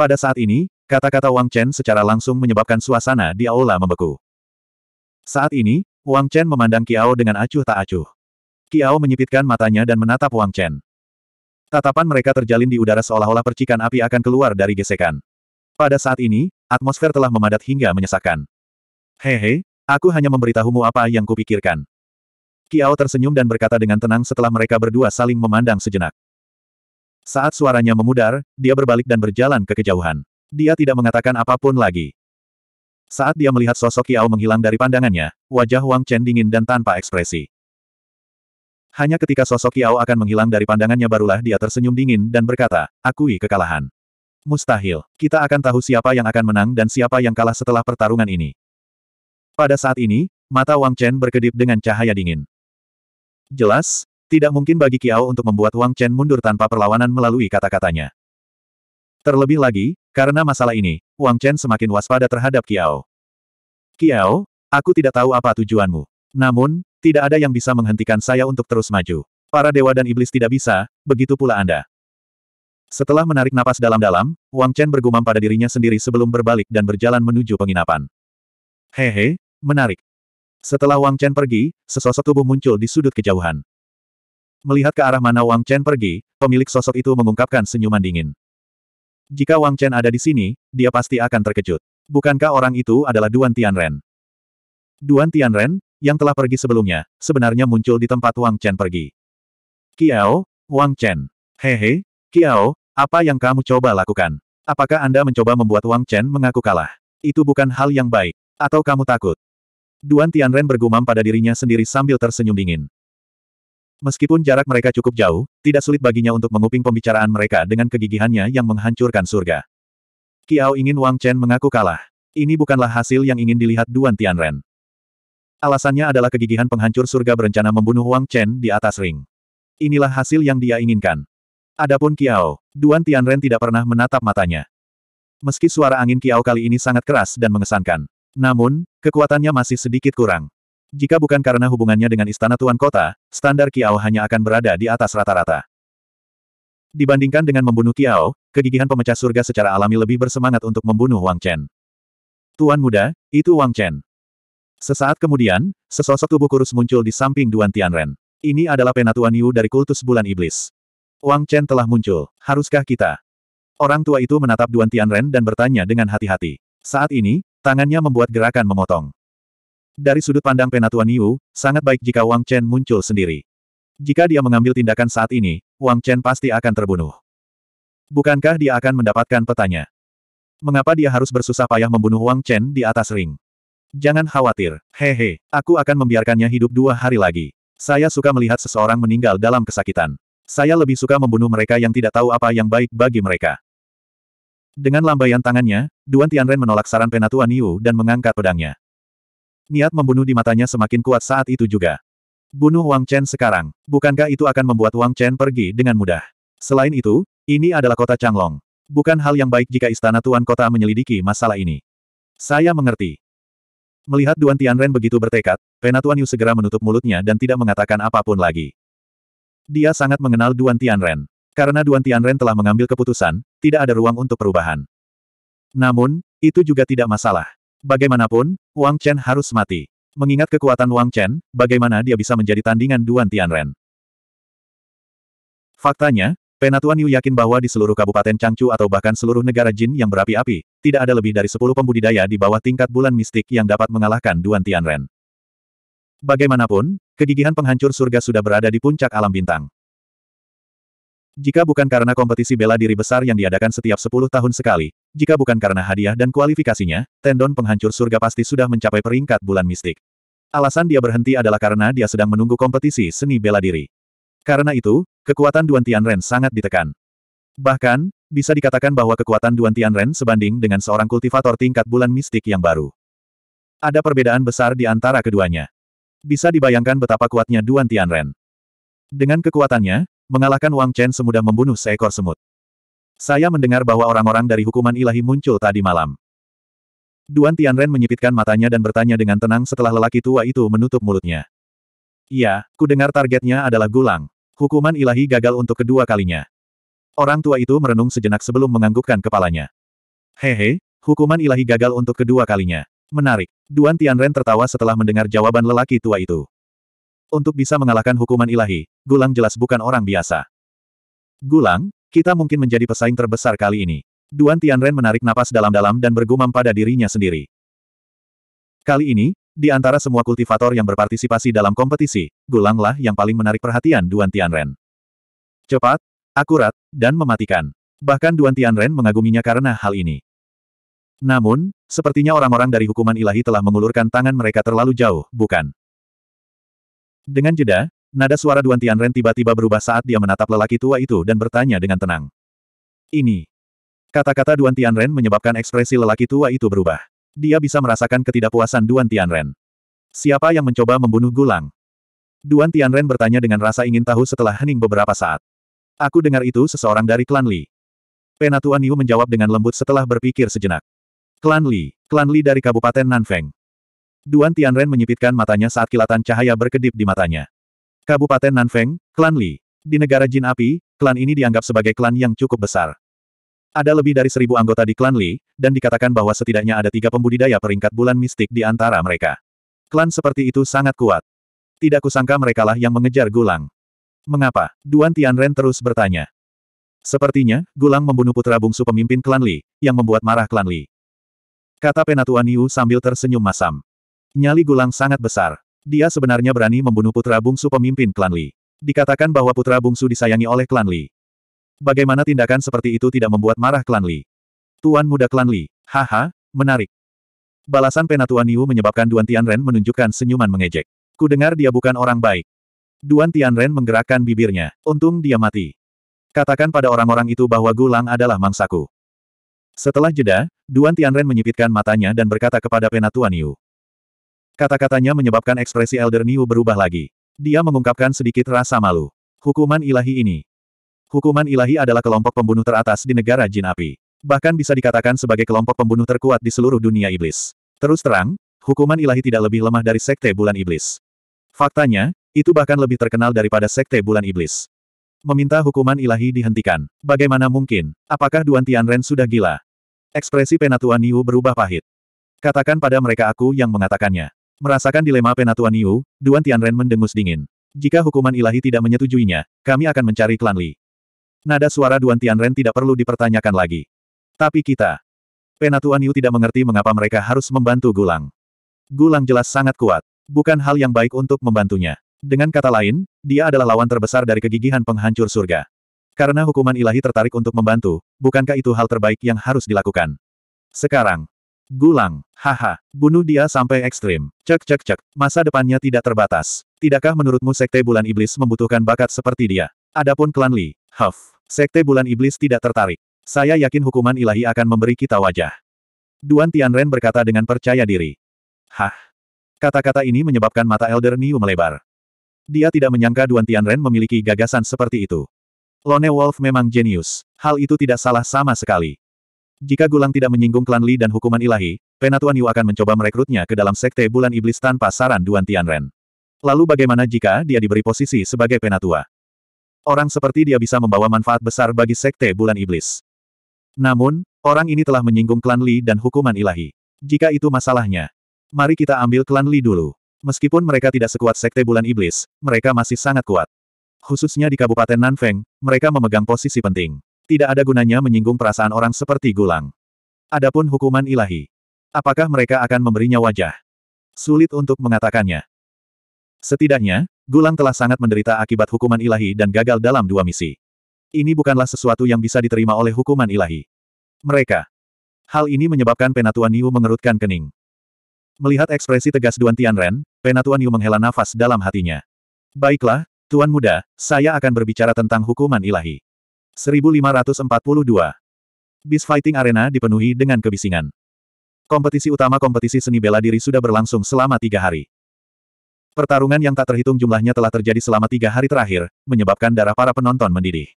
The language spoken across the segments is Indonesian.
Pada saat ini, kata-kata Wang Chen secara langsung menyebabkan suasana di aula membeku. Saat ini, Wang Chen memandang Kiao dengan acuh tak acuh. Kiao menyipitkan matanya dan menatap Wang Chen. Tatapan mereka terjalin di udara seolah-olah percikan api akan keluar dari gesekan. Pada saat ini, atmosfer telah memadat hingga menyesakkan. Hehe, aku hanya memberitahumu apa yang kupikirkan. Kiao tersenyum dan berkata dengan tenang setelah mereka berdua saling memandang sejenak. Saat suaranya memudar, dia berbalik dan berjalan ke kejauhan. Dia tidak mengatakan apapun lagi. Saat dia melihat sosok Yao menghilang dari pandangannya, wajah Wang Chen dingin dan tanpa ekspresi. Hanya ketika sosok Yao akan menghilang dari pandangannya barulah dia tersenyum dingin dan berkata, akui kekalahan. Mustahil, kita akan tahu siapa yang akan menang dan siapa yang kalah setelah pertarungan ini. Pada saat ini, mata Wang Chen berkedip dengan cahaya dingin. Jelas, tidak mungkin bagi Kiao untuk membuat Wang Chen mundur tanpa perlawanan melalui kata-katanya. Terlebih lagi, karena masalah ini, Wang Chen semakin waspada terhadap Kiao. Kiao, aku tidak tahu apa tujuanmu. Namun, tidak ada yang bisa menghentikan saya untuk terus maju. Para dewa dan iblis tidak bisa, begitu pula Anda. Setelah menarik napas dalam-dalam, Wang Chen bergumam pada dirinya sendiri sebelum berbalik dan berjalan menuju penginapan. Hehe, menarik. Setelah Wang Chen pergi, sesosok tubuh muncul di sudut kejauhan. Melihat ke arah mana Wang Chen pergi, pemilik sosok itu mengungkapkan senyuman dingin. Jika Wang Chen ada di sini, dia pasti akan terkejut. Bukankah orang itu adalah Duan Tianren? Duan Tianren, yang telah pergi sebelumnya, sebenarnya muncul di tempat Wang Chen pergi. Kiao, Wang Chen. Hehe, Kiao, apa yang kamu coba lakukan? Apakah Anda mencoba membuat Wang Chen mengaku kalah? Itu bukan hal yang baik. Atau kamu takut? Duan Tianren bergumam pada dirinya sendiri sambil tersenyum dingin. Meskipun jarak mereka cukup jauh, tidak sulit baginya untuk menguping pembicaraan mereka dengan kegigihannya yang menghancurkan surga. Kiao ingin Wang Chen mengaku kalah. Ini bukanlah hasil yang ingin dilihat Duan Tianren. Alasannya adalah kegigihan penghancur surga berencana membunuh Wang Chen di atas ring. Inilah hasil yang dia inginkan. Adapun Kiao, Duan Tianren tidak pernah menatap matanya. Meski suara angin Kiao kali ini sangat keras dan mengesankan. Namun, kekuatannya masih sedikit kurang. Jika bukan karena hubungannya dengan istana tuan kota, standar Kiao hanya akan berada di atas rata-rata. Dibandingkan dengan membunuh Kiao, kegigihan pemecah surga secara alami lebih bersemangat untuk membunuh Wang Chen. Tuan muda, itu Wang Chen. Sesaat kemudian, sesosok tubuh kurus muncul di samping Duan Tianren. Ini adalah penatuan Yu dari kultus bulan iblis. Wang Chen telah muncul. Haruskah kita? Orang tua itu menatap Duan Tianren dan bertanya dengan hati-hati. Saat ini, tangannya membuat gerakan memotong. Dari sudut pandang Penatua Niu, sangat baik jika Wang Chen muncul sendiri. Jika dia mengambil tindakan saat ini, Wang Chen pasti akan terbunuh. Bukankah dia akan mendapatkan petanya? Mengapa dia harus bersusah payah membunuh Wang Chen di atas ring? Jangan khawatir, hehe, aku akan membiarkannya hidup dua hari lagi. Saya suka melihat seseorang meninggal dalam kesakitan. Saya lebih suka membunuh mereka yang tidak tahu apa yang baik bagi mereka. Dengan lambaian tangannya, Duan Tianren menolak saran Penatua Niu dan mengangkat pedangnya. Niat membunuh di matanya semakin kuat saat itu juga. Bunuh Wang Chen sekarang. Bukankah itu akan membuat Wang Chen pergi dengan mudah? Selain itu, ini adalah kota Changlong. Bukan hal yang baik jika istana tuan kota menyelidiki masalah ini. Saya mengerti. Melihat Duan Tianren begitu bertekad, Penatuan Yu segera menutup mulutnya dan tidak mengatakan apapun lagi. Dia sangat mengenal Duan Tianren. Karena Duan Tianren telah mengambil keputusan, tidak ada ruang untuk perubahan. Namun, itu juga tidak masalah. Bagaimanapun, Wang Chen harus mati. Mengingat kekuatan Wang Chen, bagaimana dia bisa menjadi tandingan Duan Tianren? Faktanya, Penatuan Yu yakin bahwa di seluruh kabupaten Changchu atau bahkan seluruh negara Jin yang berapi-api, tidak ada lebih dari 10 pembudidaya di bawah tingkat bulan mistik yang dapat mengalahkan Duan Tianren. Bagaimanapun, kegigihan penghancur surga sudah berada di puncak alam bintang. Jika bukan karena kompetisi bela diri besar yang diadakan setiap 10 tahun sekali, jika bukan karena hadiah dan kualifikasinya, tendon penghancur surga pasti sudah mencapai peringkat bulan mistik. Alasan dia berhenti adalah karena dia sedang menunggu kompetisi seni bela diri. Karena itu, kekuatan Duan Tianren sangat ditekan. Bahkan, bisa dikatakan bahwa kekuatan Duan Tianren sebanding dengan seorang kultivator tingkat bulan mistik yang baru. Ada perbedaan besar di antara keduanya. Bisa dibayangkan betapa kuatnya Duan Tianren. Dengan kekuatannya, mengalahkan Wang Chen semudah membunuh seekor semut. Saya mendengar bahwa orang-orang dari hukuman ilahi muncul tadi malam. Duan Tianren menyipitkan matanya dan bertanya dengan tenang setelah lelaki tua itu menutup mulutnya. Iya, ku dengar targetnya adalah Gulang. Hukuman ilahi gagal untuk kedua kalinya. Orang tua itu merenung sejenak sebelum menganggukkan kepalanya. Hehe, hukuman ilahi gagal untuk kedua kalinya. Menarik. Duan Tianren tertawa setelah mendengar jawaban lelaki tua itu. Untuk bisa mengalahkan hukuman ilahi, Gulang jelas bukan orang biasa. Gulang, kita mungkin menjadi pesaing terbesar kali ini. Duan Tianren menarik napas dalam-dalam dan bergumam pada dirinya sendiri. Kali ini, di antara semua kultivator yang berpartisipasi dalam kompetisi, Gulanglah yang paling menarik perhatian Duan Tianren. Cepat, akurat, dan mematikan. Bahkan Duan Tianren mengaguminya karena hal ini. Namun, sepertinya orang-orang dari hukuman ilahi telah mengulurkan tangan mereka terlalu jauh, bukan? Dengan jeda, nada suara Duan Tianren tiba-tiba berubah saat dia menatap lelaki tua itu dan bertanya dengan tenang. Ini. Kata-kata Duan Tianren menyebabkan ekspresi lelaki tua itu berubah. Dia bisa merasakan ketidakpuasan Duan Tianren. Siapa yang mencoba membunuh Gulang? Duan Tianren bertanya dengan rasa ingin tahu setelah hening beberapa saat. Aku dengar itu seseorang dari klan Li. Penatuan Niu menjawab dengan lembut setelah berpikir sejenak. Klan Li, klan Li dari Kabupaten Nanfeng. Duan Tianren menyipitkan matanya saat kilatan cahaya berkedip di matanya. Kabupaten Nanfeng, Klan Li. Di negara Jin Api, klan ini dianggap sebagai klan yang cukup besar. Ada lebih dari seribu anggota di klan Li, dan dikatakan bahwa setidaknya ada tiga pembudidaya peringkat bulan mistik di antara mereka. Klan seperti itu sangat kuat. Tidak kusangka merekalah yang mengejar Gulang. Mengapa? Duan Tianren terus bertanya. Sepertinya, Gulang membunuh putra bungsu pemimpin klan Li, yang membuat marah klan Li. Kata Penatuan Niu sambil tersenyum masam. Nyali Gulang sangat besar. Dia sebenarnya berani membunuh putra bungsu pemimpin klan Li. Dikatakan bahwa putra bungsu disayangi oleh klan Li. Bagaimana tindakan seperti itu tidak membuat marah klan Li? Tuan muda klan Li, haha, menarik. Balasan Penatuan Niu menyebabkan Duan Tianren menunjukkan senyuman mengejek. Kudengar dia bukan orang baik. Duan Tianren menggerakkan bibirnya. Untung dia mati. Katakan pada orang-orang itu bahwa Gulang adalah mangsaku. Setelah jeda, Duan Tianren menyipitkan matanya dan berkata kepada Penatuan Niu. Kata-katanya menyebabkan ekspresi Elder Niu berubah lagi. Dia mengungkapkan sedikit rasa malu. Hukuman ilahi ini. Hukuman ilahi adalah kelompok pembunuh teratas di negara jin api. Bahkan bisa dikatakan sebagai kelompok pembunuh terkuat di seluruh dunia iblis. Terus terang, hukuman ilahi tidak lebih lemah dari sekte bulan iblis. Faktanya, itu bahkan lebih terkenal daripada sekte bulan iblis. Meminta hukuman ilahi dihentikan. Bagaimana mungkin? Apakah Duan Tianren sudah gila? Ekspresi penatuan Niu berubah pahit. Katakan pada mereka aku yang mengatakannya. Merasakan dilema Penatuan Yu, Duan Tianren mendengus dingin. Jika hukuman ilahi tidak menyetujuinya, kami akan mencari klan Li. Nada suara Duan Tianren tidak perlu dipertanyakan lagi. Tapi kita. Penatuan Yu tidak mengerti mengapa mereka harus membantu Gulang. Gulang jelas sangat kuat. Bukan hal yang baik untuk membantunya. Dengan kata lain, dia adalah lawan terbesar dari kegigihan penghancur surga. Karena hukuman ilahi tertarik untuk membantu, bukankah itu hal terbaik yang harus dilakukan? Sekarang, Gulang. Haha. Bunuh dia sampai ekstrim. Cek cek cek. Masa depannya tidak terbatas. Tidakkah menurutmu Sekte Bulan Iblis membutuhkan bakat seperti dia? Adapun klan Li. Huff. Sekte Bulan Iblis tidak tertarik. Saya yakin hukuman ilahi akan memberi kita wajah. Duan Tianren berkata dengan percaya diri. Hah. Kata-kata ini menyebabkan mata Elder Niu melebar. Dia tidak menyangka Duan Tianren memiliki gagasan seperti itu. Lone Wolf memang jenius. Hal itu tidak salah sama sekali. Jika Gulang tidak menyinggung klan Li dan hukuman ilahi, Penatuan Yu akan mencoba merekrutnya ke dalam sekte bulan iblis tanpa saran Duan Tianren. Lalu bagaimana jika dia diberi posisi sebagai penatua? Orang seperti dia bisa membawa manfaat besar bagi sekte bulan iblis. Namun, orang ini telah menyinggung klan Li dan hukuman ilahi. Jika itu masalahnya, mari kita ambil klan Li dulu. Meskipun mereka tidak sekuat sekte bulan iblis, mereka masih sangat kuat. Khususnya di Kabupaten Nanfeng, mereka memegang posisi penting. Tidak ada gunanya menyinggung perasaan orang seperti Gulang. Adapun hukuman ilahi. Apakah mereka akan memberinya wajah? Sulit untuk mengatakannya. Setidaknya, Gulang telah sangat menderita akibat hukuman ilahi dan gagal dalam dua misi. Ini bukanlah sesuatu yang bisa diterima oleh hukuman ilahi. Mereka. Hal ini menyebabkan Penatuan Niu mengerutkan kening. Melihat ekspresi tegas Duan Tianren, Penatuan Niu menghela nafas dalam hatinya. Baiklah, Tuan Muda, saya akan berbicara tentang hukuman ilahi. 1542. Beast Fighting Arena dipenuhi dengan kebisingan. Kompetisi utama kompetisi seni bela diri sudah berlangsung selama tiga hari. Pertarungan yang tak terhitung jumlahnya telah terjadi selama tiga hari terakhir, menyebabkan darah para penonton mendidih.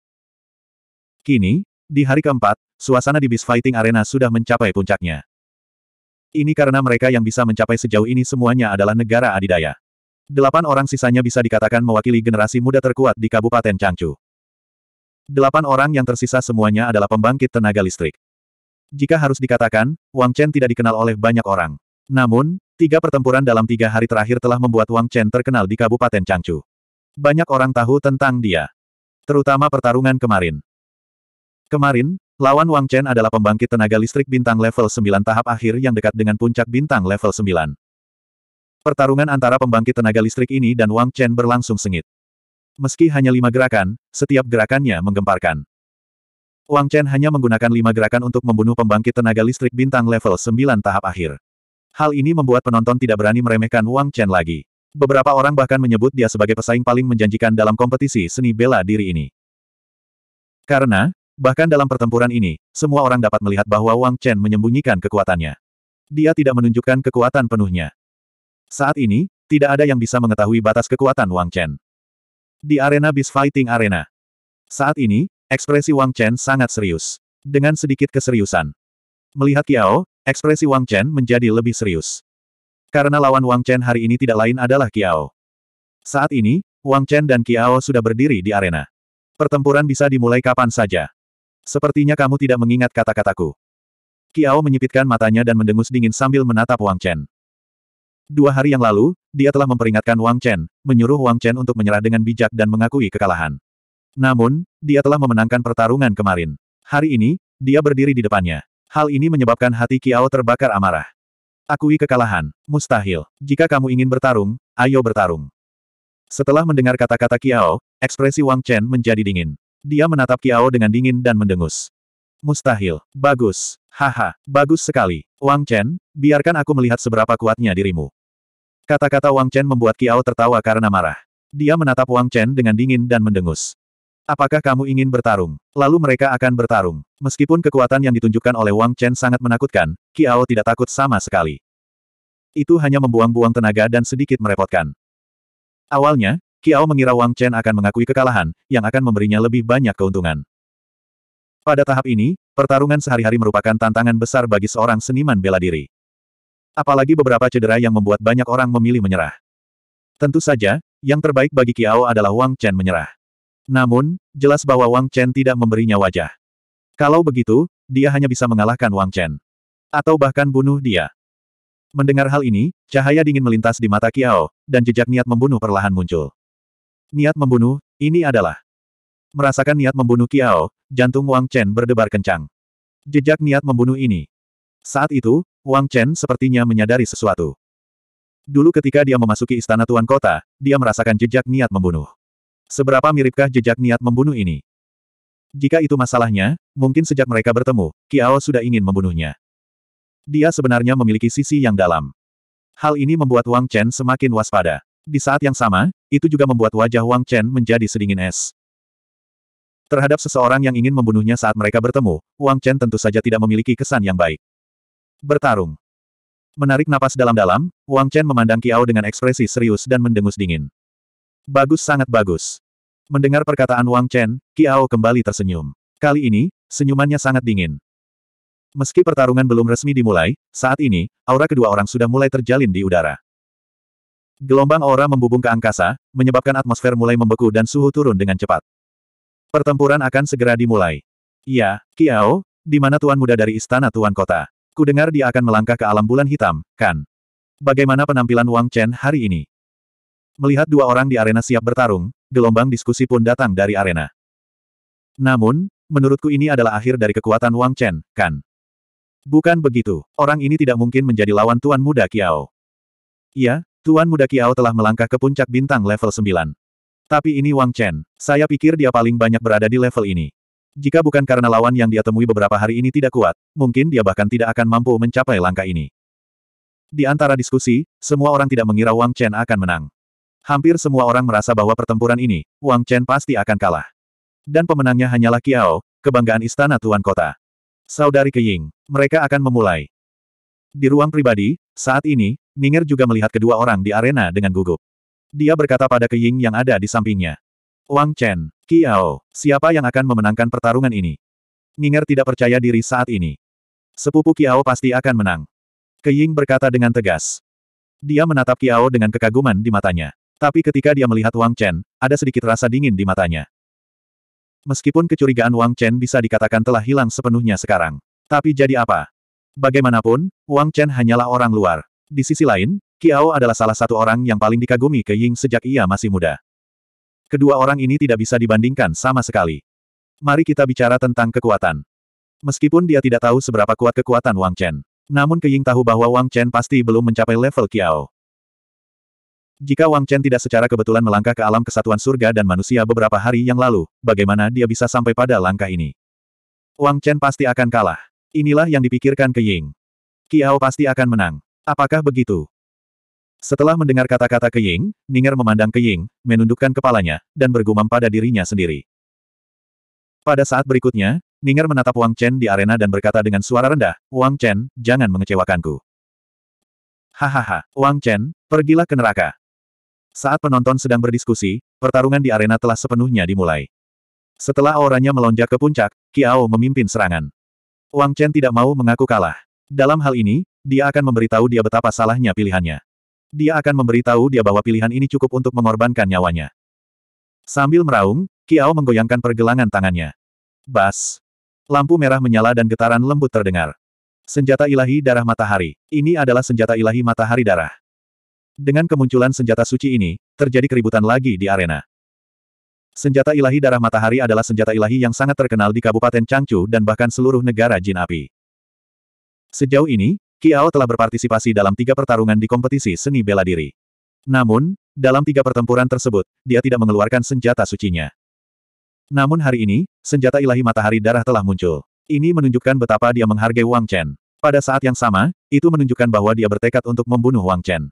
Kini, di hari keempat, suasana di bis Fighting Arena sudah mencapai puncaknya. Ini karena mereka yang bisa mencapai sejauh ini semuanya adalah negara adidaya. Delapan orang sisanya bisa dikatakan mewakili generasi muda terkuat di Kabupaten Changchu. Delapan orang yang tersisa semuanya adalah pembangkit tenaga listrik. Jika harus dikatakan, Wang Chen tidak dikenal oleh banyak orang. Namun, tiga pertempuran dalam tiga hari terakhir telah membuat Wang Chen terkenal di Kabupaten Changchu. Banyak orang tahu tentang dia. Terutama pertarungan kemarin. Kemarin, lawan Wang Chen adalah pembangkit tenaga listrik bintang level 9 tahap akhir yang dekat dengan puncak bintang level 9. Pertarungan antara pembangkit tenaga listrik ini dan Wang Chen berlangsung sengit. Meski hanya lima gerakan, setiap gerakannya menggemparkan. Wang Chen hanya menggunakan lima gerakan untuk membunuh pembangkit tenaga listrik bintang level 9 tahap akhir. Hal ini membuat penonton tidak berani meremehkan Wang Chen lagi. Beberapa orang bahkan menyebut dia sebagai pesaing paling menjanjikan dalam kompetisi seni bela diri ini. Karena, bahkan dalam pertempuran ini, semua orang dapat melihat bahwa Wang Chen menyembunyikan kekuatannya. Dia tidak menunjukkan kekuatan penuhnya. Saat ini, tidak ada yang bisa mengetahui batas kekuatan Wang Chen di arena Bis Fighting Arena. Saat ini, ekspresi Wang Chen sangat serius. Dengan sedikit keseriusan. Melihat Kiao, ekspresi Wang Chen menjadi lebih serius. Karena lawan Wang Chen hari ini tidak lain adalah Kiao. Saat ini, Wang Chen dan Kiao sudah berdiri di arena. Pertempuran bisa dimulai kapan saja. Sepertinya kamu tidak mengingat kata-kataku. Kiao menyipitkan matanya dan mendengus dingin sambil menatap Wang Chen. Dua hari yang lalu, dia telah memperingatkan Wang Chen, menyuruh Wang Chen untuk menyerah dengan bijak dan mengakui kekalahan. Namun, dia telah memenangkan pertarungan kemarin. Hari ini, dia berdiri di depannya. Hal ini menyebabkan hati Kiao terbakar amarah. Akui kekalahan, mustahil. Jika kamu ingin bertarung, ayo bertarung. Setelah mendengar kata-kata Kiao, ekspresi Wang Chen menjadi dingin. Dia menatap Kiao dengan dingin dan mendengus. Mustahil. Bagus. Haha, bagus sekali. Wang Chen, biarkan aku melihat seberapa kuatnya dirimu. Kata-kata Wang Chen membuat Kiao tertawa karena marah. Dia menatap Wang Chen dengan dingin dan mendengus. Apakah kamu ingin bertarung? Lalu mereka akan bertarung. Meskipun kekuatan yang ditunjukkan oleh Wang Chen sangat menakutkan, Kiao tidak takut sama sekali. Itu hanya membuang-buang tenaga dan sedikit merepotkan. Awalnya, Kiao mengira Wang Chen akan mengakui kekalahan, yang akan memberinya lebih banyak keuntungan. Pada tahap ini, pertarungan sehari-hari merupakan tantangan besar bagi seorang seniman bela diri. Apalagi beberapa cedera yang membuat banyak orang memilih menyerah. Tentu saja, yang terbaik bagi Kiao adalah Wang Chen menyerah. Namun, jelas bahwa Wang Chen tidak memberinya wajah. Kalau begitu, dia hanya bisa mengalahkan Wang Chen. Atau bahkan bunuh dia. Mendengar hal ini, cahaya dingin melintas di mata Kiao, dan jejak niat membunuh perlahan muncul. Niat membunuh, ini adalah Merasakan niat membunuh Kiao, jantung Wang Chen berdebar kencang. Jejak niat membunuh ini. Saat itu, Wang Chen sepertinya menyadari sesuatu. Dulu ketika dia memasuki istana tuan kota, dia merasakan jejak niat membunuh. Seberapa miripkah jejak niat membunuh ini? Jika itu masalahnya, mungkin sejak mereka bertemu, Kiao sudah ingin membunuhnya. Dia sebenarnya memiliki sisi yang dalam. Hal ini membuat Wang Chen semakin waspada. Di saat yang sama, itu juga membuat wajah Wang Chen menjadi sedingin es. Terhadap seseorang yang ingin membunuhnya saat mereka bertemu, Wang Chen tentu saja tidak memiliki kesan yang baik. Bertarung. Menarik napas dalam-dalam, Wang Chen memandang Kiao dengan ekspresi serius dan mendengus dingin. Bagus sangat bagus. Mendengar perkataan Wang Chen, Kiao kembali tersenyum. Kali ini, senyumannya sangat dingin. Meski pertarungan belum resmi dimulai, saat ini, aura kedua orang sudah mulai terjalin di udara. Gelombang aura membubung ke angkasa, menyebabkan atmosfer mulai membeku dan suhu turun dengan cepat. Pertempuran akan segera dimulai. Ya, Kiao, di mana Tuan Muda dari Istana Tuan Kota? Kudengar dia akan melangkah ke alam bulan hitam, kan? Bagaimana penampilan Wang Chen hari ini? Melihat dua orang di arena siap bertarung, gelombang diskusi pun datang dari arena. Namun, menurutku ini adalah akhir dari kekuatan Wang Chen, kan? Bukan begitu, orang ini tidak mungkin menjadi lawan Tuan Muda Kiao. Ya, Tuan Muda Kiao telah melangkah ke puncak bintang level 9. Tapi ini Wang Chen. Saya pikir dia paling banyak berada di level ini. Jika bukan karena lawan yang dia temui beberapa hari ini tidak kuat, mungkin dia bahkan tidak akan mampu mencapai langkah ini. Di antara diskusi, semua orang tidak mengira Wang Chen akan menang. Hampir semua orang merasa bahwa pertempuran ini, Wang Chen pasti akan kalah. Dan pemenangnya hanyalah Kiao, kebanggaan istana Tuan Kota. Saudari Keying, mereka akan memulai. Di ruang pribadi, saat ini, Ninger juga melihat kedua orang di arena dengan gugup. Dia berkata pada Ke Ying yang ada di sampingnya. Wang Chen, Qiao, siapa yang akan memenangkan pertarungan ini? Ninger tidak percaya diri saat ini. Sepupu Qiao pasti akan menang. Ke Ying berkata dengan tegas. Dia menatap Qiao dengan kekaguman di matanya. Tapi ketika dia melihat Wang Chen, ada sedikit rasa dingin di matanya. Meskipun kecurigaan Wang Chen bisa dikatakan telah hilang sepenuhnya sekarang. Tapi jadi apa? Bagaimanapun, Wang Chen hanyalah orang luar. Di sisi lain, Kiao adalah salah satu orang yang paling dikagumi ke Ying sejak ia masih muda. Kedua orang ini tidak bisa dibandingkan sama sekali. Mari kita bicara tentang kekuatan. Meskipun dia tidak tahu seberapa kuat kekuatan Wang Chen. Namun Ke Ying tahu bahwa Wang Chen pasti belum mencapai level Kiao. Jika Wang Chen tidak secara kebetulan melangkah ke alam kesatuan surga dan manusia beberapa hari yang lalu, bagaimana dia bisa sampai pada langkah ini? Wang Chen pasti akan kalah. Inilah yang dipikirkan Ke Ying. Kiao pasti akan menang. Apakah begitu? Setelah mendengar kata-kata Keying, Ninger memandang Keying, menundukkan kepalanya, dan bergumam pada dirinya sendiri. Pada saat berikutnya, Ninger menatap Wang Chen di arena dan berkata dengan suara rendah, Wang Chen, jangan mengecewakanku. Hahaha, Wang Chen, pergilah ke neraka. Saat penonton sedang berdiskusi, pertarungan di arena telah sepenuhnya dimulai. Setelah auranya melonjak ke puncak, Kiao memimpin serangan. Wang Chen tidak mau mengaku kalah. Dalam hal ini, dia akan memberitahu dia betapa salahnya pilihannya dia akan memberitahu dia bahwa pilihan ini cukup untuk mengorbankan nyawanya. Sambil meraung, Kiao menggoyangkan pergelangan tangannya. Bas! Lampu merah menyala dan getaran lembut terdengar. Senjata ilahi darah matahari. Ini adalah senjata ilahi matahari darah. Dengan kemunculan senjata suci ini, terjadi keributan lagi di arena. Senjata ilahi darah matahari adalah senjata ilahi yang sangat terkenal di Kabupaten Changchu dan bahkan seluruh negara Jin Api. Sejauh ini, Kiao telah berpartisipasi dalam tiga pertarungan di kompetisi seni bela diri. Namun, dalam tiga pertempuran tersebut, dia tidak mengeluarkan senjata sucinya. Namun hari ini, senjata ilahi matahari darah telah muncul. Ini menunjukkan betapa dia menghargai Wang Chen. Pada saat yang sama, itu menunjukkan bahwa dia bertekad untuk membunuh Wang Chen.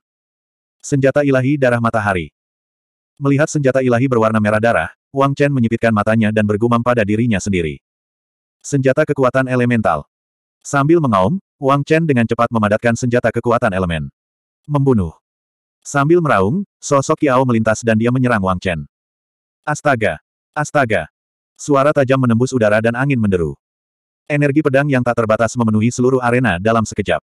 Senjata ilahi darah matahari. Melihat senjata ilahi berwarna merah darah, Wang Chen menyipitkan matanya dan bergumam pada dirinya sendiri. Senjata kekuatan elemental. Sambil mengaum, Wang Chen dengan cepat memadatkan senjata kekuatan elemen. Membunuh. Sambil meraung, sosok Yao melintas dan dia menyerang Wang Chen. Astaga! Astaga! Suara tajam menembus udara dan angin menderu. Energi pedang yang tak terbatas memenuhi seluruh arena dalam sekejap.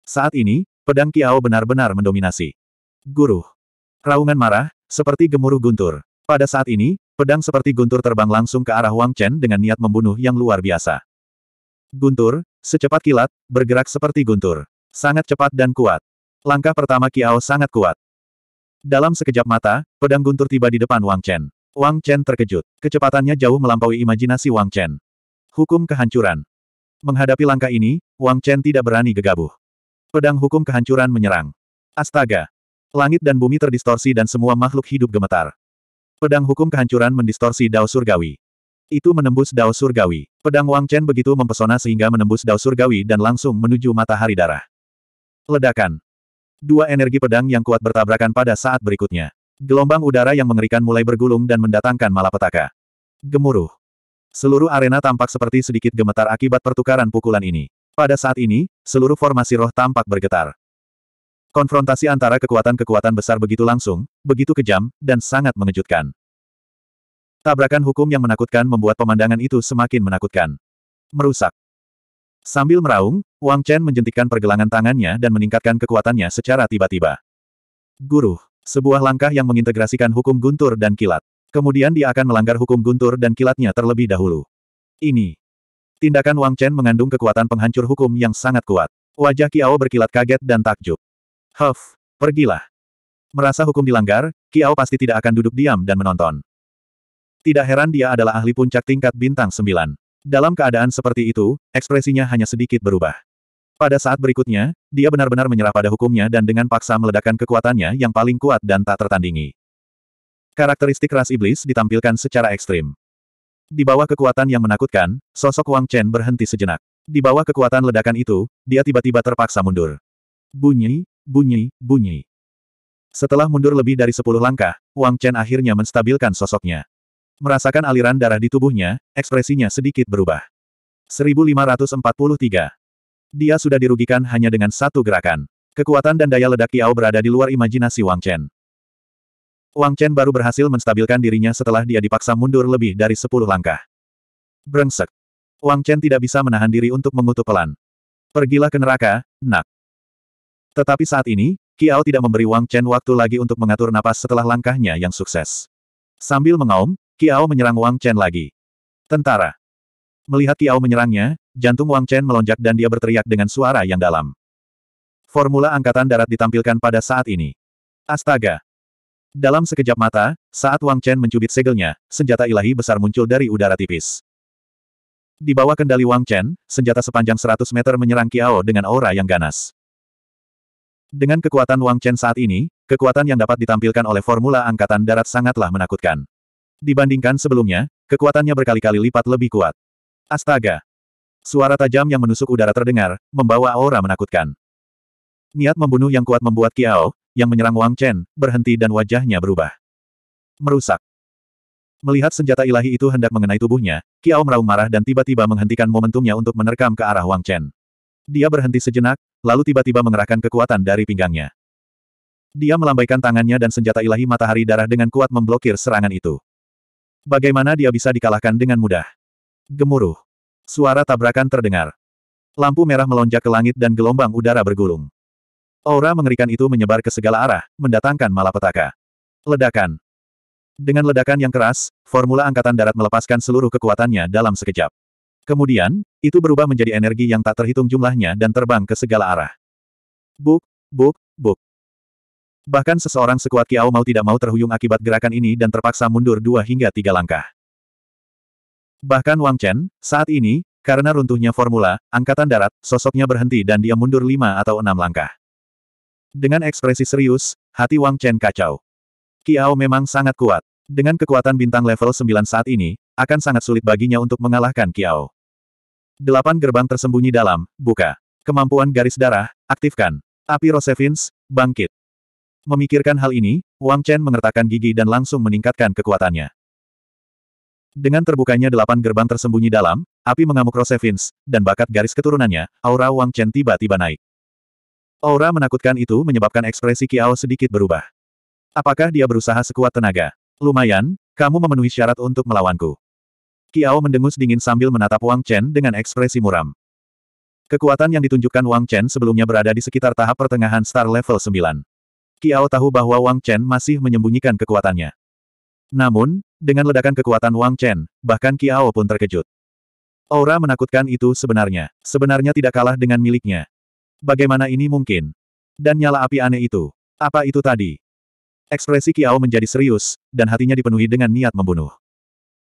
Saat ini, pedang Kiao benar-benar mendominasi. Guruh. Raungan marah, seperti gemuruh guntur. Pada saat ini, pedang seperti guntur terbang langsung ke arah Wang Chen dengan niat membunuh yang luar biasa. Guntur, Secepat kilat, bergerak seperti guntur. Sangat cepat dan kuat. Langkah pertama Kiao sangat kuat. Dalam sekejap mata, pedang guntur tiba di depan Wang Chen. Wang Chen terkejut. Kecepatannya jauh melampaui imajinasi Wang Chen. Hukum kehancuran. Menghadapi langkah ini, Wang Chen tidak berani gegabah. Pedang hukum kehancuran menyerang. Astaga! Langit dan bumi terdistorsi dan semua makhluk hidup gemetar. Pedang hukum kehancuran mendistorsi dao surgawi. Itu menembus dao surgawi. Pedang Wang Chen begitu mempesona sehingga menembus dao surgawi dan langsung menuju matahari darah. Ledakan. Dua energi pedang yang kuat bertabrakan pada saat berikutnya. Gelombang udara yang mengerikan mulai bergulung dan mendatangkan malapetaka. Gemuruh. Seluruh arena tampak seperti sedikit gemetar akibat pertukaran pukulan ini. Pada saat ini, seluruh formasi roh tampak bergetar. Konfrontasi antara kekuatan-kekuatan besar begitu langsung, begitu kejam, dan sangat mengejutkan. Tabrakan hukum yang menakutkan membuat pemandangan itu semakin menakutkan. Merusak. Sambil meraung, Wang Chen menjentikan pergelangan tangannya dan meningkatkan kekuatannya secara tiba-tiba. Guru, sebuah langkah yang mengintegrasikan hukum guntur dan kilat. Kemudian dia akan melanggar hukum guntur dan kilatnya terlebih dahulu. Ini. Tindakan Wang Chen mengandung kekuatan penghancur hukum yang sangat kuat. Wajah Kiao berkilat kaget dan takjub. Huff, pergilah. Merasa hukum dilanggar, Kiao pasti tidak akan duduk diam dan menonton. Tidak heran dia adalah ahli puncak tingkat bintang 9. Dalam keadaan seperti itu, ekspresinya hanya sedikit berubah. Pada saat berikutnya, dia benar-benar menyerah pada hukumnya dan dengan paksa meledakkan kekuatannya yang paling kuat dan tak tertandingi. Karakteristik ras iblis ditampilkan secara ekstrim. Di bawah kekuatan yang menakutkan, sosok Wang Chen berhenti sejenak. Di bawah kekuatan ledakan itu, dia tiba-tiba terpaksa mundur. Bunyi, bunyi, bunyi. Setelah mundur lebih dari sepuluh langkah, Wang Chen akhirnya menstabilkan sosoknya. Merasakan aliran darah di tubuhnya, ekspresinya sedikit berubah. 1543. Dia sudah dirugikan hanya dengan satu gerakan. Kekuatan dan daya ledak Kiao berada di luar imajinasi Wang Chen. Wang Chen baru berhasil menstabilkan dirinya setelah dia dipaksa mundur lebih dari sepuluh langkah. Brengsek. Wang Chen tidak bisa menahan diri untuk mengutuk pelan. Pergilah ke neraka, nak. Tetapi saat ini, Kiao tidak memberi Wang Chen waktu lagi untuk mengatur napas setelah langkahnya yang sukses. Sambil mengaum, Kiao menyerang Wang Chen lagi. Tentara. Melihat Kiao menyerangnya, jantung Wang Chen melonjak dan dia berteriak dengan suara yang dalam. Formula Angkatan Darat ditampilkan pada saat ini. Astaga! Dalam sekejap mata, saat Wang Chen mencubit segelnya, senjata ilahi besar muncul dari udara tipis. Di bawah kendali Wang Chen, senjata sepanjang 100 meter menyerang Kiao dengan aura yang ganas. Dengan kekuatan Wang Chen saat ini, kekuatan yang dapat ditampilkan oleh formula angkatan darat sangatlah menakutkan. Dibandingkan sebelumnya, kekuatannya berkali-kali lipat lebih kuat. Astaga! Suara tajam yang menusuk udara terdengar, membawa aura menakutkan. Niat membunuh yang kuat membuat Kiao, yang menyerang Wang Chen, berhenti dan wajahnya berubah. Merusak. Melihat senjata ilahi itu hendak mengenai tubuhnya, Kiao meraung marah dan tiba-tiba menghentikan momentumnya untuk menerkam ke arah Wang Chen. Dia berhenti sejenak, lalu tiba-tiba mengerahkan kekuatan dari pinggangnya. Dia melambaikan tangannya dan senjata ilahi matahari darah dengan kuat memblokir serangan itu. Bagaimana dia bisa dikalahkan dengan mudah? Gemuruh. Suara tabrakan terdengar. Lampu merah melonjak ke langit dan gelombang udara bergulung. Aura mengerikan itu menyebar ke segala arah, mendatangkan malapetaka. Ledakan. Dengan ledakan yang keras, formula angkatan darat melepaskan seluruh kekuatannya dalam sekejap. Kemudian, itu berubah menjadi energi yang tak terhitung jumlahnya dan terbang ke segala arah. Buk, buk, buk. Bahkan seseorang sekuat Kiao mau tidak mau terhuyung akibat gerakan ini dan terpaksa mundur dua hingga tiga langkah. Bahkan Wang Chen, saat ini, karena runtuhnya formula, angkatan darat, sosoknya berhenti dan dia mundur lima atau enam langkah. Dengan ekspresi serius, hati Wang Chen kacau. Kiao memang sangat kuat. Dengan kekuatan bintang level 9 saat ini, akan sangat sulit baginya untuk mengalahkan Kiao. Delapan gerbang tersembunyi dalam, buka. Kemampuan garis darah, aktifkan. Api Rosevins, bangkit. Memikirkan hal ini, Wang Chen mengertakkan gigi dan langsung meningkatkan kekuatannya. Dengan terbukanya delapan gerbang tersembunyi dalam, api mengamuk Rosevins, dan bakat garis keturunannya, aura Wang Chen tiba-tiba naik. Aura menakutkan itu menyebabkan ekspresi Kiao sedikit berubah. Apakah dia berusaha sekuat tenaga? Lumayan, kamu memenuhi syarat untuk melawanku. Kiao mendengus dingin sambil menatap Wang Chen dengan ekspresi muram. Kekuatan yang ditunjukkan Wang Chen sebelumnya berada di sekitar tahap pertengahan Star Level 9. Kiao tahu bahwa Wang Chen masih menyembunyikan kekuatannya. Namun, dengan ledakan kekuatan Wang Chen, bahkan Kiao pun terkejut. Aura menakutkan itu sebenarnya, sebenarnya tidak kalah dengan miliknya. Bagaimana ini mungkin? Dan nyala api aneh itu. Apa itu tadi? Ekspresi Kiao menjadi serius, dan hatinya dipenuhi dengan niat membunuh.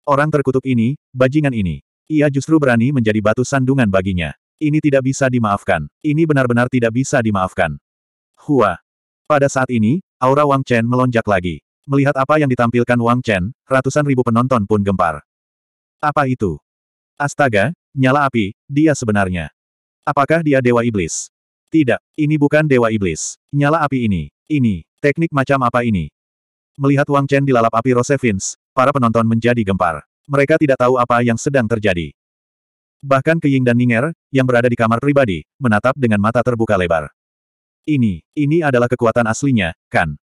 Orang terkutuk ini, bajingan ini. Ia justru berani menjadi batu sandungan baginya. Ini tidak bisa dimaafkan. Ini benar-benar tidak bisa dimaafkan. Hua, pada saat ini, aura Wang Chen melonjak lagi. Melihat apa yang ditampilkan Wang Chen, ratusan ribu penonton pun gempar. Apa itu? Astaga, nyala api, dia sebenarnya. Apakah dia Dewa Iblis? Tidak, ini bukan Dewa Iblis. Nyala api ini. Ini, teknik macam apa ini? Melihat Wang Chen dilalap api Rosevins, para penonton menjadi gempar. Mereka tidak tahu apa yang sedang terjadi. Bahkan Keying dan Ninger, yang berada di kamar pribadi, menatap dengan mata terbuka lebar. Ini, ini adalah kekuatan aslinya, kan?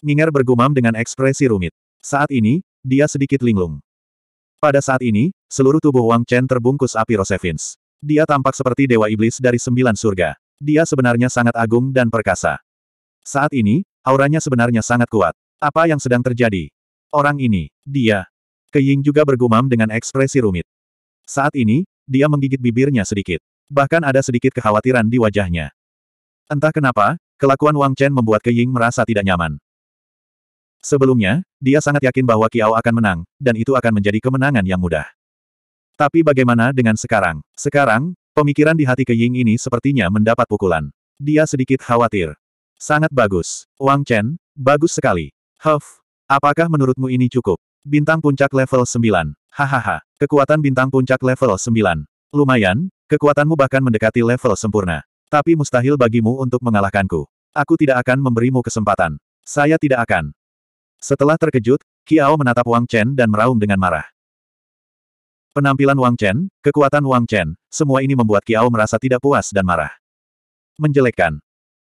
Ninger bergumam dengan ekspresi rumit. Saat ini, dia sedikit linglung. Pada saat ini, seluruh tubuh Wang Chen terbungkus api Rosevins. Dia tampak seperti dewa iblis dari sembilan surga. Dia sebenarnya sangat agung dan perkasa. Saat ini, auranya sebenarnya sangat kuat. Apa yang sedang terjadi? Orang ini, dia. Ke Ying juga bergumam dengan ekspresi rumit. Saat ini, dia menggigit bibirnya sedikit. Bahkan ada sedikit kekhawatiran di wajahnya. Entah kenapa, kelakuan Wang Chen membuat Ke Ying merasa tidak nyaman. Sebelumnya, dia sangat yakin bahwa Kiao akan menang, dan itu akan menjadi kemenangan yang mudah. Tapi bagaimana dengan sekarang? Sekarang, pemikiran di hati Ke Ying ini sepertinya mendapat pukulan. Dia sedikit khawatir. Sangat bagus. Wang Chen, bagus sekali. Huff, apakah menurutmu ini cukup? Bintang puncak level 9. Hahaha, kekuatan bintang puncak level 9. Lumayan, kekuatanmu bahkan mendekati level sempurna. Tapi mustahil bagimu untuk mengalahkanku. Aku tidak akan memberimu kesempatan. Saya tidak akan. Setelah terkejut, Kiao menatap Wang Chen dan meraung dengan marah. Penampilan Wang Chen, kekuatan Wang Chen, semua ini membuat Kiao merasa tidak puas dan marah. Menjelekkan.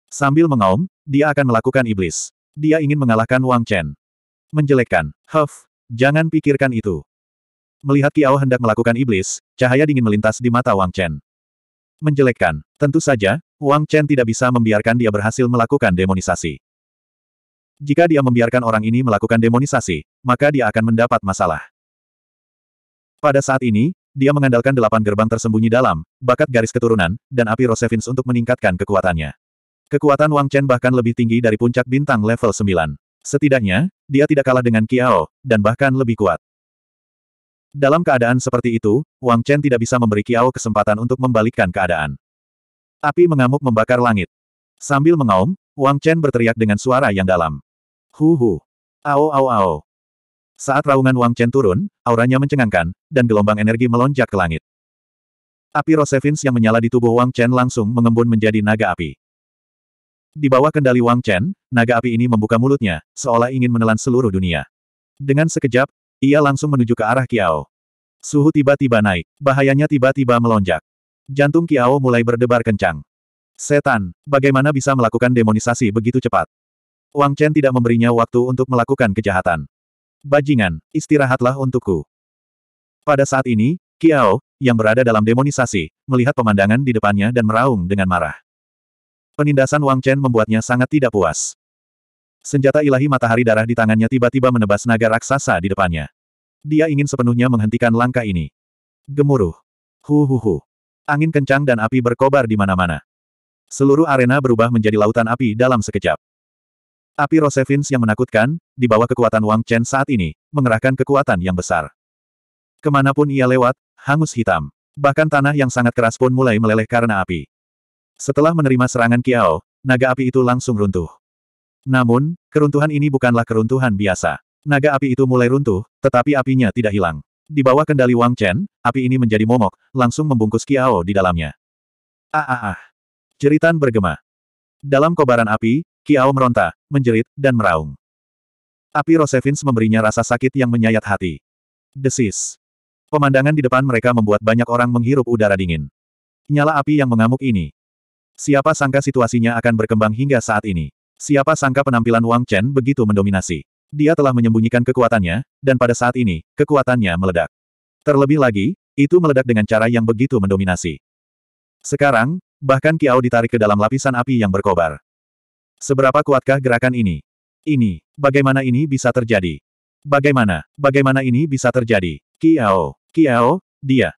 Sambil mengaum, dia akan melakukan iblis. Dia ingin mengalahkan Wang Chen. Menjelekkan. Huff, jangan pikirkan itu. Melihat Kiao hendak melakukan iblis, cahaya dingin melintas di mata Wang Chen. Menjelekkan. Tentu saja, Wang Chen tidak bisa membiarkan dia berhasil melakukan demonisasi. Jika dia membiarkan orang ini melakukan demonisasi, maka dia akan mendapat masalah. Pada saat ini, dia mengandalkan delapan gerbang tersembunyi dalam, bakat garis keturunan, dan api Rosevins untuk meningkatkan kekuatannya. Kekuatan Wang Chen bahkan lebih tinggi dari puncak bintang level 9. Setidaknya, dia tidak kalah dengan Kiao, dan bahkan lebih kuat. Dalam keadaan seperti itu, Wang Chen tidak bisa memberi Kiao kesempatan untuk membalikkan keadaan. Api mengamuk membakar langit. Sambil mengaum, Wang Chen berteriak dengan suara yang dalam. Hu hu. Ao ao ao. Saat raungan Wang Chen turun, auranya mencengangkan, dan gelombang energi melonjak ke langit. Api Rosevins yang menyala di tubuh Wang Chen langsung mengembun menjadi naga api. Di bawah kendali Wang Chen, naga api ini membuka mulutnya, seolah ingin menelan seluruh dunia. Dengan sekejap, ia langsung menuju ke arah Kiao. Suhu tiba-tiba naik. Bahayanya tiba-tiba melonjak. Jantung Kiao mulai berdebar kencang. Setan, bagaimana bisa melakukan demonisasi begitu cepat? Wang Chen tidak memberinya waktu untuk melakukan kejahatan. Bajingan, istirahatlah untukku. Pada saat ini, Kiao, yang berada dalam demonisasi, melihat pemandangan di depannya dan meraung dengan marah. Penindasan Wang Chen membuatnya sangat tidak puas. Senjata ilahi matahari darah di tangannya tiba-tiba menebas naga raksasa di depannya. Dia ingin sepenuhnya menghentikan langkah ini. Gemuruh. Hu hu hu. Angin kencang dan api berkobar di mana-mana. Seluruh arena berubah menjadi lautan api dalam sekejap. Api Rosevins yang menakutkan, di bawah kekuatan Wang Chen saat ini, mengerahkan kekuatan yang besar. Kemanapun ia lewat, hangus hitam. Bahkan tanah yang sangat keras pun mulai meleleh karena api. Setelah menerima serangan Kiao, naga api itu langsung runtuh. Namun, keruntuhan ini bukanlah keruntuhan biasa. Naga api itu mulai runtuh, tetapi apinya tidak hilang. Di bawah kendali Wang Chen, api ini menjadi momok, langsung membungkus Kiao di dalamnya. Ah ah ah. Jeritan bergema. Dalam kobaran api, Kiao meronta, menjerit, dan meraung. Api Rosevins memberinya rasa sakit yang menyayat hati. Desis. Pemandangan di depan mereka membuat banyak orang menghirup udara dingin. Nyala api yang mengamuk ini. Siapa sangka situasinya akan berkembang hingga saat ini. Siapa sangka penampilan Wang Chen begitu mendominasi. Dia telah menyembunyikan kekuatannya, dan pada saat ini, kekuatannya meledak. Terlebih lagi, itu meledak dengan cara yang begitu mendominasi. Sekarang, bahkan Kiao ditarik ke dalam lapisan api yang berkobar. Seberapa kuatkah gerakan ini? Ini, bagaimana ini bisa terjadi? Bagaimana, bagaimana ini bisa terjadi? Kiao, Kiao, dia.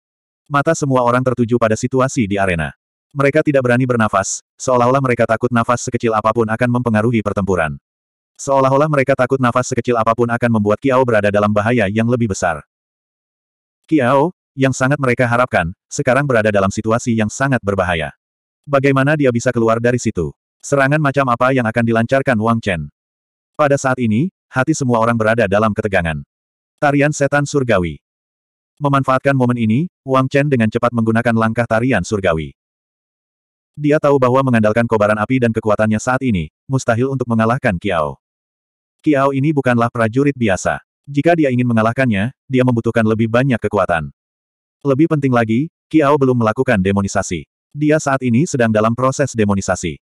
Mata semua orang tertuju pada situasi di arena. Mereka tidak berani bernafas, seolah-olah mereka takut nafas sekecil apapun akan mempengaruhi pertempuran. Seolah-olah mereka takut nafas sekecil apapun akan membuat Kiao berada dalam bahaya yang lebih besar. Kiao, yang sangat mereka harapkan, sekarang berada dalam situasi yang sangat berbahaya. Bagaimana dia bisa keluar dari situ? Serangan macam apa yang akan dilancarkan Wang Chen? Pada saat ini, hati semua orang berada dalam ketegangan. Tarian Setan Surgawi Memanfaatkan momen ini, Wang Chen dengan cepat menggunakan langkah tarian surgawi. Dia tahu bahwa mengandalkan kobaran api dan kekuatannya saat ini, mustahil untuk mengalahkan Kiao. Kiao ini bukanlah prajurit biasa. Jika dia ingin mengalahkannya, dia membutuhkan lebih banyak kekuatan. Lebih penting lagi, Kiao belum melakukan demonisasi. Dia saat ini sedang dalam proses demonisasi.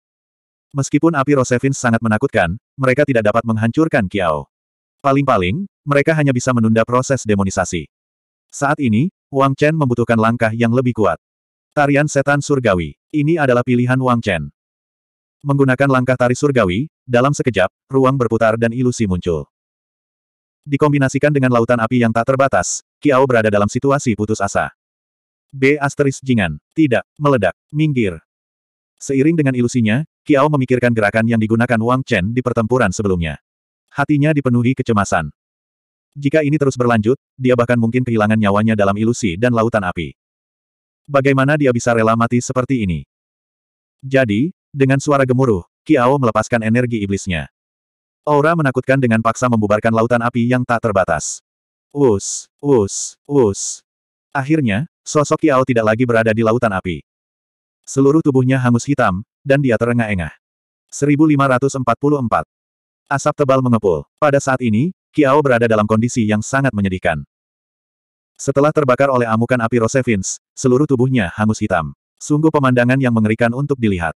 Meskipun api Rosevins sangat menakutkan, mereka tidak dapat menghancurkan Kiao. Paling-paling, mereka hanya bisa menunda proses demonisasi. Saat ini, Wang Chen membutuhkan langkah yang lebih kuat. Tarian Setan Surgawi. Ini adalah pilihan Wang Chen. Menggunakan langkah tari surgawi, dalam sekejap, ruang berputar dan ilusi muncul. Dikombinasikan dengan lautan api yang tak terbatas, Kiao berada dalam situasi putus asa. B asteris jingan. Tidak, meledak, minggir. Seiring dengan ilusinya, Kiao memikirkan gerakan yang digunakan Wang Chen di pertempuran sebelumnya. Hatinya dipenuhi kecemasan. Jika ini terus berlanjut, dia bahkan mungkin kehilangan nyawanya dalam ilusi dan lautan api. Bagaimana dia bisa rela mati seperti ini? Jadi, dengan suara gemuruh, Kiao melepaskan energi iblisnya. Aura menakutkan dengan paksa membubarkan lautan api yang tak terbatas. Us, us, us. Akhirnya, sosok Kiao tidak lagi berada di lautan api. Seluruh tubuhnya hangus hitam, dan dia terengah-engah. 1544. Asap tebal mengepul. Pada saat ini, Kiao berada dalam kondisi yang sangat menyedihkan. Setelah terbakar oleh amukan api Rosevins, seluruh tubuhnya hangus hitam. Sungguh pemandangan yang mengerikan untuk dilihat.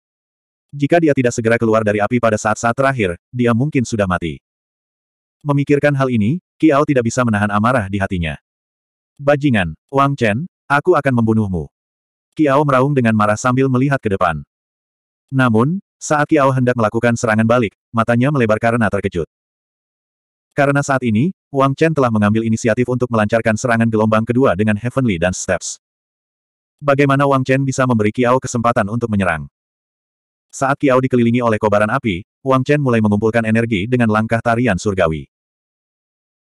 Jika dia tidak segera keluar dari api pada saat-saat terakhir, dia mungkin sudah mati. Memikirkan hal ini, Kiao tidak bisa menahan amarah di hatinya. Bajingan, Wang Chen, aku akan membunuhmu. Kiao meraung dengan marah sambil melihat ke depan. Namun, saat Kiao hendak melakukan serangan balik, matanya melebar karena terkejut. Karena saat ini, Wang Chen telah mengambil inisiatif untuk melancarkan serangan gelombang kedua dengan Heavenly dan Steps. Bagaimana Wang Chen bisa memberi Kiao kesempatan untuk menyerang? Saat Kiao dikelilingi oleh kobaran api, Wang Chen mulai mengumpulkan energi dengan langkah tarian surgawi.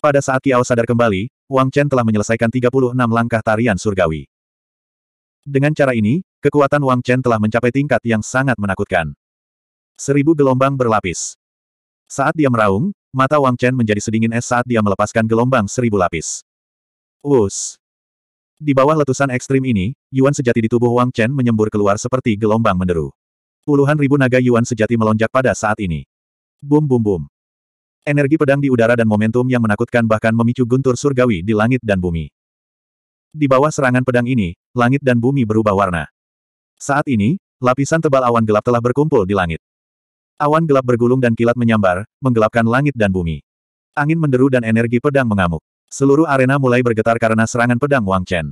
Pada saat Kiao sadar kembali, Wang Chen telah menyelesaikan 36 langkah tarian surgawi. Dengan cara ini, kekuatan Wang Chen telah mencapai tingkat yang sangat menakutkan. Seribu gelombang berlapis. Saat dia meraung, Mata Wang Chen menjadi sedingin es saat dia melepaskan gelombang seribu lapis. Us. Di bawah letusan ekstrim ini, Yuan sejati di tubuh Wang Chen menyembur keluar seperti gelombang menderu. Puluhan ribu naga Yuan sejati melonjak pada saat ini. Bum bum bum. Energi pedang di udara dan momentum yang menakutkan bahkan memicu guntur surgawi di langit dan bumi. Di bawah serangan pedang ini, langit dan bumi berubah warna. Saat ini, lapisan tebal awan gelap telah berkumpul di langit. Awan gelap bergulung dan kilat menyambar, menggelapkan langit dan bumi. Angin menderu dan energi pedang mengamuk. Seluruh arena mulai bergetar karena serangan pedang Wang Chen.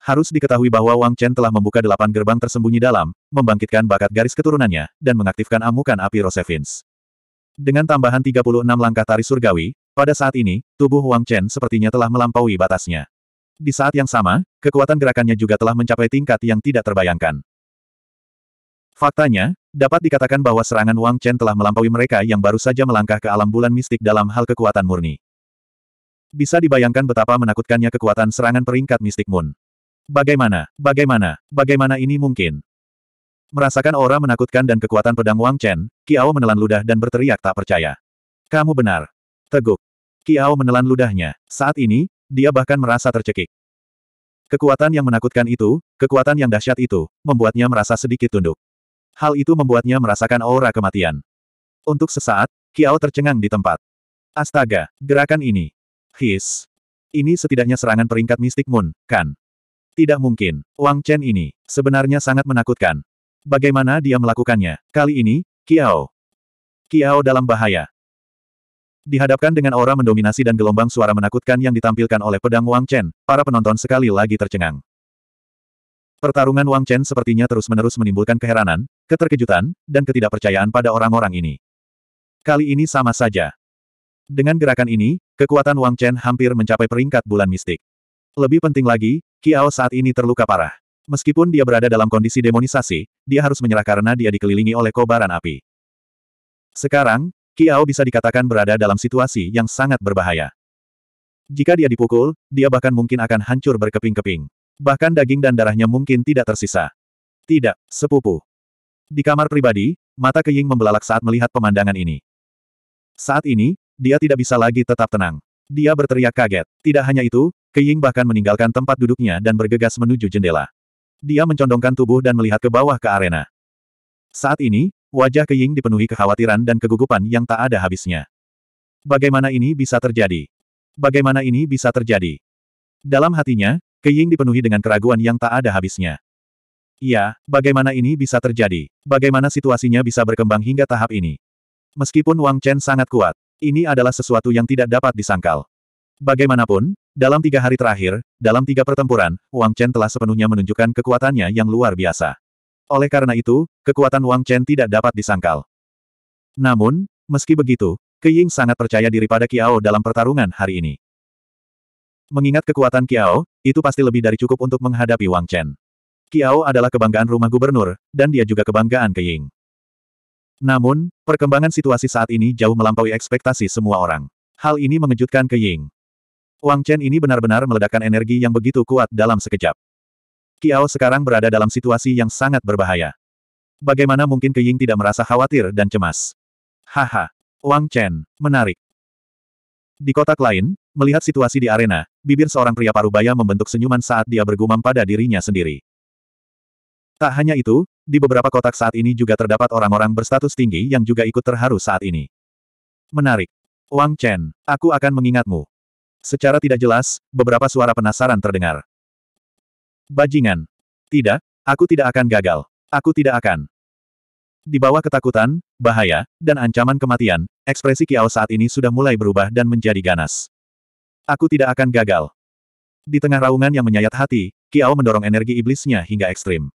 Harus diketahui bahwa Wang Chen telah membuka delapan gerbang tersembunyi dalam, membangkitkan bakat garis keturunannya, dan mengaktifkan amukan api Rosevins. Dengan tambahan 36 langkah tari surgawi, pada saat ini, tubuh Wang Chen sepertinya telah melampaui batasnya. Di saat yang sama, kekuatan gerakannya juga telah mencapai tingkat yang tidak terbayangkan. Faktanya, Dapat dikatakan bahwa serangan Wang Chen telah melampaui mereka yang baru saja melangkah ke alam bulan mistik dalam hal kekuatan murni. Bisa dibayangkan betapa menakutkannya kekuatan serangan peringkat mistik Moon. Bagaimana, bagaimana, bagaimana ini mungkin? Merasakan aura menakutkan dan kekuatan pedang Wang Chen, Kiao menelan ludah dan berteriak tak percaya. Kamu benar. Teguk. Kiao menelan ludahnya. Saat ini, dia bahkan merasa tercekik. Kekuatan yang menakutkan itu, kekuatan yang dahsyat itu, membuatnya merasa sedikit tunduk. Hal itu membuatnya merasakan aura kematian. Untuk sesaat, Kiao tercengang di tempat. Astaga, gerakan ini. His. Ini setidaknya serangan peringkat mistik Moon, kan? Tidak mungkin. Wang Chen ini, sebenarnya sangat menakutkan. Bagaimana dia melakukannya? Kali ini, Kiao. Kiao dalam bahaya. Dihadapkan dengan aura mendominasi dan gelombang suara menakutkan yang ditampilkan oleh pedang Wang Chen, para penonton sekali lagi tercengang. Pertarungan Wang Chen sepertinya terus-menerus menimbulkan keheranan, keterkejutan, dan ketidakpercayaan pada orang-orang ini. Kali ini sama saja. Dengan gerakan ini, kekuatan Wang Chen hampir mencapai peringkat bulan mistik. Lebih penting lagi, Kiao saat ini terluka parah. Meskipun dia berada dalam kondisi demonisasi, dia harus menyerah karena dia dikelilingi oleh kobaran api. Sekarang, Kiao bisa dikatakan berada dalam situasi yang sangat berbahaya. Jika dia dipukul, dia bahkan mungkin akan hancur berkeping-keping. Bahkan daging dan darahnya mungkin tidak tersisa. Tidak, sepupu. Di kamar pribadi, mata Keying membelalak saat melihat pemandangan ini. Saat ini, dia tidak bisa lagi tetap tenang. Dia berteriak kaget. Tidak hanya itu, Keying bahkan meninggalkan tempat duduknya dan bergegas menuju jendela. Dia mencondongkan tubuh dan melihat ke bawah ke arena. Saat ini, wajah Keying dipenuhi kekhawatiran dan kegugupan yang tak ada habisnya. Bagaimana ini bisa terjadi? Bagaimana ini bisa terjadi? Dalam hatinya, Keying dipenuhi dengan keraguan yang tak ada habisnya. Ya, bagaimana ini bisa terjadi? Bagaimana situasinya bisa berkembang hingga tahap ini? Meskipun Wang Chen sangat kuat, ini adalah sesuatu yang tidak dapat disangkal. Bagaimanapun, dalam tiga hari terakhir, dalam tiga pertempuran, Wang Chen telah sepenuhnya menunjukkan kekuatannya yang luar biasa. Oleh karena itu, kekuatan Wang Chen tidak dapat disangkal. Namun, meski begitu, Keying sangat percaya diri pada Kiao dalam pertarungan hari ini. Mengingat kekuatan Kiao, itu pasti lebih dari cukup untuk menghadapi Wang Chen. Kiao adalah kebanggaan rumah gubernur, dan dia juga kebanggaan ke Ying. Namun, perkembangan situasi saat ini jauh melampaui ekspektasi semua orang. Hal ini mengejutkan ke Ying. Wang Chen ini benar-benar meledakkan energi yang begitu kuat dalam sekejap. Kiao sekarang berada dalam situasi yang sangat berbahaya. Bagaimana mungkin ke Ying tidak merasa khawatir dan cemas? Haha. Wang Chen, menarik. Di kotak lain, melihat situasi di arena, bibir seorang pria parubaya membentuk senyuman saat dia bergumam pada dirinya sendiri. Tak hanya itu, di beberapa kotak saat ini juga terdapat orang-orang berstatus tinggi yang juga ikut terharu saat ini. Menarik. Wang Chen, aku akan mengingatmu. Secara tidak jelas, beberapa suara penasaran terdengar. Bajingan. Tidak, aku tidak akan gagal. Aku tidak akan. Di bawah ketakutan, bahaya, dan ancaman kematian, ekspresi Kiao saat ini sudah mulai berubah dan menjadi ganas. Aku tidak akan gagal. Di tengah raungan yang menyayat hati, Kiao mendorong energi iblisnya hingga ekstrim.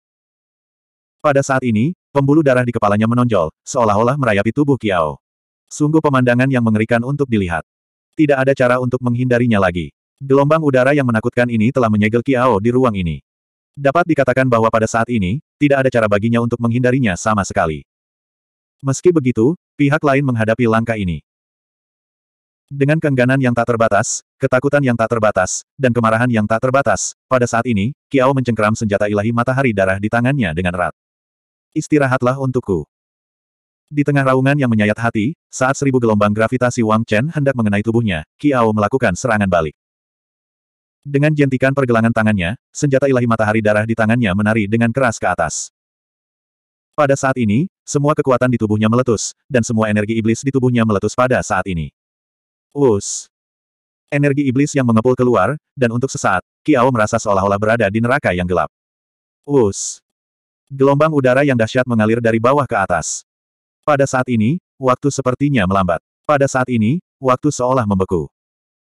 Pada saat ini, pembuluh darah di kepalanya menonjol, seolah-olah merayapi tubuh Kiao. Sungguh pemandangan yang mengerikan untuk dilihat. Tidak ada cara untuk menghindarinya lagi. Gelombang udara yang menakutkan ini telah menyegel Kiao di ruang ini. Dapat dikatakan bahwa pada saat ini, tidak ada cara baginya untuk menghindarinya sama sekali. Meski begitu, pihak lain menghadapi langkah ini. Dengan kengganan yang tak terbatas, ketakutan yang tak terbatas, dan kemarahan yang tak terbatas, pada saat ini, Kiao mencengkeram senjata ilahi matahari darah di tangannya dengan erat. Istirahatlah untukku. Di tengah raungan yang menyayat hati, saat seribu gelombang gravitasi Wang Chen hendak mengenai tubuhnya, Kiao melakukan serangan balik. Dengan jentikan pergelangan tangannya, senjata ilahi matahari darah di tangannya menari dengan keras ke atas. Pada saat ini, semua kekuatan di tubuhnya meletus, dan semua energi iblis di tubuhnya meletus pada saat ini. Us. Energi iblis yang mengepul keluar, dan untuk sesaat, Kiao merasa seolah-olah berada di neraka yang gelap. Us. Gelombang udara yang dahsyat mengalir dari bawah ke atas. Pada saat ini, waktu sepertinya melambat. Pada saat ini, waktu seolah membeku.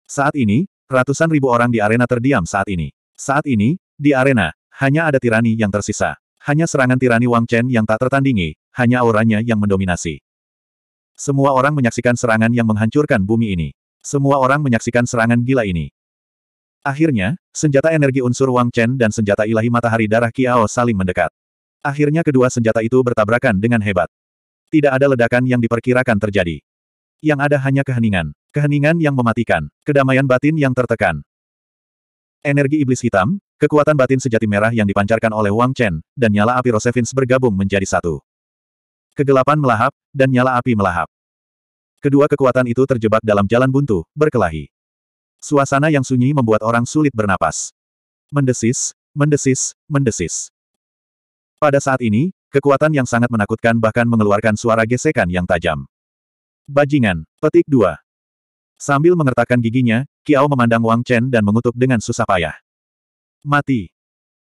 Saat ini, ratusan ribu orang di arena terdiam saat ini. Saat ini, di arena, hanya ada tirani yang tersisa. Hanya serangan tirani Wang Chen yang tak tertandingi, hanya auranya yang mendominasi. Semua orang menyaksikan serangan yang menghancurkan bumi ini. Semua orang menyaksikan serangan gila ini. Akhirnya, senjata energi unsur Wang Chen dan senjata ilahi matahari darah Kiao saling mendekat. Akhirnya kedua senjata itu bertabrakan dengan hebat. Tidak ada ledakan yang diperkirakan terjadi. Yang ada hanya keheningan. Keheningan yang mematikan. Kedamaian batin yang tertekan. Energi iblis hitam, kekuatan batin sejati merah yang dipancarkan oleh Wang Chen, dan nyala api Rosevins bergabung menjadi satu. Kegelapan melahap, dan nyala api melahap. Kedua kekuatan itu terjebak dalam jalan buntu, berkelahi. Suasana yang sunyi membuat orang sulit bernapas. Mendesis, mendesis, mendesis. Pada saat ini, kekuatan yang sangat menakutkan bahkan mengeluarkan suara gesekan yang tajam. Bajingan, petik dua. Sambil mengertakkan giginya, Kiao memandang Wang Chen dan mengutuk dengan susah payah. Mati.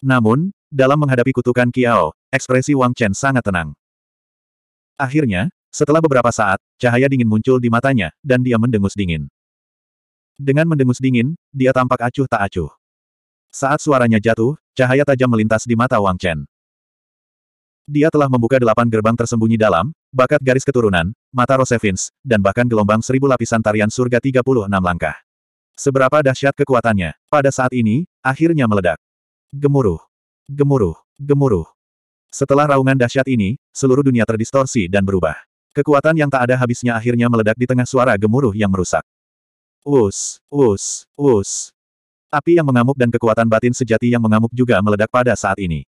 Namun, dalam menghadapi kutukan Kiao, ekspresi Wang Chen sangat tenang. Akhirnya, setelah beberapa saat, cahaya dingin muncul di matanya, dan dia mendengus dingin. Dengan mendengus dingin, dia tampak acuh tak acuh. Saat suaranya jatuh, cahaya tajam melintas di mata Wang Chen. Dia telah membuka delapan gerbang tersembunyi dalam, bakat garis keturunan, mata Rosevins, dan bahkan gelombang seribu lapisan tarian surga 36 langkah. Seberapa dahsyat kekuatannya, pada saat ini, akhirnya meledak. Gemuruh. Gemuruh. Gemuruh. Setelah raungan dahsyat ini, seluruh dunia terdistorsi dan berubah. Kekuatan yang tak ada habisnya akhirnya meledak di tengah suara gemuruh yang merusak. Us, us, us. Api yang mengamuk dan kekuatan batin sejati yang mengamuk juga meledak pada saat ini.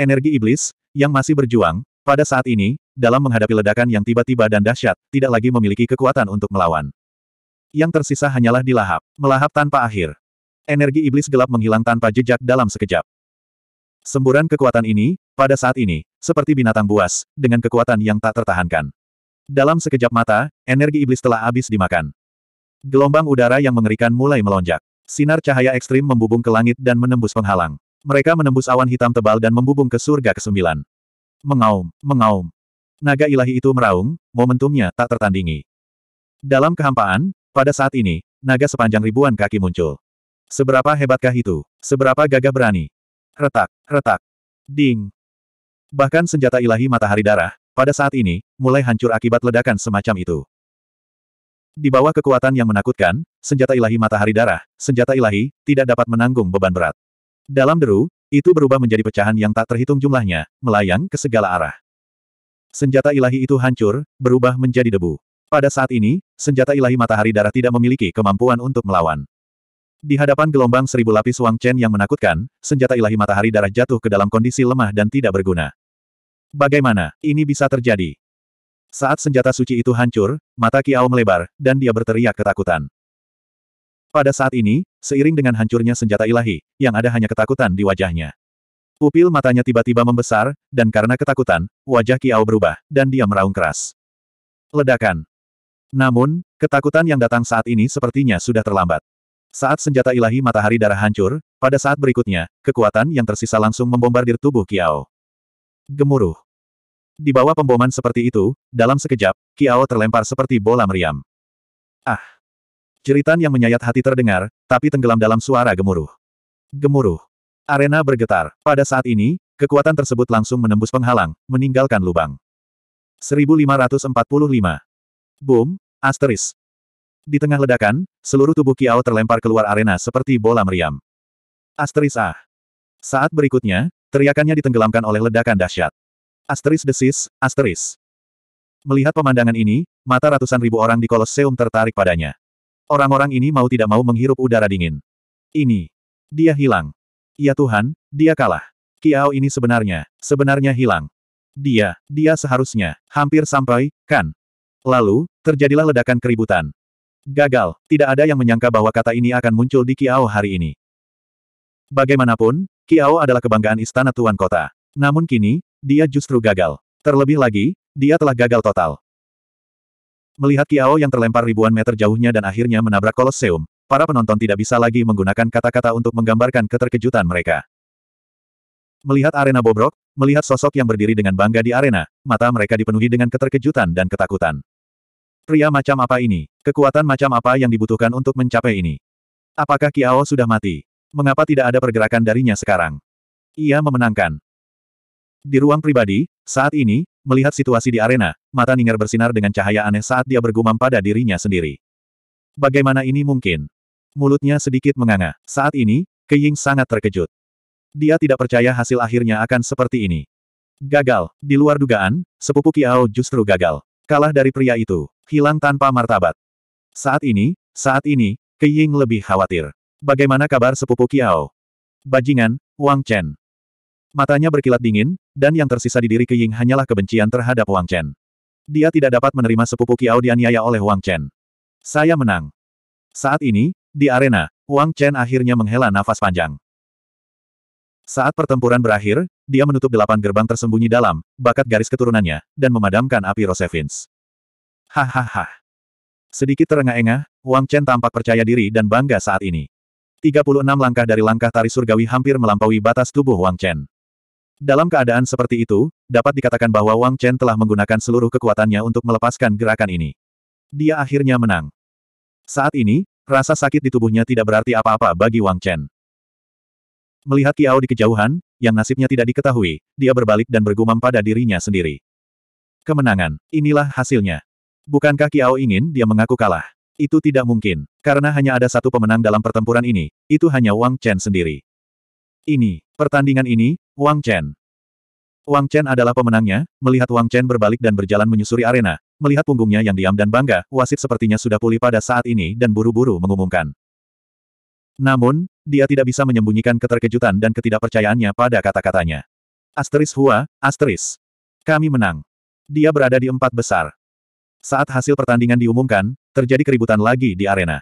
Energi iblis, yang masih berjuang, pada saat ini, dalam menghadapi ledakan yang tiba-tiba dan dahsyat, tidak lagi memiliki kekuatan untuk melawan. Yang tersisa hanyalah dilahap, melahap tanpa akhir. Energi iblis gelap menghilang tanpa jejak dalam sekejap. Semburan kekuatan ini, pada saat ini, seperti binatang buas, dengan kekuatan yang tak tertahankan. Dalam sekejap mata, energi iblis telah habis dimakan. Gelombang udara yang mengerikan mulai melonjak. Sinar cahaya ekstrim membubung ke langit dan menembus penghalang. Mereka menembus awan hitam tebal dan membubung ke surga kesembilan. Mengaum, mengaum. Naga ilahi itu meraung, momentumnya tak tertandingi. Dalam kehampaan, pada saat ini, naga sepanjang ribuan kaki muncul. Seberapa hebatkah itu? Seberapa gagah berani? Retak, retak. Ding. Bahkan senjata ilahi matahari darah, pada saat ini, mulai hancur akibat ledakan semacam itu. Di bawah kekuatan yang menakutkan, senjata ilahi matahari darah, senjata ilahi, tidak dapat menanggung beban berat. Dalam deru, itu berubah menjadi pecahan yang tak terhitung jumlahnya, melayang ke segala arah. Senjata ilahi itu hancur, berubah menjadi debu. Pada saat ini, senjata ilahi matahari darah tidak memiliki kemampuan untuk melawan. Di hadapan gelombang seribu lapis Wang Chen yang menakutkan, senjata ilahi matahari darah jatuh ke dalam kondisi lemah dan tidak berguna. Bagaimana, ini bisa terjadi? Saat senjata suci itu hancur, mata Kiao melebar, dan dia berteriak ketakutan. Pada saat ini, seiring dengan hancurnya senjata ilahi, yang ada hanya ketakutan di wajahnya. Pupil matanya tiba-tiba membesar, dan karena ketakutan, wajah Kiao berubah, dan dia meraung keras. Ledakan. Namun, ketakutan yang datang saat ini sepertinya sudah terlambat. Saat senjata ilahi matahari darah hancur, pada saat berikutnya, kekuatan yang tersisa langsung membombardir tubuh Kiao. Gemuruh. Di bawah pemboman seperti itu, dalam sekejap, Kiao terlempar seperti bola meriam. Ah! Jeritan yang menyayat hati terdengar, tapi tenggelam dalam suara gemuruh. Gemuruh. Arena bergetar. Pada saat ini, kekuatan tersebut langsung menembus penghalang, meninggalkan lubang. 1545. Boom, asteris, di tengah ledakan, seluruh tubuh Kiao terlempar keluar arena seperti bola meriam. Asteris ah. Saat berikutnya, teriakannya ditenggelamkan oleh ledakan dahsyat. Asteris desis, asteris. Melihat pemandangan ini, mata ratusan ribu orang di Koloseum tertarik padanya. Orang-orang ini mau tidak mau menghirup udara dingin. Ini. Dia hilang. Ya Tuhan, dia kalah. Kiao ini sebenarnya, sebenarnya hilang. Dia, dia seharusnya, hampir sampai, kan. Lalu, terjadilah ledakan keributan. Gagal, tidak ada yang menyangka bahwa kata ini akan muncul di Kiao hari ini. Bagaimanapun, Kiao adalah kebanggaan istana tuan kota. Namun kini, dia justru gagal. Terlebih lagi, dia telah gagal total. Melihat Kiao yang terlempar ribuan meter jauhnya dan akhirnya menabrak Koloseum, para penonton tidak bisa lagi menggunakan kata-kata untuk menggambarkan keterkejutan mereka. Melihat arena bobrok, melihat sosok yang berdiri dengan bangga di arena, mata mereka dipenuhi dengan keterkejutan dan ketakutan. Pria macam apa ini? Kekuatan macam apa yang dibutuhkan untuk mencapai ini? Apakah Kiao sudah mati? Mengapa tidak ada pergerakan darinya sekarang? Ia memenangkan. Di ruang pribadi, saat ini, melihat situasi di arena, mata Ninger bersinar dengan cahaya aneh saat dia bergumam pada dirinya sendiri. Bagaimana ini mungkin? Mulutnya sedikit menganga. Saat ini, Ying sangat terkejut. Dia tidak percaya hasil akhirnya akan seperti ini. Gagal. Di luar dugaan, sepupu Kiao justru gagal. Kalah dari pria itu hilang tanpa martabat. Saat ini, saat ini, keying lebih khawatir. Bagaimana kabar sepupu Kiao? Bajingan, Wang Chen. Matanya berkilat dingin, dan yang tersisa di diri Ying hanyalah kebencian terhadap Wang Chen. Dia tidak dapat menerima sepupu Kiao dianiaya oleh Wang Chen. Saya menang. Saat ini, di arena, Wang Chen akhirnya menghela nafas panjang. Saat pertempuran berakhir, dia menutup delapan gerbang tersembunyi dalam bakat garis keturunannya, dan memadamkan api Rosevins. Hahaha. Sedikit terengah-engah, Wang Chen tampak percaya diri dan bangga saat ini. 36 langkah dari langkah tari surgawi hampir melampaui batas tubuh Wang Chen. Dalam keadaan seperti itu, dapat dikatakan bahwa Wang Chen telah menggunakan seluruh kekuatannya untuk melepaskan gerakan ini. Dia akhirnya menang. Saat ini, rasa sakit di tubuhnya tidak berarti apa-apa bagi Wang Chen. Melihat Kiao di kejauhan, yang nasibnya tidak diketahui, dia berbalik dan bergumam pada dirinya sendiri. Kemenangan, inilah hasilnya. Bukankah Kiao ingin dia mengaku kalah? Itu tidak mungkin, karena hanya ada satu pemenang dalam pertempuran ini, itu hanya Wang Chen sendiri. Ini, pertandingan ini, Wang Chen. Wang Chen adalah pemenangnya, melihat Wang Chen berbalik dan berjalan menyusuri arena, melihat punggungnya yang diam dan bangga, wasit sepertinya sudah pulih pada saat ini dan buru-buru mengumumkan. Namun, dia tidak bisa menyembunyikan keterkejutan dan ketidakpercayaannya pada kata-katanya. Asteris Hua, asteris. Kami menang. Dia berada di empat besar. Saat hasil pertandingan diumumkan, terjadi keributan lagi di arena.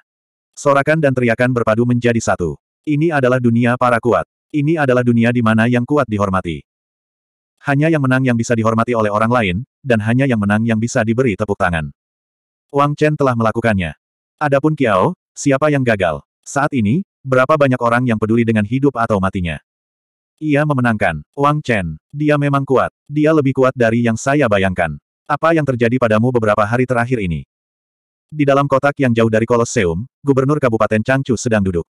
Sorakan dan teriakan berpadu menjadi satu. Ini adalah dunia para kuat. Ini adalah dunia di mana yang kuat dihormati. Hanya yang menang yang bisa dihormati oleh orang lain, dan hanya yang menang yang bisa diberi tepuk tangan. Wang Chen telah melakukannya. Adapun Kiao, siapa yang gagal? Saat ini, berapa banyak orang yang peduli dengan hidup atau matinya? Ia memenangkan. Wang Chen, dia memang kuat. Dia lebih kuat dari yang saya bayangkan. Apa yang terjadi padamu beberapa hari terakhir ini? Di dalam kotak yang jauh dari Koloseum, Gubernur Kabupaten Changchu sedang duduk.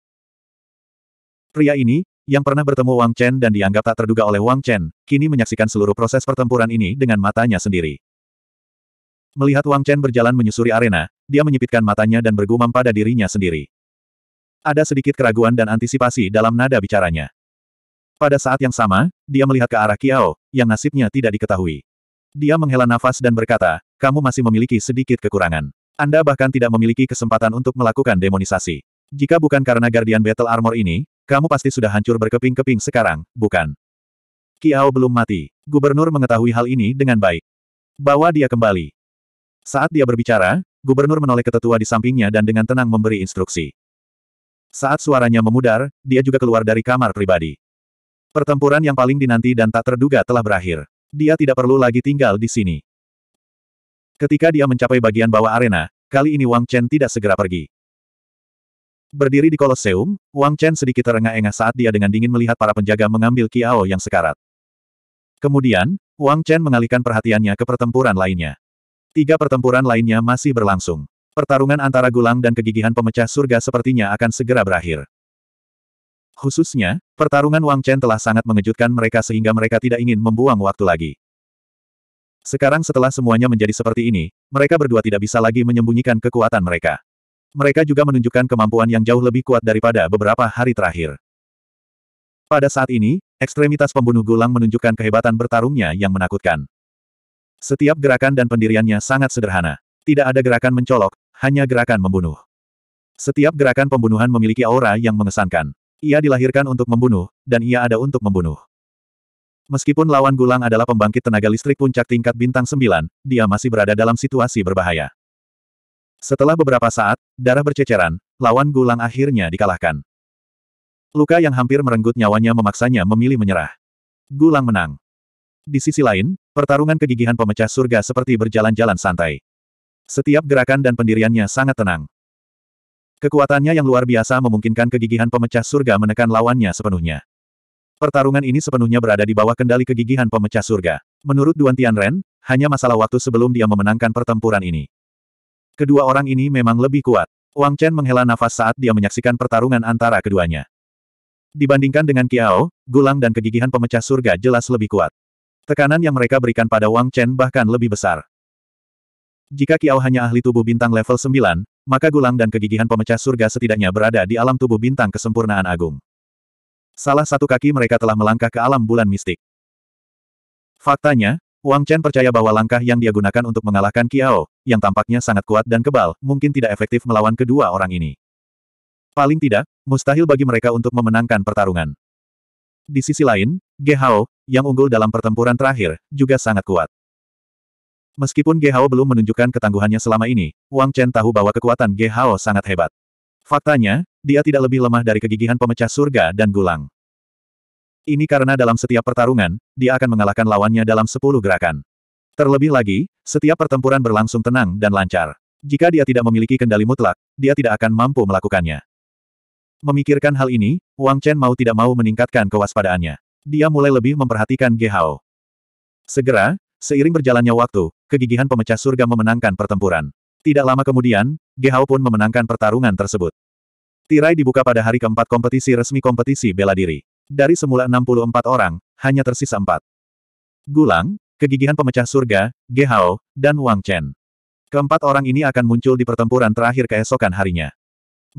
Pria ini, yang pernah bertemu Wang Chen dan dianggap tak terduga oleh Wang Chen, kini menyaksikan seluruh proses pertempuran ini dengan matanya sendiri. Melihat Wang Chen berjalan menyusuri arena, dia menyipitkan matanya dan bergumam pada dirinya sendiri. Ada sedikit keraguan dan antisipasi dalam nada bicaranya. Pada saat yang sama, dia melihat ke arah Kiao, yang nasibnya tidak diketahui. Dia menghela nafas dan berkata, kamu masih memiliki sedikit kekurangan. Anda bahkan tidak memiliki kesempatan untuk melakukan demonisasi. Jika bukan karena Guardian Battle Armor ini, kamu pasti sudah hancur berkeping-keping sekarang, bukan? Kiao belum mati. Gubernur mengetahui hal ini dengan baik. Bawa dia kembali. Saat dia berbicara, gubernur menoleh ke tetua di sampingnya dan dengan tenang memberi instruksi. Saat suaranya memudar, dia juga keluar dari kamar pribadi. Pertempuran yang paling dinanti dan tak terduga telah berakhir. Dia tidak perlu lagi tinggal di sini. Ketika dia mencapai bagian bawah arena, kali ini Wang Chen tidak segera pergi. Berdiri di Koloseum, Wang Chen sedikit terengah-engah saat dia dengan dingin melihat para penjaga mengambil Kiao yang sekarat. Kemudian, Wang Chen mengalihkan perhatiannya ke pertempuran lainnya. Tiga pertempuran lainnya masih berlangsung. Pertarungan antara Gulang dan kegigihan pemecah surga sepertinya akan segera berakhir. Khususnya, pertarungan Wang Chen telah sangat mengejutkan mereka sehingga mereka tidak ingin membuang waktu lagi. Sekarang setelah semuanya menjadi seperti ini, mereka berdua tidak bisa lagi menyembunyikan kekuatan mereka. Mereka juga menunjukkan kemampuan yang jauh lebih kuat daripada beberapa hari terakhir. Pada saat ini, ekstremitas pembunuh gulang menunjukkan kehebatan bertarungnya yang menakutkan. Setiap gerakan dan pendiriannya sangat sederhana. Tidak ada gerakan mencolok, hanya gerakan membunuh. Setiap gerakan pembunuhan memiliki aura yang mengesankan. Ia dilahirkan untuk membunuh, dan ia ada untuk membunuh. Meskipun lawan Gulang adalah pembangkit tenaga listrik puncak tingkat bintang 9, dia masih berada dalam situasi berbahaya. Setelah beberapa saat, darah berceceran, lawan Gulang akhirnya dikalahkan. Luka yang hampir merenggut nyawanya memaksanya memilih menyerah. Gulang menang. Di sisi lain, pertarungan kegigihan pemecah surga seperti berjalan-jalan santai. Setiap gerakan dan pendiriannya sangat tenang. Kekuatannya yang luar biasa memungkinkan kegigihan pemecah surga menekan lawannya sepenuhnya. Pertarungan ini sepenuhnya berada di bawah kendali kegigihan pemecah surga. Menurut Duan Tianren, hanya masalah waktu sebelum dia memenangkan pertempuran ini. Kedua orang ini memang lebih kuat. Wang Chen menghela nafas saat dia menyaksikan pertarungan antara keduanya. Dibandingkan dengan Kiao, gulang dan kegigihan pemecah surga jelas lebih kuat. Tekanan yang mereka berikan pada Wang Chen bahkan lebih besar. Jika Kiao hanya ahli tubuh bintang level 9, maka gulang dan kegigihan pemecah surga setidaknya berada di alam tubuh bintang kesempurnaan agung. Salah satu kaki mereka telah melangkah ke alam bulan mistik. Faktanya, Wang Chen percaya bahwa langkah yang dia gunakan untuk mengalahkan Kiao, yang tampaknya sangat kuat dan kebal, mungkin tidak efektif melawan kedua orang ini. Paling tidak, mustahil bagi mereka untuk memenangkan pertarungan. Di sisi lain, Ge Hao, yang unggul dalam pertempuran terakhir, juga sangat kuat. Meskipun Ge Hao belum menunjukkan ketangguhannya selama ini, Wang Chen tahu bahwa kekuatan Ge Hao sangat hebat. Faktanya, dia tidak lebih lemah dari kegigihan pemecah surga dan gulang. Ini karena dalam setiap pertarungan, dia akan mengalahkan lawannya dalam sepuluh gerakan. Terlebih lagi, setiap pertempuran berlangsung tenang dan lancar. Jika dia tidak memiliki kendali mutlak, dia tidak akan mampu melakukannya. Memikirkan hal ini, Wang Chen mau tidak mau meningkatkan kewaspadaannya. Dia mulai lebih memperhatikan Ge Hao. Segera, Seiring berjalannya waktu, kegigihan pemecah surga memenangkan pertempuran. Tidak lama kemudian, Gehao pun memenangkan pertarungan tersebut. Tirai dibuka pada hari keempat kompetisi resmi kompetisi bela diri. Dari semula 64 orang, hanya tersisa empat. Gulang, kegigihan pemecah surga, Gehao, dan Wang Chen. Keempat orang ini akan muncul di pertempuran terakhir keesokan harinya.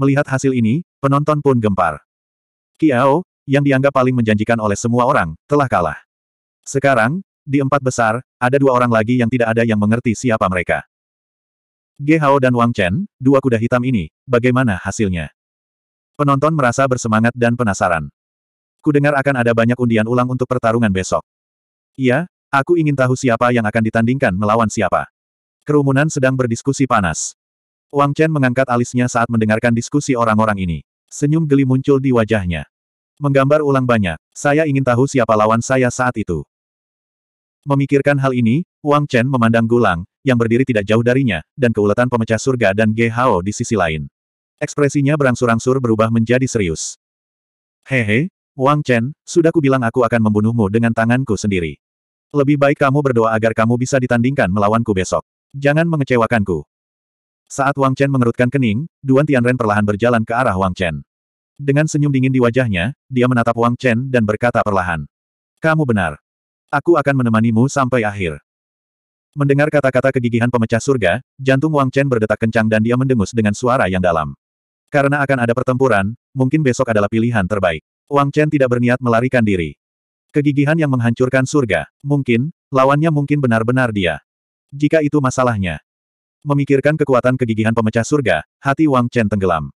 Melihat hasil ini, penonton pun gempar. Kiao, yang dianggap paling menjanjikan oleh semua orang, telah kalah. Sekarang, di empat besar, ada dua orang lagi yang tidak ada yang mengerti siapa mereka. Ge Hao dan Wang Chen, dua kuda hitam ini, bagaimana hasilnya? Penonton merasa bersemangat dan penasaran. Kudengar akan ada banyak undian ulang untuk pertarungan besok. Iya, aku ingin tahu siapa yang akan ditandingkan melawan siapa. Kerumunan sedang berdiskusi panas. Wang Chen mengangkat alisnya saat mendengarkan diskusi orang-orang ini. Senyum geli muncul di wajahnya. Menggambar ulang banyak, saya ingin tahu siapa lawan saya saat itu. Memikirkan hal ini, Wang Chen memandang Gulang, yang berdiri tidak jauh darinya, dan keuletan pemecah surga dan Ge Hao di sisi lain. Ekspresinya berangsur-angsur berubah menjadi serius. Hehe, Wang Chen, sudah kubilang aku akan membunuhmu dengan tanganku sendiri. Lebih baik kamu berdoa agar kamu bisa ditandingkan melawanku besok. Jangan mengecewakanku. Saat Wang Chen mengerutkan kening, Duan Tianren perlahan berjalan ke arah Wang Chen. Dengan senyum dingin di wajahnya, dia menatap Wang Chen dan berkata perlahan. Kamu benar. Aku akan menemanimu sampai akhir. Mendengar kata-kata kegigihan pemecah surga, jantung Wang Chen berdetak kencang dan dia mendengus dengan suara yang dalam. Karena akan ada pertempuran, mungkin besok adalah pilihan terbaik. Wang Chen tidak berniat melarikan diri. Kegigihan yang menghancurkan surga, mungkin, lawannya mungkin benar-benar dia. Jika itu masalahnya. Memikirkan kekuatan kegigihan pemecah surga, hati Wang Chen tenggelam.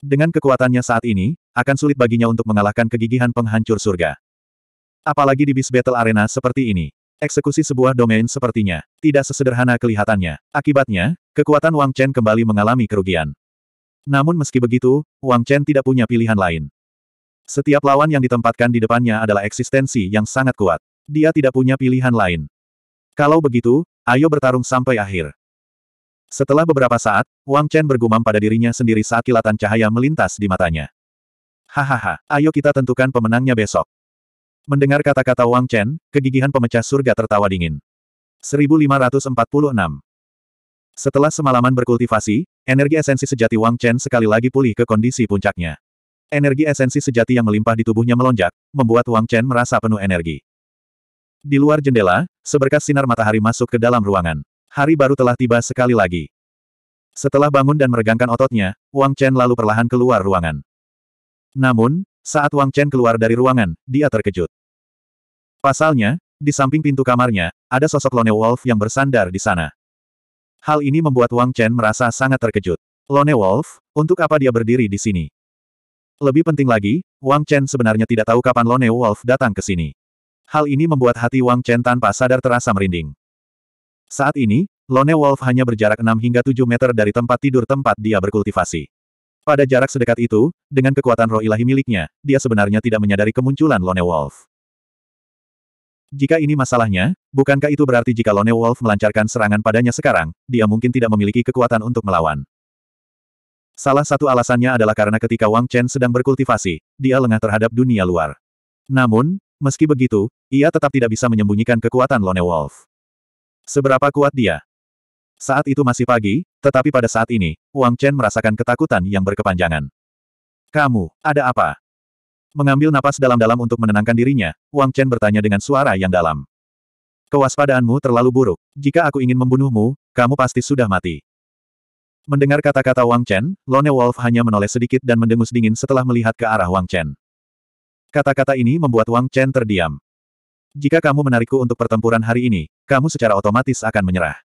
Dengan kekuatannya saat ini, akan sulit baginya untuk mengalahkan kegigihan penghancur surga. Apalagi di bis battle arena seperti ini. Eksekusi sebuah domain sepertinya tidak sesederhana kelihatannya. Akibatnya, kekuatan Wang Chen kembali mengalami kerugian. Namun meski begitu, Wang Chen tidak punya pilihan lain. Setiap lawan yang ditempatkan di depannya adalah eksistensi yang sangat kuat. Dia tidak punya pilihan lain. Kalau begitu, ayo bertarung sampai akhir. Setelah beberapa saat, Wang Chen bergumam pada dirinya sendiri saat kilatan cahaya melintas di matanya. Hahaha, ayo kita tentukan pemenangnya besok. Mendengar kata-kata Wang Chen, kegigihan pemecah surga tertawa dingin. 1546 Setelah semalaman berkultivasi, energi esensi sejati Wang Chen sekali lagi pulih ke kondisi puncaknya. Energi esensi sejati yang melimpah di tubuhnya melonjak, membuat Wang Chen merasa penuh energi. Di luar jendela, seberkas sinar matahari masuk ke dalam ruangan. Hari baru telah tiba sekali lagi. Setelah bangun dan meregangkan ototnya, Wang Chen lalu perlahan keluar ruangan. Namun, saat Wang Chen keluar dari ruangan, dia terkejut. Pasalnya, di samping pintu kamarnya, ada sosok Lone Wolf yang bersandar di sana. Hal ini membuat Wang Chen merasa sangat terkejut. Lone Wolf, untuk apa dia berdiri di sini? Lebih penting lagi, Wang Chen sebenarnya tidak tahu kapan Lone Wolf datang ke sini. Hal ini membuat hati Wang Chen tanpa sadar terasa merinding. Saat ini, Lone Wolf hanya berjarak 6 hingga 7 meter dari tempat tidur tempat dia berkultivasi. Pada jarak sedekat itu, dengan kekuatan roh ilahi miliknya, dia sebenarnya tidak menyadari kemunculan Lone Wolf. Jika ini masalahnya, bukankah itu berarti jika Lone Wolf melancarkan serangan padanya sekarang, dia mungkin tidak memiliki kekuatan untuk melawan? Salah satu alasannya adalah karena ketika Wang Chen sedang berkultivasi, dia lengah terhadap dunia luar. Namun, meski begitu, ia tetap tidak bisa menyembunyikan kekuatan Lone Wolf. Seberapa kuat dia? Saat itu masih pagi, tetapi pada saat ini, Wang Chen merasakan ketakutan yang berkepanjangan. Kamu, ada apa? Mengambil napas dalam-dalam untuk menenangkan dirinya, Wang Chen bertanya dengan suara yang dalam. Kewaspadaanmu terlalu buruk. Jika aku ingin membunuhmu, kamu pasti sudah mati. Mendengar kata-kata Wang Chen, Lone Wolf hanya menoleh sedikit dan mendengus dingin setelah melihat ke arah Wang Chen. Kata-kata ini membuat Wang Chen terdiam. Jika kamu menarikku untuk pertempuran hari ini, kamu secara otomatis akan menyerah.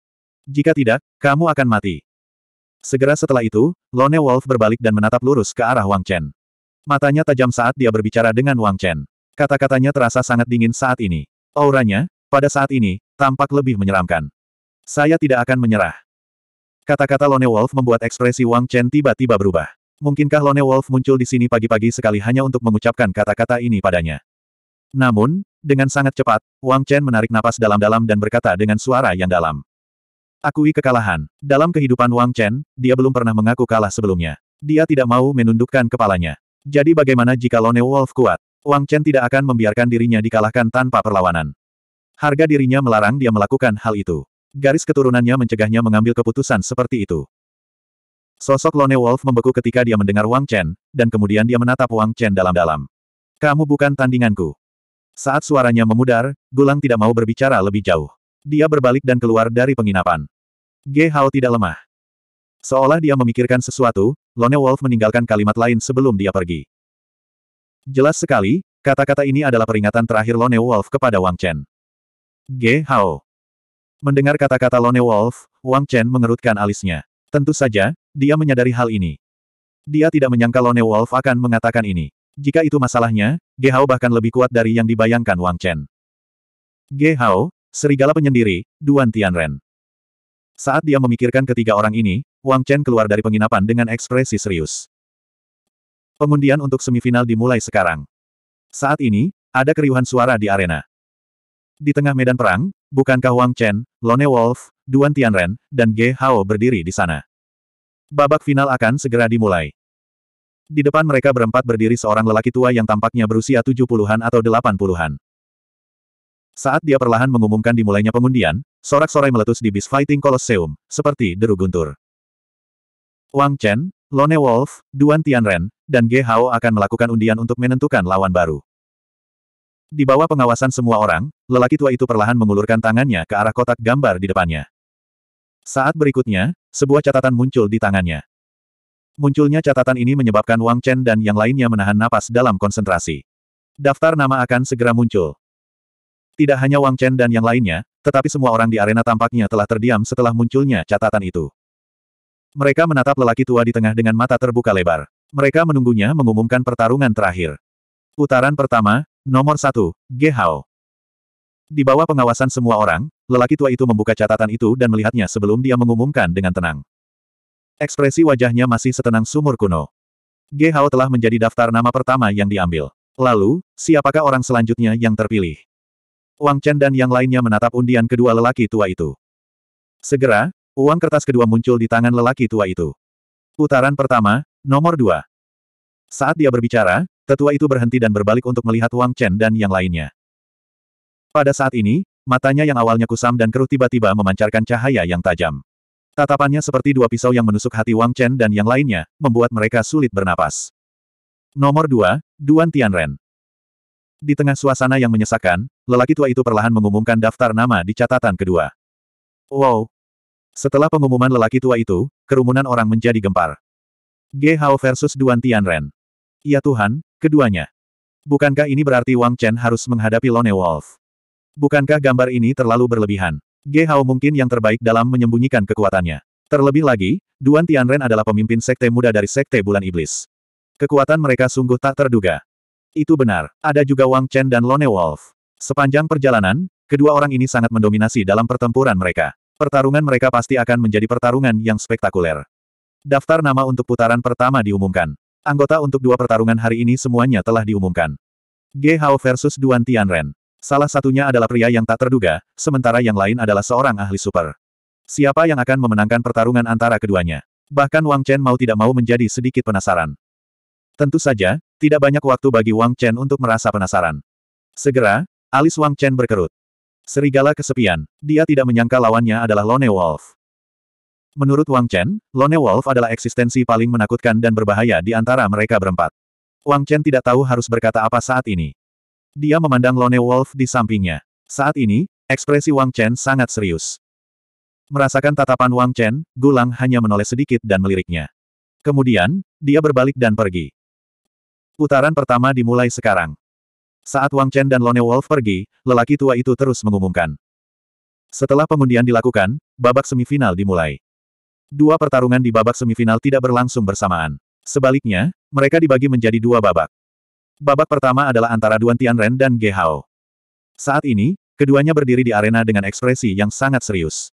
Jika tidak, kamu akan mati. Segera setelah itu, Lone Wolf berbalik dan menatap lurus ke arah Wang Chen. Matanya tajam saat dia berbicara dengan Wang Chen. Kata-katanya terasa sangat dingin saat ini. Auranya, pada saat ini, tampak lebih menyeramkan. Saya tidak akan menyerah. Kata-kata Lone Wolf membuat ekspresi Wang Chen tiba-tiba berubah. Mungkinkah Lone Wolf muncul di sini pagi-pagi sekali hanya untuk mengucapkan kata-kata ini padanya? Namun, dengan sangat cepat, Wang Chen menarik napas dalam-dalam dan berkata dengan suara yang dalam. Akui kekalahan. Dalam kehidupan Wang Chen, dia belum pernah mengaku kalah sebelumnya. Dia tidak mau menundukkan kepalanya. Jadi bagaimana jika Lone Wolf kuat? Wang Chen tidak akan membiarkan dirinya dikalahkan tanpa perlawanan. Harga dirinya melarang dia melakukan hal itu. Garis keturunannya mencegahnya mengambil keputusan seperti itu. Sosok Lone Wolf membeku ketika dia mendengar Wang Chen, dan kemudian dia menatap Wang Chen dalam-dalam. Kamu bukan tandinganku. Saat suaranya memudar, Gulang tidak mau berbicara lebih jauh. Dia berbalik dan keluar dari penginapan. Ge Hao tidak lemah. Seolah dia memikirkan sesuatu, Lone Wolf meninggalkan kalimat lain sebelum dia pergi. Jelas sekali, kata-kata ini adalah peringatan terakhir Lone Wolf kepada Wang Chen. Ge Hao. Mendengar kata-kata Lone Wolf, Wang Chen mengerutkan alisnya. Tentu saja, dia menyadari hal ini. Dia tidak menyangka Lone Wolf akan mengatakan ini. Jika itu masalahnya, Ge Hao bahkan lebih kuat dari yang dibayangkan Wang Chen. Ge Hao, serigala penyendiri, Duan Tianren. Saat dia memikirkan ketiga orang ini, Wang Chen keluar dari penginapan dengan ekspresi serius. Pengundian untuk semifinal dimulai sekarang. Saat ini, ada keriuhan suara di arena. Di tengah medan perang, bukankah Wang Chen, Lone Wolf, Duan Tianren, dan Ge Hao berdiri di sana? Babak final akan segera dimulai. Di depan mereka berempat berdiri seorang lelaki tua yang tampaknya berusia 70-an atau 80-an. Saat dia perlahan mengumumkan dimulainya pengundian, sorak-sorai meletus di bis Fighting Colosseum, seperti deru guntur. Wang Chen, Lone Wolf, Duan Tianren, dan Ge Hao akan melakukan undian untuk menentukan lawan baru. Di bawah pengawasan semua orang, lelaki tua itu perlahan mengulurkan tangannya ke arah kotak gambar di depannya. Saat berikutnya, sebuah catatan muncul di tangannya. Munculnya catatan ini menyebabkan Wang Chen dan yang lainnya menahan napas dalam konsentrasi. Daftar nama akan segera muncul. Tidak hanya Wang Chen dan yang lainnya, tetapi semua orang di arena tampaknya telah terdiam setelah munculnya catatan itu. Mereka menatap lelaki tua di tengah dengan mata terbuka lebar. Mereka menunggunya mengumumkan pertarungan terakhir. Putaran pertama, nomor satu, Gehao. Di bawah pengawasan semua orang, lelaki tua itu membuka catatan itu dan melihatnya sebelum dia mengumumkan dengan tenang. Ekspresi wajahnya masih setenang sumur kuno. Gehao telah menjadi daftar nama pertama yang diambil. Lalu, siapakah orang selanjutnya yang terpilih? Wang Chen dan yang lainnya menatap undian kedua lelaki tua itu. Segera, Uang kertas kedua muncul di tangan lelaki tua itu. Putaran pertama, nomor dua. Saat dia berbicara, tetua itu berhenti dan berbalik untuk melihat Wang Chen dan yang lainnya. Pada saat ini, matanya yang awalnya kusam dan keruh tiba-tiba memancarkan cahaya yang tajam. Tatapannya seperti dua pisau yang menusuk hati Wang Chen dan yang lainnya, membuat mereka sulit bernapas. Nomor dua, Duan Tianren. Di tengah suasana yang menyesakan, lelaki tua itu perlahan mengumumkan daftar nama di catatan kedua. Wow, setelah pengumuman lelaki tua itu, kerumunan orang menjadi gempar. Ge Hao versus Duan Tianren. Ya Tuhan, keduanya. Bukankah ini berarti Wang Chen harus menghadapi Lone Wolf? Bukankah gambar ini terlalu berlebihan? Ge Hao mungkin yang terbaik dalam menyembunyikan kekuatannya. Terlebih lagi, Duan Tianren adalah pemimpin sekte muda dari sekte Bulan Iblis. Kekuatan mereka sungguh tak terduga. Itu benar, ada juga Wang Chen dan Lone Wolf. Sepanjang perjalanan, kedua orang ini sangat mendominasi dalam pertempuran mereka. Pertarungan mereka pasti akan menjadi pertarungan yang spektakuler. Daftar nama untuk putaran pertama diumumkan. Anggota untuk dua pertarungan hari ini semuanya telah diumumkan. Ge Hao versus Duan Tianren. Salah satunya adalah pria yang tak terduga, sementara yang lain adalah seorang ahli super. Siapa yang akan memenangkan pertarungan antara keduanya? Bahkan Wang Chen mau tidak mau menjadi sedikit penasaran. Tentu saja, tidak banyak waktu bagi Wang Chen untuk merasa penasaran. Segera, alis Wang Chen berkerut. Serigala kesepian, dia tidak menyangka lawannya adalah Lone Wolf. Menurut Wang Chen, Lone Wolf adalah eksistensi paling menakutkan dan berbahaya di antara mereka berempat. Wang Chen tidak tahu harus berkata apa saat ini. Dia memandang Lone Wolf di sampingnya. Saat ini, ekspresi Wang Chen sangat serius. Merasakan tatapan Wang Chen, Gulang hanya menoleh sedikit dan meliriknya. Kemudian, dia berbalik dan pergi. Putaran pertama dimulai sekarang. Saat Wang Chen dan Lone Wolf pergi, lelaki tua itu terus mengumumkan. Setelah pengundian dilakukan, babak semifinal dimulai. Dua pertarungan di babak semifinal tidak berlangsung bersamaan. Sebaliknya, mereka dibagi menjadi dua babak. Babak pertama adalah antara Duan Tianren dan Ge Hao. Saat ini, keduanya berdiri di arena dengan ekspresi yang sangat serius.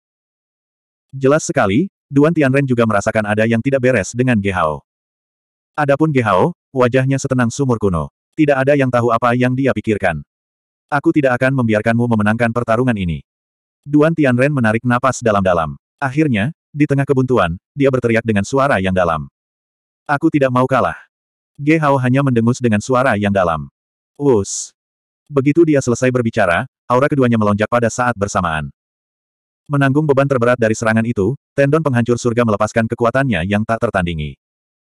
Jelas sekali, Duan Tianren juga merasakan ada yang tidak beres dengan Ge Hao. Adapun Ge Hao, wajahnya setenang sumur kuno. Tidak ada yang tahu apa yang dia pikirkan. Aku tidak akan membiarkanmu memenangkan pertarungan ini. Duan Tianren menarik napas dalam-dalam. Akhirnya, di tengah kebuntuan, dia berteriak dengan suara yang dalam. Aku tidak mau kalah. Ge Hao hanya mendengus dengan suara yang dalam. Us. Begitu dia selesai berbicara, aura keduanya melonjak pada saat bersamaan. Menanggung beban terberat dari serangan itu, tendon penghancur surga melepaskan kekuatannya yang tak tertandingi.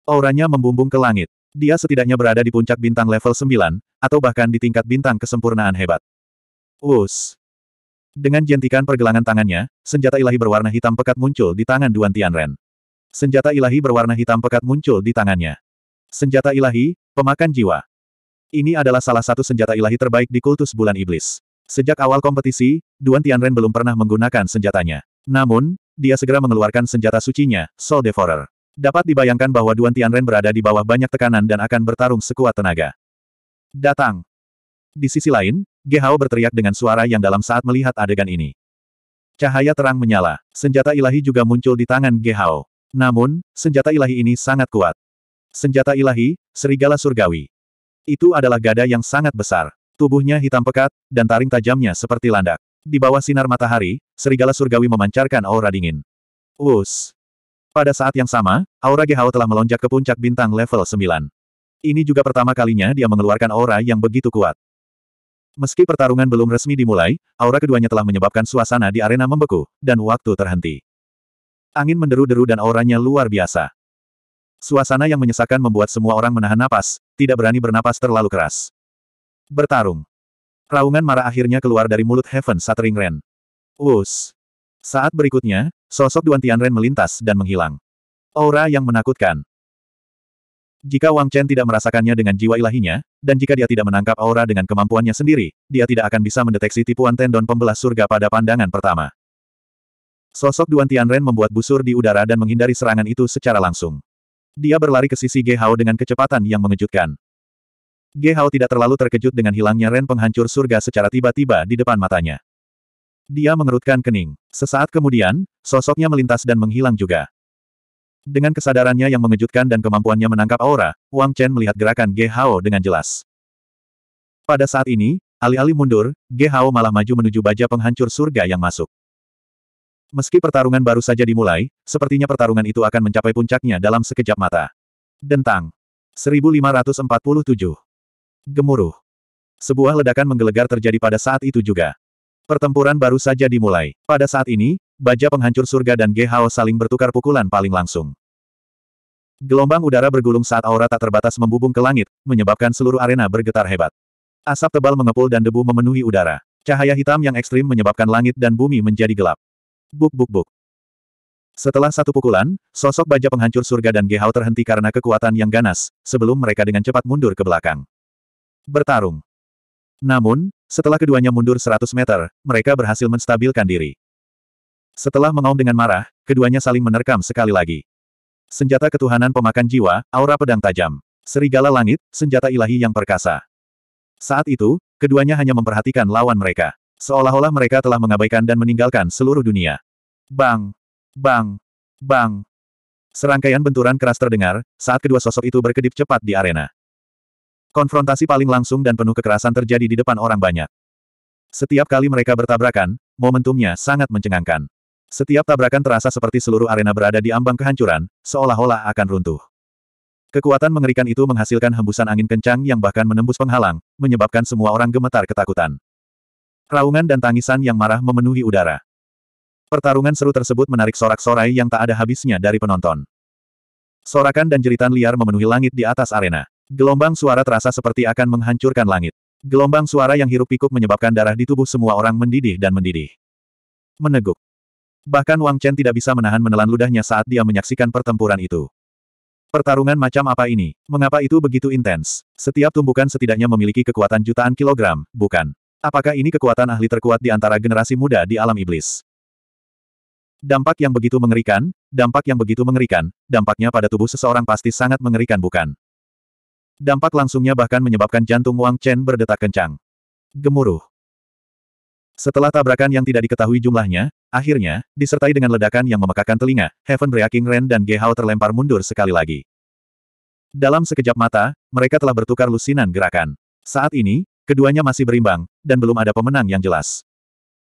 Auranya membumbung ke langit. Dia setidaknya berada di puncak bintang level 9, atau bahkan di tingkat bintang kesempurnaan hebat. Us. Dengan jentikan pergelangan tangannya, senjata ilahi berwarna hitam pekat muncul di tangan Duan Tianren. Senjata ilahi berwarna hitam pekat muncul di tangannya. Senjata ilahi, pemakan jiwa. Ini adalah salah satu senjata ilahi terbaik di kultus bulan iblis. Sejak awal kompetisi, Duan Tianren belum pernah menggunakan senjatanya. Namun, dia segera mengeluarkan senjata sucinya, Soul Devourer. Dapat dibayangkan bahwa Duan Tianren berada di bawah banyak tekanan dan akan bertarung sekuat tenaga. Datang. Di sisi lain, Ge Hao berteriak dengan suara yang dalam saat melihat adegan ini. Cahaya terang menyala, senjata ilahi juga muncul di tangan Ge Hao. Namun, senjata ilahi ini sangat kuat. Senjata ilahi, serigala surgawi. Itu adalah gada yang sangat besar. Tubuhnya hitam pekat, dan taring tajamnya seperti landak. Di bawah sinar matahari, serigala surgawi memancarkan aura dingin. Us! Pada saat yang sama, aura Gehao telah melonjak ke puncak bintang level 9. Ini juga pertama kalinya dia mengeluarkan aura yang begitu kuat. Meski pertarungan belum resmi dimulai, aura keduanya telah menyebabkan suasana di arena membeku, dan waktu terhenti. Angin menderu-deru dan auranya luar biasa. Suasana yang menyesakkan membuat semua orang menahan napas, tidak berani bernapas terlalu keras. Bertarung. Raungan marah akhirnya keluar dari mulut Heaven Shattering Ren. Us. Saat berikutnya, sosok Duan Tianren melintas dan menghilang. Aura yang menakutkan. Jika Wang Chen tidak merasakannya dengan jiwa ilahinya, dan jika dia tidak menangkap aura dengan kemampuannya sendiri, dia tidak akan bisa mendeteksi tipuan tendon pembelah surga pada pandangan pertama. Sosok Duan Tianren membuat busur di udara dan menghindari serangan itu secara langsung. Dia berlari ke sisi Ge Hao dengan kecepatan yang mengejutkan. Ge Hao tidak terlalu terkejut dengan hilangnya Ren penghancur surga secara tiba-tiba di depan matanya. Dia mengerutkan kening. Sesaat kemudian, sosoknya melintas dan menghilang juga. Dengan kesadarannya yang mengejutkan dan kemampuannya menangkap aura, Wang Chen melihat gerakan Ge Hao dengan jelas. Pada saat ini, alih-alih mundur, Ge Hao malah maju menuju baja penghancur surga yang masuk. Meski pertarungan baru saja dimulai, sepertinya pertarungan itu akan mencapai puncaknya dalam sekejap mata. Dentang. 1547. Gemuruh. Sebuah ledakan menggelegar terjadi pada saat itu juga. Pertempuran baru saja dimulai. Pada saat ini, baja penghancur surga dan Gehao saling bertukar pukulan paling langsung. Gelombang udara bergulung saat aura tak terbatas membubung ke langit, menyebabkan seluruh arena bergetar hebat. Asap tebal mengepul dan debu memenuhi udara. Cahaya hitam yang ekstrim menyebabkan langit dan bumi menjadi gelap. Buk buk buk. Setelah satu pukulan, sosok baja penghancur surga dan Gehao terhenti karena kekuatan yang ganas, sebelum mereka dengan cepat mundur ke belakang. Bertarung. Namun, setelah keduanya mundur 100 meter, mereka berhasil menstabilkan diri. Setelah mengaum dengan marah, keduanya saling menerkam sekali lagi. Senjata ketuhanan pemakan jiwa, aura pedang tajam. Serigala langit, senjata ilahi yang perkasa. Saat itu, keduanya hanya memperhatikan lawan mereka. Seolah-olah mereka telah mengabaikan dan meninggalkan seluruh dunia. Bang! Bang! Bang! Serangkaian benturan keras terdengar, saat kedua sosok itu berkedip cepat di arena. Konfrontasi paling langsung dan penuh kekerasan terjadi di depan orang banyak. Setiap kali mereka bertabrakan, momentumnya sangat mencengangkan. Setiap tabrakan terasa seperti seluruh arena berada di ambang kehancuran, seolah-olah akan runtuh. Kekuatan mengerikan itu menghasilkan hembusan angin kencang yang bahkan menembus penghalang, menyebabkan semua orang gemetar ketakutan. Raungan dan tangisan yang marah memenuhi udara. Pertarungan seru tersebut menarik sorak-sorai yang tak ada habisnya dari penonton. Sorakan dan jeritan liar memenuhi langit di atas arena. Gelombang suara terasa seperti akan menghancurkan langit. Gelombang suara yang hirup pikuk menyebabkan darah di tubuh semua orang mendidih dan mendidih. Meneguk. Bahkan Wang Chen tidak bisa menahan menelan ludahnya saat dia menyaksikan pertempuran itu. Pertarungan macam apa ini? Mengapa itu begitu intens? Setiap tumbukan setidaknya memiliki kekuatan jutaan kilogram, bukan? Apakah ini kekuatan ahli terkuat di antara generasi muda di alam iblis? Dampak yang begitu mengerikan, dampak yang begitu mengerikan, dampaknya pada tubuh seseorang pasti sangat mengerikan bukan? Dampak langsungnya bahkan menyebabkan jantung Wang Chen berdetak kencang. Gemuruh. Setelah tabrakan yang tidak diketahui jumlahnya, akhirnya, disertai dengan ledakan yang memekakan telinga, Heaven Breaking Ren dan Hao terlempar mundur sekali lagi. Dalam sekejap mata, mereka telah bertukar lusinan gerakan. Saat ini, keduanya masih berimbang, dan belum ada pemenang yang jelas.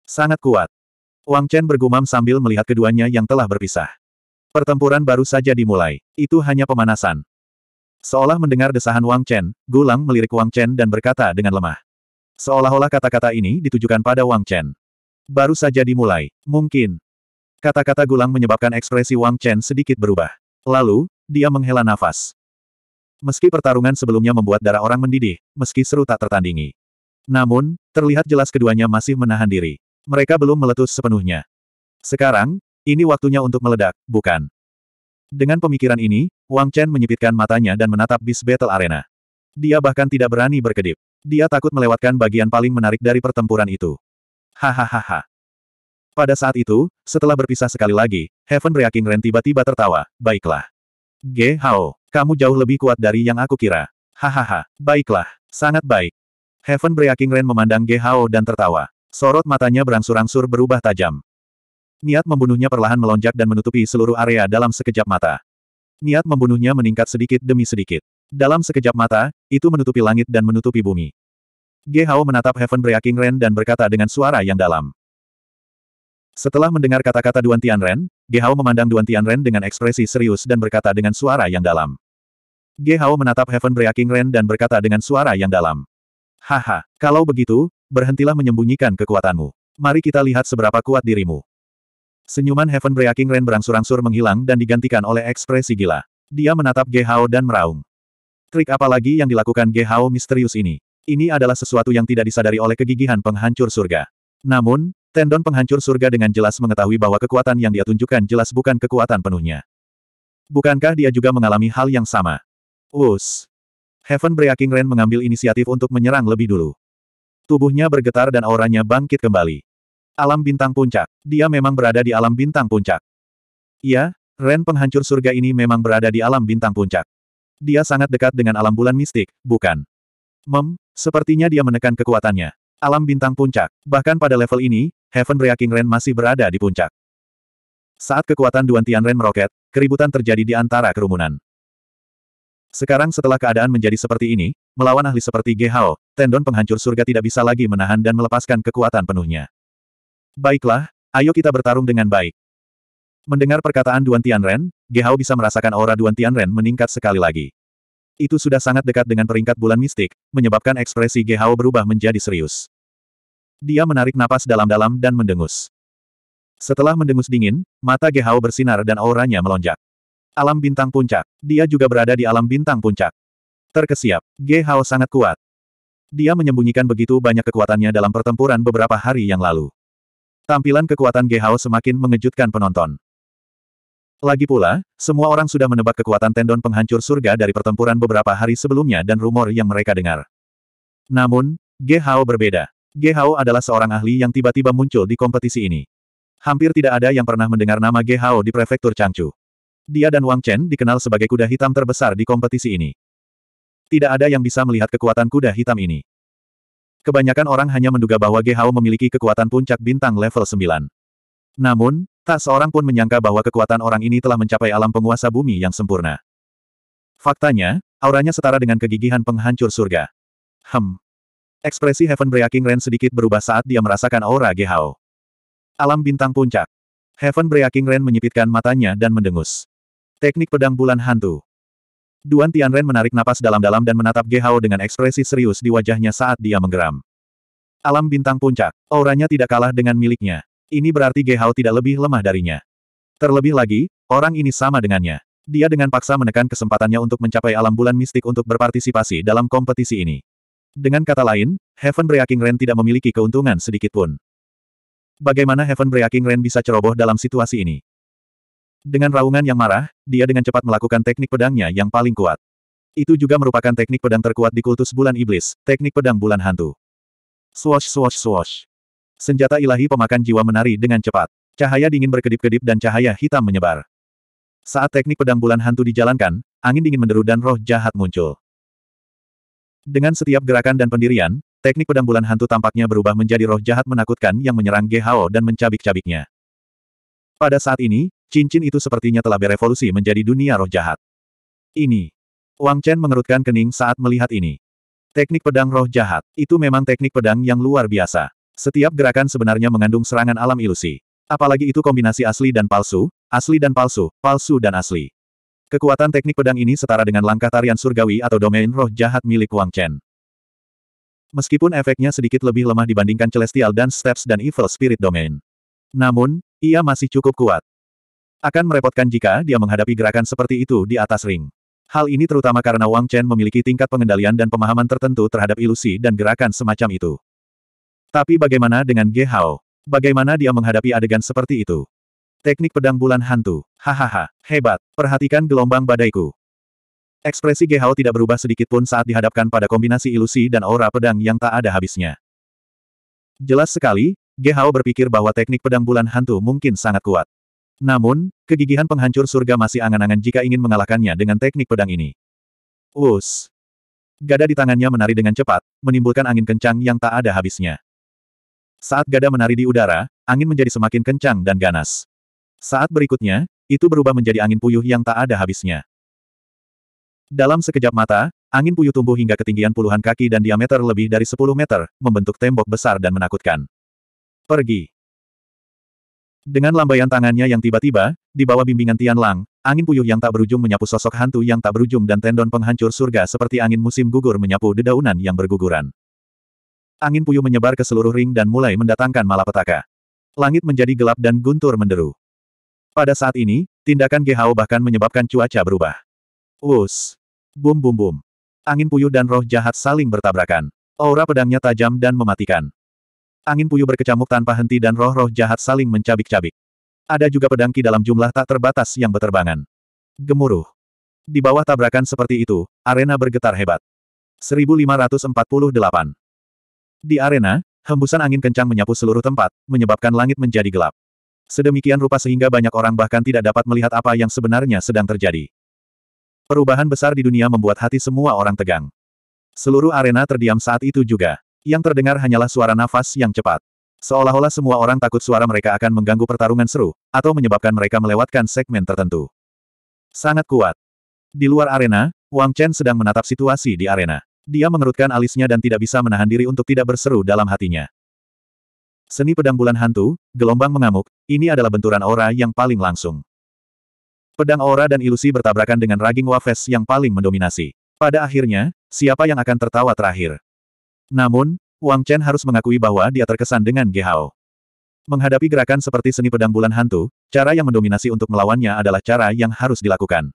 Sangat kuat. Wang Chen bergumam sambil melihat keduanya yang telah berpisah. Pertempuran baru saja dimulai. Itu hanya pemanasan. Seolah mendengar desahan Wang Chen, Gulang melirik Wang Chen dan berkata dengan lemah. Seolah-olah kata-kata ini ditujukan pada Wang Chen. Baru saja dimulai, mungkin. Kata-kata Gulang menyebabkan ekspresi Wang Chen sedikit berubah. Lalu, dia menghela nafas. Meski pertarungan sebelumnya membuat darah orang mendidih, meski seru tak tertandingi. Namun, terlihat jelas keduanya masih menahan diri. Mereka belum meletus sepenuhnya. Sekarang, ini waktunya untuk meledak, bukan? Dengan pemikiran ini, Wang Chen menyipitkan matanya dan menatap bis battle arena. Dia bahkan tidak berani berkedip. Dia takut melewatkan bagian paling menarik dari pertempuran itu. Hahaha. Pada saat itu, setelah berpisah sekali lagi, Heaven Reaking Ren tiba-tiba tertawa. Baiklah. Ge Hao, kamu jauh lebih kuat dari yang aku kira. Hahaha, baiklah, sangat baik. Heaven Breaking Ren memandang Ge Hao dan tertawa. Sorot matanya berangsur-angsur berubah tajam. Niat membunuhnya perlahan melonjak dan menutupi seluruh area dalam sekejap mata. Niat membunuhnya meningkat sedikit demi sedikit. Dalam sekejap mata, itu menutupi langit dan menutupi bumi. Ge Hao menatap Heaven Breaking Ren dan berkata dengan suara yang dalam. Setelah mendengar kata-kata Duan Tianren, Ge Hao memandang Duan Tian Ren dengan ekspresi serius dan berkata dengan suara yang dalam. Ge Hao menatap Heaven Breaking Ren dan berkata dengan suara yang dalam. Haha, kalau begitu, berhentilah menyembunyikan kekuatanmu. Mari kita lihat seberapa kuat dirimu. Senyuman Heaven Breaking Rain berangsur-angsur menghilang dan digantikan oleh ekspresi gila. Dia menatap Ge Hao dan meraung. Trik apa lagi yang dilakukan Ge Hao misterius ini? Ini adalah sesuatu yang tidak disadari oleh kegigihan penghancur surga. Namun, tendon penghancur surga dengan jelas mengetahui bahwa kekuatan yang dia tunjukkan jelas bukan kekuatan penuhnya. Bukankah dia juga mengalami hal yang sama? Us. Heaven Breaking Rain mengambil inisiatif untuk menyerang lebih dulu. Tubuhnya bergetar dan auranya bangkit kembali. Alam bintang puncak. Dia memang berada di alam bintang puncak. Iya, Ren penghancur surga ini memang berada di alam bintang puncak. Dia sangat dekat dengan alam bulan mistik, bukan? Mem, sepertinya dia menekan kekuatannya. Alam bintang puncak. Bahkan pada level ini, Heaven Breaking Ren masih berada di puncak. Saat kekuatan Duan Tian Ren meroket, keributan terjadi di antara kerumunan. Sekarang setelah keadaan menjadi seperti ini, melawan ahli seperti Ge Hao, tendon penghancur surga tidak bisa lagi menahan dan melepaskan kekuatan penuhnya. Baiklah, ayo kita bertarung dengan baik. Mendengar perkataan Duan Tianren, Gehao bisa merasakan aura Duan Tianren meningkat sekali lagi. Itu sudah sangat dekat dengan peringkat bulan mistik, menyebabkan ekspresi Gehao berubah menjadi serius. Dia menarik napas dalam-dalam dan mendengus. Setelah mendengus dingin, mata Gehao bersinar dan auranya melonjak. Alam bintang puncak. Dia juga berada di alam bintang puncak. Terkesiap, Gehao sangat kuat. Dia menyembunyikan begitu banyak kekuatannya dalam pertempuran beberapa hari yang lalu. Tampilan kekuatan Gehao semakin mengejutkan penonton. Lagi pula, semua orang sudah menebak kekuatan tendon penghancur surga dari pertempuran beberapa hari sebelumnya dan rumor yang mereka dengar. Namun, Ge berbeda. Ge adalah seorang ahli yang tiba-tiba muncul di kompetisi ini. Hampir tidak ada yang pernah mendengar nama Ge di prefektur Changchu. Dia dan Wang Chen dikenal sebagai kuda hitam terbesar di kompetisi ini. Tidak ada yang bisa melihat kekuatan kuda hitam ini. Kebanyakan orang hanya menduga bahwa Gehao memiliki kekuatan puncak bintang level 9. Namun, tak seorang pun menyangka bahwa kekuatan orang ini telah mencapai alam penguasa bumi yang sempurna. Faktanya, auranya setara dengan kegigihan penghancur surga. Hem. Ekspresi Heaven Breaking Rain sedikit berubah saat dia merasakan aura Gehao. Alam bintang puncak. Heaven Breaking Rain menyipitkan matanya dan mendengus. Teknik pedang bulan hantu. Duan Tianren menarik napas dalam-dalam dan menatap Ge dengan ekspresi serius di wajahnya saat dia menggeram. Alam bintang puncak, auranya tidak kalah dengan miliknya. Ini berarti Ge tidak lebih lemah darinya. Terlebih lagi, orang ini sama dengannya. Dia dengan paksa menekan kesempatannya untuk mencapai alam bulan mistik untuk berpartisipasi dalam kompetisi ini. Dengan kata lain, Heaven Breaking Rain tidak memiliki keuntungan sedikitpun. Bagaimana Heaven Breaking Rain bisa ceroboh dalam situasi ini? Dengan raungan yang marah, dia dengan cepat melakukan teknik pedangnya yang paling kuat. Itu juga merupakan teknik pedang terkuat di kultus bulan iblis, teknik pedang bulan hantu. Swash swash swash. Senjata ilahi pemakan jiwa menari dengan cepat. Cahaya dingin berkedip-kedip dan cahaya hitam menyebar. Saat teknik pedang bulan hantu dijalankan, angin dingin menderu dan roh jahat muncul. Dengan setiap gerakan dan pendirian, teknik pedang bulan hantu tampaknya berubah menjadi roh jahat menakutkan yang menyerang Gehao dan mencabik-cabiknya. Pada saat ini, Cincin itu sepertinya telah berevolusi menjadi dunia roh jahat. Ini. Wang Chen mengerutkan kening saat melihat ini. Teknik pedang roh jahat, itu memang teknik pedang yang luar biasa. Setiap gerakan sebenarnya mengandung serangan alam ilusi. Apalagi itu kombinasi asli dan palsu, asli dan palsu, palsu dan asli. Kekuatan teknik pedang ini setara dengan langkah tarian surgawi atau domain roh jahat milik Wang Chen. Meskipun efeknya sedikit lebih lemah dibandingkan Celestial Dance Steps dan Evil Spirit Domain. Namun, ia masih cukup kuat. Akan merepotkan jika dia menghadapi gerakan seperti itu di atas ring. Hal ini terutama karena Wang Chen memiliki tingkat pengendalian dan pemahaman tertentu terhadap ilusi dan gerakan semacam itu. Tapi bagaimana dengan Ge Hao? Bagaimana dia menghadapi adegan seperti itu? Teknik pedang bulan hantu. Hahaha, hebat. Perhatikan gelombang badaiku. Ekspresi Ge Hao tidak berubah sedikit pun saat dihadapkan pada kombinasi ilusi dan aura pedang yang tak ada habisnya. Jelas sekali, Ge Hao berpikir bahwa teknik pedang bulan hantu mungkin sangat kuat. Namun, kegigihan penghancur surga masih angan-angan jika ingin mengalahkannya dengan teknik pedang ini. Us. Gada di tangannya menari dengan cepat, menimbulkan angin kencang yang tak ada habisnya. Saat gada menari di udara, angin menjadi semakin kencang dan ganas. Saat berikutnya, itu berubah menjadi angin puyuh yang tak ada habisnya. Dalam sekejap mata, angin puyuh tumbuh hingga ketinggian puluhan kaki dan diameter lebih dari 10 meter, membentuk tembok besar dan menakutkan. Pergi. Dengan lambaian tangannya yang tiba-tiba, di bawah bimbingan Tian Lang, angin puyuh yang tak berujung menyapu sosok hantu yang tak berujung dan tendon penghancur surga seperti angin musim gugur menyapu dedaunan yang berguguran. Angin puyuh menyebar ke seluruh ring dan mulai mendatangkan malapetaka. Langit menjadi gelap dan guntur menderu. Pada saat ini, tindakan Gehao bahkan menyebabkan cuaca berubah. Wus! Bum bum bum! Angin puyuh dan roh jahat saling bertabrakan. Aura pedangnya tajam dan mematikan. Angin puyuh berkecamuk tanpa henti dan roh-roh jahat saling mencabik-cabik. Ada juga pedangki dalam jumlah tak terbatas yang berterbangan. Gemuruh. Di bawah tabrakan seperti itu, arena bergetar hebat. 1548. Di arena, hembusan angin kencang menyapu seluruh tempat, menyebabkan langit menjadi gelap. Sedemikian rupa sehingga banyak orang bahkan tidak dapat melihat apa yang sebenarnya sedang terjadi. Perubahan besar di dunia membuat hati semua orang tegang. Seluruh arena terdiam saat itu juga. Yang terdengar hanyalah suara nafas yang cepat. Seolah-olah semua orang takut suara mereka akan mengganggu pertarungan seru, atau menyebabkan mereka melewatkan segmen tertentu. Sangat kuat. Di luar arena, Wang Chen sedang menatap situasi di arena. Dia mengerutkan alisnya dan tidak bisa menahan diri untuk tidak berseru dalam hatinya. Seni pedang bulan hantu, gelombang mengamuk, ini adalah benturan aura yang paling langsung. Pedang aura dan ilusi bertabrakan dengan raging wafes yang paling mendominasi. Pada akhirnya, siapa yang akan tertawa terakhir? Namun, Wang Chen harus mengakui bahwa dia terkesan dengan Ge Menghadapi gerakan seperti seni pedang bulan hantu, cara yang mendominasi untuk melawannya adalah cara yang harus dilakukan.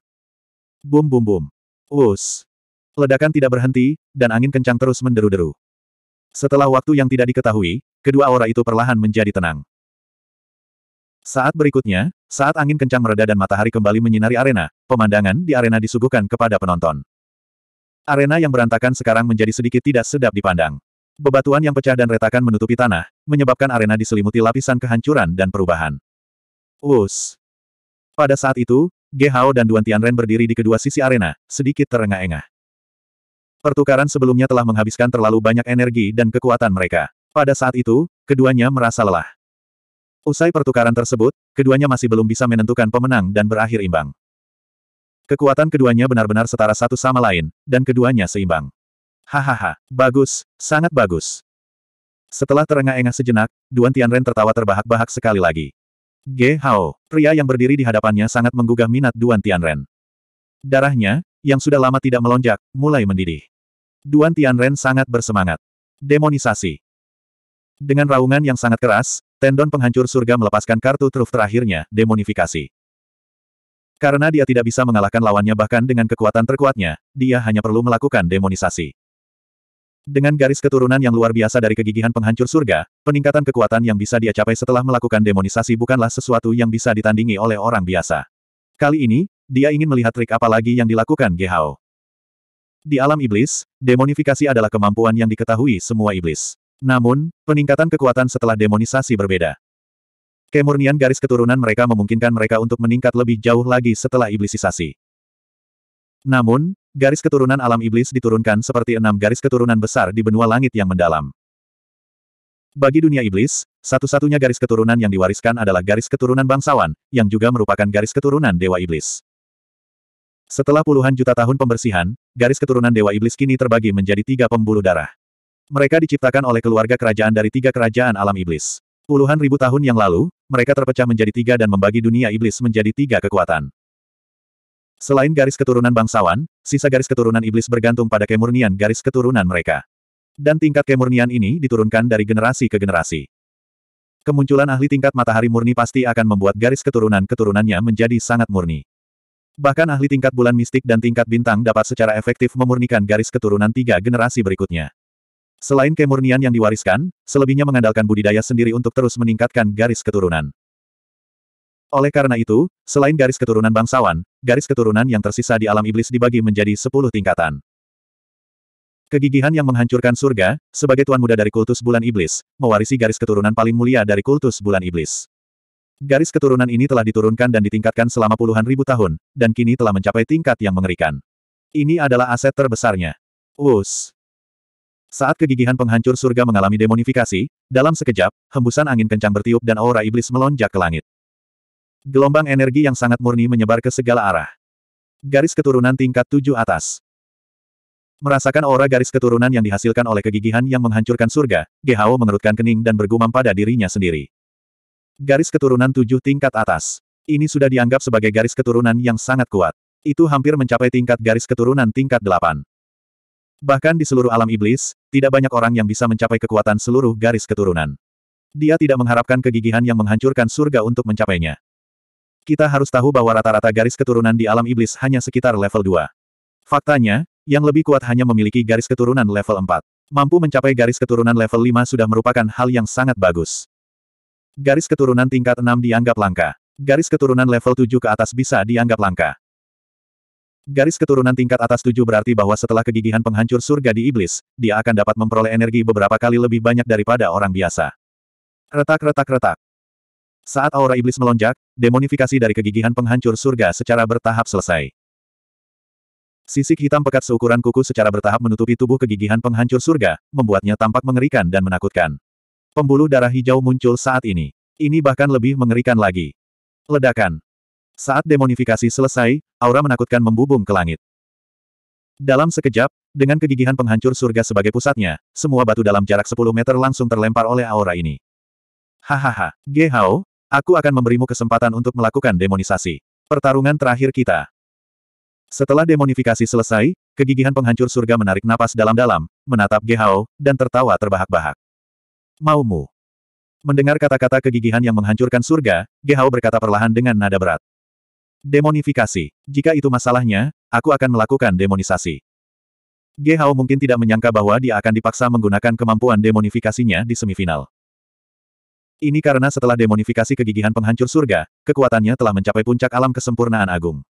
Bum bum bum. Us. Ledakan tidak berhenti, dan angin kencang terus menderu-deru. Setelah waktu yang tidak diketahui, kedua aura itu perlahan menjadi tenang. Saat berikutnya, saat angin kencang mereda dan matahari kembali menyinari arena, pemandangan di arena disuguhkan kepada penonton. Arena yang berantakan sekarang menjadi sedikit tidak sedap dipandang. Bebatuan yang pecah dan retakan menutupi tanah, menyebabkan arena diselimuti lapisan kehancuran dan perubahan. Us. Pada saat itu, Ge Hao dan Duan Tianren berdiri di kedua sisi arena, sedikit terengah-engah. Pertukaran sebelumnya telah menghabiskan terlalu banyak energi dan kekuatan mereka. Pada saat itu, keduanya merasa lelah. Usai pertukaran tersebut, keduanya masih belum bisa menentukan pemenang dan berakhir imbang. Kekuatan keduanya benar-benar setara satu sama lain, dan keduanya seimbang. Hahaha, bagus, sangat bagus. Setelah terengah-engah sejenak, Duan Tianren tertawa terbahak-bahak sekali lagi. Ge Hao, pria yang berdiri di hadapannya sangat menggugah minat Duan Tianren. Darahnya, yang sudah lama tidak melonjak, mulai mendidih. Duan Tianren sangat bersemangat. Demonisasi. Dengan raungan yang sangat keras, tendon penghancur surga melepaskan kartu truf terakhirnya, demonifikasi. Karena dia tidak bisa mengalahkan lawannya bahkan dengan kekuatan terkuatnya, dia hanya perlu melakukan demonisasi. Dengan garis keturunan yang luar biasa dari kegigihan penghancur surga, peningkatan kekuatan yang bisa dia capai setelah melakukan demonisasi bukanlah sesuatu yang bisa ditandingi oleh orang biasa. Kali ini, dia ingin melihat trik apa lagi yang dilakukan Gehao. Di alam iblis, demonifikasi adalah kemampuan yang diketahui semua iblis. Namun, peningkatan kekuatan setelah demonisasi berbeda. Kemurnian garis keturunan mereka memungkinkan mereka untuk meningkat lebih jauh lagi setelah iblisisasi. Namun, garis keturunan alam iblis diturunkan seperti enam garis keturunan besar di benua langit yang mendalam. Bagi dunia iblis, satu-satunya garis keturunan yang diwariskan adalah garis keturunan bangsawan, yang juga merupakan garis keturunan Dewa Iblis. Setelah puluhan juta tahun pembersihan, garis keturunan Dewa Iblis kini terbagi menjadi tiga pembuluh darah. Mereka diciptakan oleh keluarga kerajaan dari tiga kerajaan alam iblis. Puluhan ribu tahun yang lalu, mereka terpecah menjadi tiga dan membagi dunia iblis menjadi tiga kekuatan. Selain garis keturunan bangsawan, sisa garis keturunan iblis bergantung pada kemurnian garis keturunan mereka. Dan tingkat kemurnian ini diturunkan dari generasi ke generasi. Kemunculan ahli tingkat matahari murni pasti akan membuat garis keturunan-keturunannya menjadi sangat murni. Bahkan ahli tingkat bulan mistik dan tingkat bintang dapat secara efektif memurnikan garis keturunan tiga generasi berikutnya. Selain kemurnian yang diwariskan, selebihnya mengandalkan budidaya sendiri untuk terus meningkatkan garis keturunan. Oleh karena itu, selain garis keturunan bangsawan, garis keturunan yang tersisa di alam iblis dibagi menjadi sepuluh tingkatan. Kegigihan yang menghancurkan surga, sebagai tuan muda dari kultus bulan iblis, mewarisi garis keturunan paling mulia dari kultus bulan iblis. Garis keturunan ini telah diturunkan dan ditingkatkan selama puluhan ribu tahun, dan kini telah mencapai tingkat yang mengerikan. Ini adalah aset terbesarnya. Us. Saat kegigihan penghancur surga mengalami demonifikasi, dalam sekejap, hembusan angin kencang bertiup dan aura iblis melonjak ke langit. Gelombang energi yang sangat murni menyebar ke segala arah. Garis keturunan tingkat tujuh atas. Merasakan aura garis keturunan yang dihasilkan oleh kegigihan yang menghancurkan surga, Gehao mengerutkan kening dan bergumam pada dirinya sendiri. Garis keturunan tujuh tingkat atas. Ini sudah dianggap sebagai garis keturunan yang sangat kuat. Itu hampir mencapai tingkat garis keturunan tingkat delapan. Bahkan di seluruh alam iblis, tidak banyak orang yang bisa mencapai kekuatan seluruh garis keturunan. Dia tidak mengharapkan kegigihan yang menghancurkan surga untuk mencapainya. Kita harus tahu bahwa rata-rata garis keturunan di alam iblis hanya sekitar level 2. Faktanya, yang lebih kuat hanya memiliki garis keturunan level 4. Mampu mencapai garis keturunan level 5 sudah merupakan hal yang sangat bagus. Garis keturunan tingkat 6 dianggap langka. Garis keturunan level 7 ke atas bisa dianggap langka. Garis keturunan tingkat atas tujuh berarti bahwa setelah kegigihan penghancur surga di iblis, dia akan dapat memperoleh energi beberapa kali lebih banyak daripada orang biasa. Retak-retak-retak. Saat aura iblis melonjak, demonifikasi dari kegigihan penghancur surga secara bertahap selesai. Sisik hitam pekat seukuran kuku secara bertahap menutupi tubuh kegigihan penghancur surga, membuatnya tampak mengerikan dan menakutkan. Pembuluh darah hijau muncul saat ini. Ini bahkan lebih mengerikan lagi. Ledakan. Saat demonifikasi selesai, aura menakutkan membubung ke langit. Dalam sekejap, dengan kegigihan penghancur surga sebagai pusatnya, semua batu dalam jarak 10 meter langsung terlempar oleh aura ini. Hahaha, Gehao, aku akan memberimu kesempatan untuk melakukan demonisasi. Pertarungan terakhir kita. Setelah demonifikasi selesai, kegigihan penghancur surga menarik napas dalam-dalam, menatap Gehao, dan tertawa terbahak-bahak. Maumu. Mendengar kata-kata kegigihan yang menghancurkan surga, Gehao berkata perlahan dengan nada berat. Demonifikasi. Jika itu masalahnya, aku akan melakukan demonisasi. Ge Hao mungkin tidak menyangka bahwa dia akan dipaksa menggunakan kemampuan demonifikasinya di semifinal. Ini karena setelah demonifikasi kegigihan penghancur surga, kekuatannya telah mencapai puncak alam kesempurnaan agung.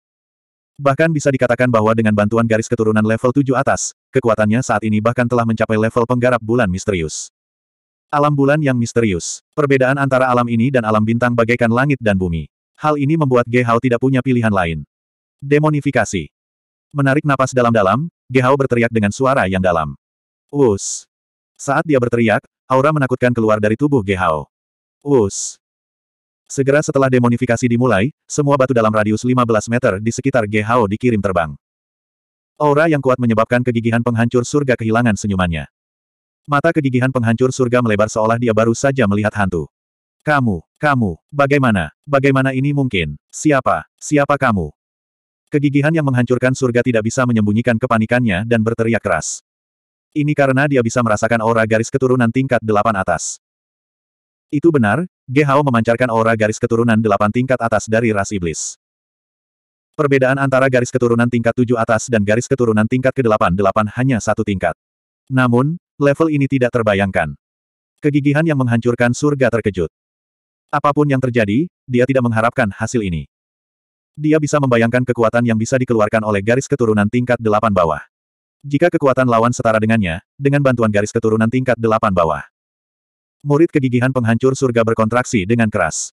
Bahkan bisa dikatakan bahwa dengan bantuan garis keturunan level 7 atas, kekuatannya saat ini bahkan telah mencapai level penggarap bulan misterius. Alam bulan yang misterius. Perbedaan antara alam ini dan alam bintang bagaikan langit dan bumi. Hal ini membuat Ge Hao tidak punya pilihan lain. Demonifikasi. Menarik napas dalam-dalam, Ge Hao berteriak dengan suara yang dalam. Us. Saat dia berteriak, aura menakutkan keluar dari tubuh Ge Hao. Wus. Segera setelah demonifikasi dimulai, semua batu dalam radius 15 meter di sekitar Ge Hao dikirim terbang. Aura yang kuat menyebabkan kegigihan penghancur surga kehilangan senyumannya. Mata kegigihan penghancur surga melebar seolah dia baru saja melihat hantu. Kamu, kamu, bagaimana, bagaimana ini mungkin, siapa, siapa kamu? Kegigihan yang menghancurkan surga tidak bisa menyembunyikan kepanikannya dan berteriak keras. Ini karena dia bisa merasakan aura garis keturunan tingkat delapan atas. Itu benar, Gehao memancarkan aura garis keturunan delapan tingkat atas dari ras iblis. Perbedaan antara garis keturunan tingkat tujuh atas dan garis keturunan tingkat kedelapan delapan hanya satu tingkat. Namun, level ini tidak terbayangkan. Kegigihan yang menghancurkan surga terkejut. Apapun yang terjadi, dia tidak mengharapkan hasil ini. Dia bisa membayangkan kekuatan yang bisa dikeluarkan oleh garis keturunan tingkat delapan bawah. Jika kekuatan lawan setara dengannya, dengan bantuan garis keturunan tingkat delapan bawah. Murid kegigihan penghancur surga berkontraksi dengan keras.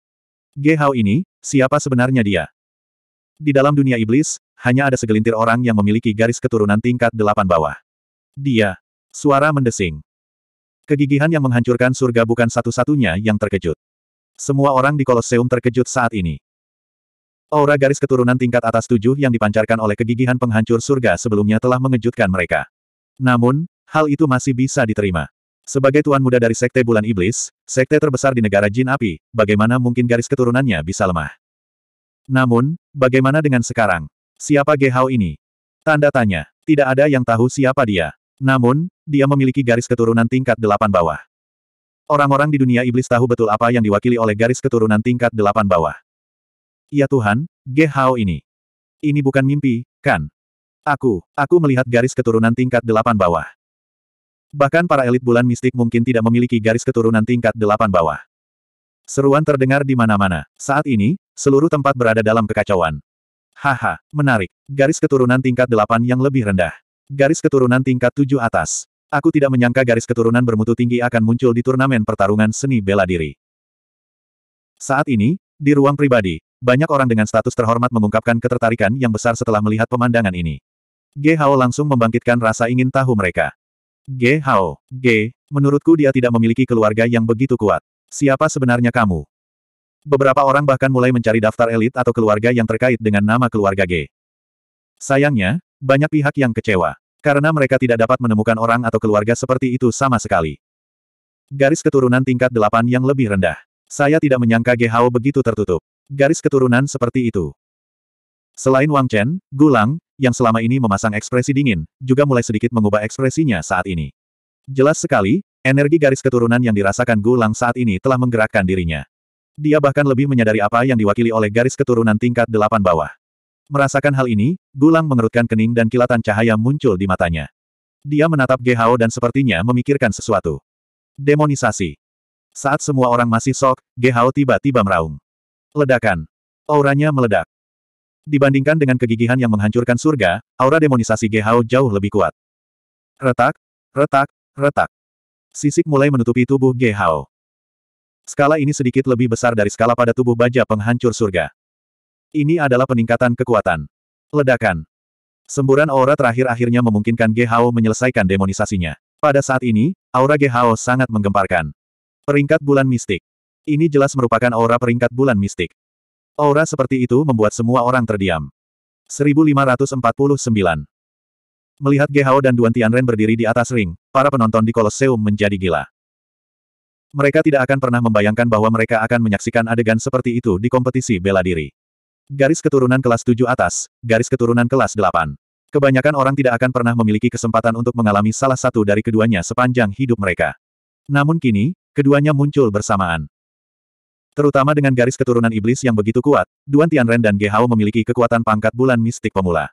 Gehao ini, siapa sebenarnya dia? Di dalam dunia iblis, hanya ada segelintir orang yang memiliki garis keturunan tingkat delapan bawah. Dia. Suara mendesing. Kegigihan yang menghancurkan surga bukan satu-satunya yang terkejut. Semua orang di Koloseum terkejut saat ini. Aura garis keturunan tingkat atas tujuh yang dipancarkan oleh kegigihan penghancur surga sebelumnya telah mengejutkan mereka. Namun, hal itu masih bisa diterima. Sebagai tuan muda dari Sekte Bulan Iblis, sekte terbesar di negara Jin Api, bagaimana mungkin garis keturunannya bisa lemah? Namun, bagaimana dengan sekarang? Siapa Gehao ini? Tanda tanya. Tidak ada yang tahu siapa dia. Namun, dia memiliki garis keturunan tingkat delapan bawah. Orang-orang di dunia iblis tahu betul apa yang diwakili oleh garis keturunan tingkat delapan bawah. Ya Tuhan, Ge Hao ini. Ini bukan mimpi, kan? Aku, aku melihat garis keturunan tingkat delapan bawah. Bahkan para elit bulan mistik mungkin tidak memiliki garis keturunan tingkat delapan bawah. Seruan terdengar di mana-mana. Saat ini, seluruh tempat berada dalam kekacauan. Haha, menarik. Garis keturunan tingkat delapan yang lebih rendah. Garis keturunan tingkat tujuh atas. Aku tidak menyangka garis keturunan bermutu tinggi akan muncul di turnamen pertarungan seni bela diri. Saat ini, di ruang pribadi, banyak orang dengan status terhormat mengungkapkan ketertarikan yang besar setelah melihat pemandangan ini. Ge Hao langsung membangkitkan rasa ingin tahu mereka. Ge Hao, Ge, menurutku dia tidak memiliki keluarga yang begitu kuat. Siapa sebenarnya kamu? Beberapa orang bahkan mulai mencari daftar elit atau keluarga yang terkait dengan nama keluarga Ge. Sayangnya, banyak pihak yang kecewa. Karena mereka tidak dapat menemukan orang atau keluarga seperti itu sama sekali. Garis keturunan tingkat delapan yang lebih rendah. Saya tidak menyangka Gehao begitu tertutup. Garis keturunan seperti itu. Selain Wang Chen, Gulang, yang selama ini memasang ekspresi dingin, juga mulai sedikit mengubah ekspresinya saat ini. Jelas sekali, energi garis keturunan yang dirasakan Gulang saat ini telah menggerakkan dirinya. Dia bahkan lebih menyadari apa yang diwakili oleh garis keturunan tingkat delapan bawah. Merasakan hal ini, Gulang mengerutkan kening dan kilatan cahaya muncul di matanya. Dia menatap Gehao dan sepertinya memikirkan sesuatu. Demonisasi. Saat semua orang masih sok, Gehao tiba-tiba meraung. Ledakan. Auranya meledak. Dibandingkan dengan kegigihan yang menghancurkan surga, aura demonisasi Gehao jauh lebih kuat. Retak, retak, retak. Sisik mulai menutupi tubuh Gehao. Skala ini sedikit lebih besar dari skala pada tubuh baja penghancur surga. Ini adalah peningkatan kekuatan. Ledakan. Semburan aura terakhir akhirnya memungkinkan Ge menyelesaikan demonisasinya. Pada saat ini, aura Ge sangat menggemparkan. Peringkat bulan mistik. Ini jelas merupakan aura peringkat bulan mistik. Aura seperti itu membuat semua orang terdiam. 1549 Melihat Ge dan Duan Tianren berdiri di atas ring, para penonton di Koloseum menjadi gila. Mereka tidak akan pernah membayangkan bahwa mereka akan menyaksikan adegan seperti itu di kompetisi bela diri. Garis keturunan kelas 7 atas, garis keturunan kelas 8. Kebanyakan orang tidak akan pernah memiliki kesempatan untuk mengalami salah satu dari keduanya sepanjang hidup mereka. Namun kini, keduanya muncul bersamaan. Terutama dengan garis keturunan iblis yang begitu kuat, Duan Tianren dan Ge memiliki kekuatan pangkat bulan mistik pemula.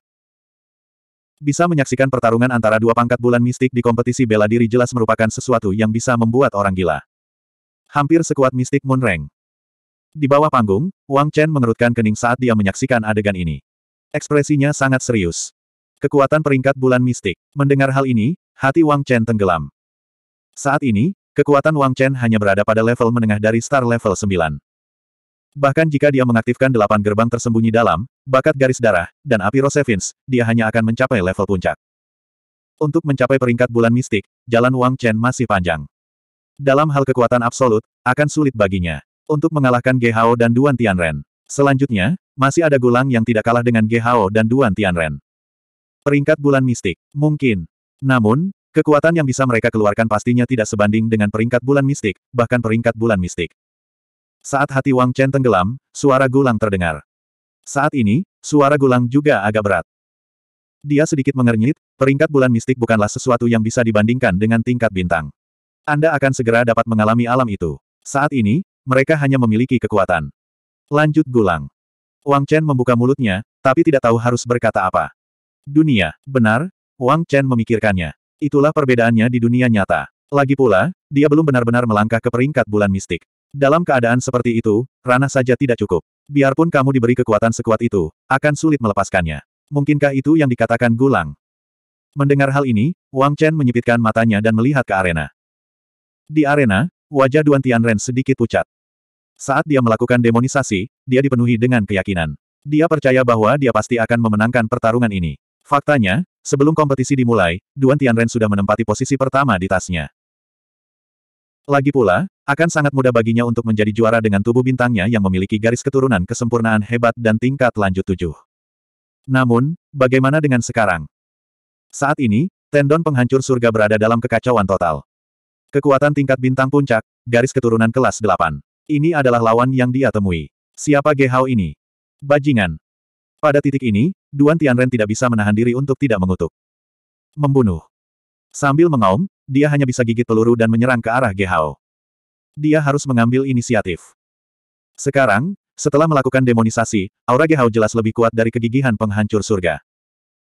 Bisa menyaksikan pertarungan antara dua pangkat bulan mistik di kompetisi bela diri jelas merupakan sesuatu yang bisa membuat orang gila. Hampir sekuat mistik Moon di bawah panggung, Wang Chen mengerutkan kening saat dia menyaksikan adegan ini. Ekspresinya sangat serius. Kekuatan peringkat bulan mistik. Mendengar hal ini, hati Wang Chen tenggelam. Saat ini, kekuatan Wang Chen hanya berada pada level menengah dari star level 9. Bahkan jika dia mengaktifkan delapan gerbang tersembunyi dalam, bakat garis darah, dan api Rosevins, dia hanya akan mencapai level puncak. Untuk mencapai peringkat bulan mistik, jalan Wang Chen masih panjang. Dalam hal kekuatan absolut, akan sulit baginya untuk mengalahkan Ge dan Duan Tianren. Selanjutnya, masih ada Gulang yang tidak kalah dengan Ge dan Duan Tianren. Peringkat bulan mistik, mungkin. Namun, kekuatan yang bisa mereka keluarkan pastinya tidak sebanding dengan peringkat bulan mistik, bahkan peringkat bulan mistik. Saat hati Wang Chen tenggelam, suara gulang terdengar. Saat ini, suara gulang juga agak berat. Dia sedikit mengernyit, peringkat bulan mistik bukanlah sesuatu yang bisa dibandingkan dengan tingkat bintang. Anda akan segera dapat mengalami alam itu. Saat ini, mereka hanya memiliki kekuatan. Lanjut gulang. Wang Chen membuka mulutnya, tapi tidak tahu harus berkata apa. Dunia, benar? Wang Chen memikirkannya. Itulah perbedaannya di dunia nyata. Lagi pula, dia belum benar-benar melangkah ke peringkat bulan mistik. Dalam keadaan seperti itu, ranah saja tidak cukup. Biarpun kamu diberi kekuatan sekuat itu, akan sulit melepaskannya. Mungkinkah itu yang dikatakan gulang? Mendengar hal ini, Wang Chen menyipitkan matanya dan melihat ke arena. Di arena, wajah Duan Tianren sedikit pucat. Saat dia melakukan demonisasi, dia dipenuhi dengan keyakinan. Dia percaya bahwa dia pasti akan memenangkan pertarungan ini. Faktanya, sebelum kompetisi dimulai, Duan Tianren sudah menempati posisi pertama di tasnya. Lagi pula, akan sangat mudah baginya untuk menjadi juara dengan tubuh bintangnya yang memiliki garis keturunan kesempurnaan hebat dan tingkat lanjut tujuh. Namun, bagaimana dengan sekarang? Saat ini, tendon penghancur surga berada dalam kekacauan total. Kekuatan tingkat bintang puncak, garis keturunan kelas 8. Ini adalah lawan yang dia temui. Siapa Ge ini? Bajingan. Pada titik ini, Duan Tianren tidak bisa menahan diri untuk tidak mengutuk. Membunuh. Sambil mengaum, dia hanya bisa gigit peluru dan menyerang ke arah Ge Dia harus mengambil inisiatif. Sekarang, setelah melakukan demonisasi, aura Ge jelas lebih kuat dari kegigihan penghancur surga.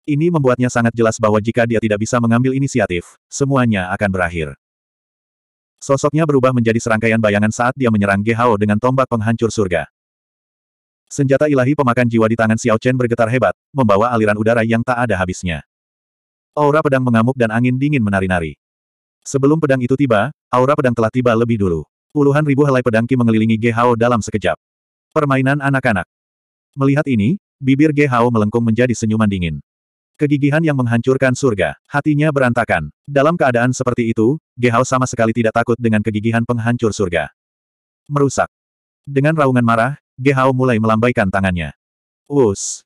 Ini membuatnya sangat jelas bahwa jika dia tidak bisa mengambil inisiatif, semuanya akan berakhir. Sosoknya berubah menjadi serangkaian bayangan saat dia menyerang Ge dengan tombak penghancur surga. Senjata ilahi pemakan jiwa di tangan Xiao Chen bergetar hebat, membawa aliran udara yang tak ada habisnya. Aura pedang mengamuk dan angin dingin menari-nari. Sebelum pedang itu tiba, aura pedang telah tiba lebih dulu. Puluhan ribu helai pedang Qi mengelilingi Ge dalam sekejap. Permainan anak-anak. Melihat ini, bibir Ge melengkung menjadi senyuman dingin. Kegigihan yang menghancurkan surga, hatinya berantakan. Dalam keadaan seperti itu, Gehao sama sekali tidak takut dengan kegigihan penghancur surga. Merusak. Dengan raungan marah, Gehao mulai melambaikan tangannya. Us.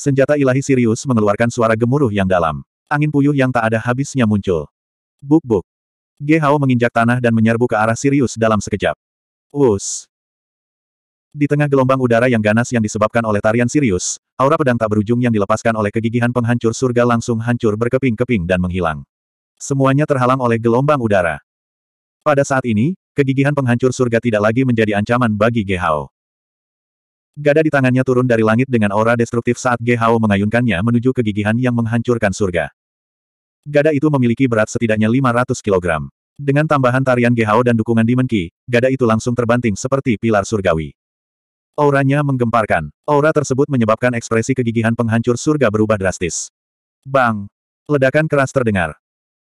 Senjata ilahi Sirius mengeluarkan suara gemuruh yang dalam. Angin puyuh yang tak ada habisnya muncul. Buk-buk. Gehao menginjak tanah dan menyerbu ke arah Sirius dalam sekejap. Us. Di tengah gelombang udara yang ganas yang disebabkan oleh tarian Sirius, aura pedang tak berujung yang dilepaskan oleh kegigihan penghancur surga langsung hancur berkeping-keping dan menghilang. Semuanya terhalang oleh gelombang udara. Pada saat ini, kegigihan penghancur surga tidak lagi menjadi ancaman bagi Gehao. Gada di tangannya turun dari langit dengan aura destruktif saat Gehao mengayunkannya menuju kegigihan yang menghancurkan surga. Gada itu memiliki berat setidaknya 500 kg. Dengan tambahan tarian Gehao dan dukungan Dimenki, gada itu langsung terbanting seperti pilar surgawi. Auranya menggemparkan. Aura tersebut menyebabkan ekspresi kegigihan penghancur surga berubah drastis. Bang! Ledakan keras terdengar.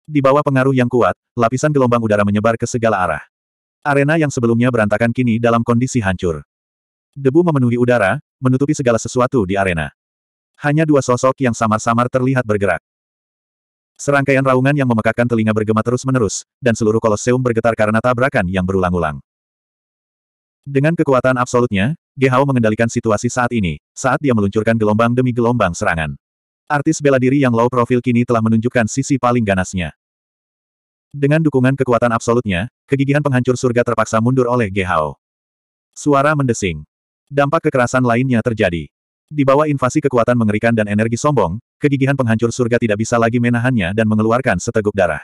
Di bawah pengaruh yang kuat, lapisan gelombang udara menyebar ke segala arah. Arena yang sebelumnya berantakan kini dalam kondisi hancur. Debu memenuhi udara, menutupi segala sesuatu di arena. Hanya dua sosok yang samar-samar terlihat bergerak. Serangkaian raungan yang memekakan telinga bergema terus-menerus, dan seluruh koloseum bergetar karena tabrakan yang berulang-ulang. Dengan kekuatan absolutnya, Ge mengendalikan situasi saat ini, saat dia meluncurkan gelombang demi gelombang serangan. Artis bela diri yang low profil kini telah menunjukkan sisi paling ganasnya. Dengan dukungan kekuatan absolutnya, kegigihan penghancur surga terpaksa mundur oleh Ge Suara mendesing. Dampak kekerasan lainnya terjadi. Di bawah invasi kekuatan mengerikan dan energi sombong, kegigihan penghancur surga tidak bisa lagi menahannya dan mengeluarkan seteguk darah.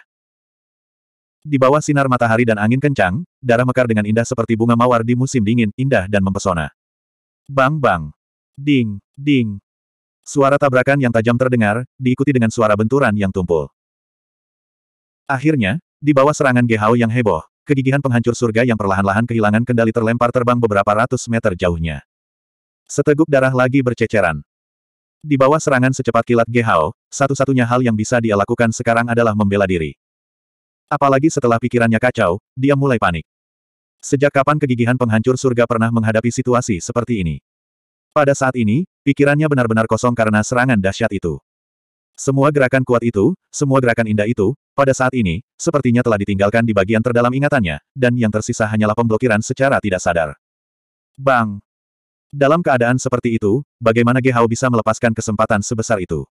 Di bawah sinar matahari dan angin kencang, darah mekar dengan indah seperti bunga mawar di musim dingin, indah dan mempesona. Bang bang. Ding, ding. Suara tabrakan yang tajam terdengar, diikuti dengan suara benturan yang tumpul. Akhirnya, di bawah serangan Gehao yang heboh, kegigihan penghancur surga yang perlahan-lahan kehilangan kendali terlempar terbang beberapa ratus meter jauhnya. Seteguk darah lagi berceceran. Di bawah serangan secepat kilat Gehao, satu-satunya hal yang bisa dia lakukan sekarang adalah membela diri. Apalagi setelah pikirannya kacau, dia mulai panik. Sejak kapan kegigihan penghancur surga pernah menghadapi situasi seperti ini? Pada saat ini, pikirannya benar-benar kosong karena serangan dahsyat itu. Semua gerakan kuat itu, semua gerakan indah itu, pada saat ini, sepertinya telah ditinggalkan di bagian terdalam ingatannya, dan yang tersisa hanyalah pemblokiran secara tidak sadar. Bang! Dalam keadaan seperti itu, bagaimana Gehao bisa melepaskan kesempatan sebesar itu?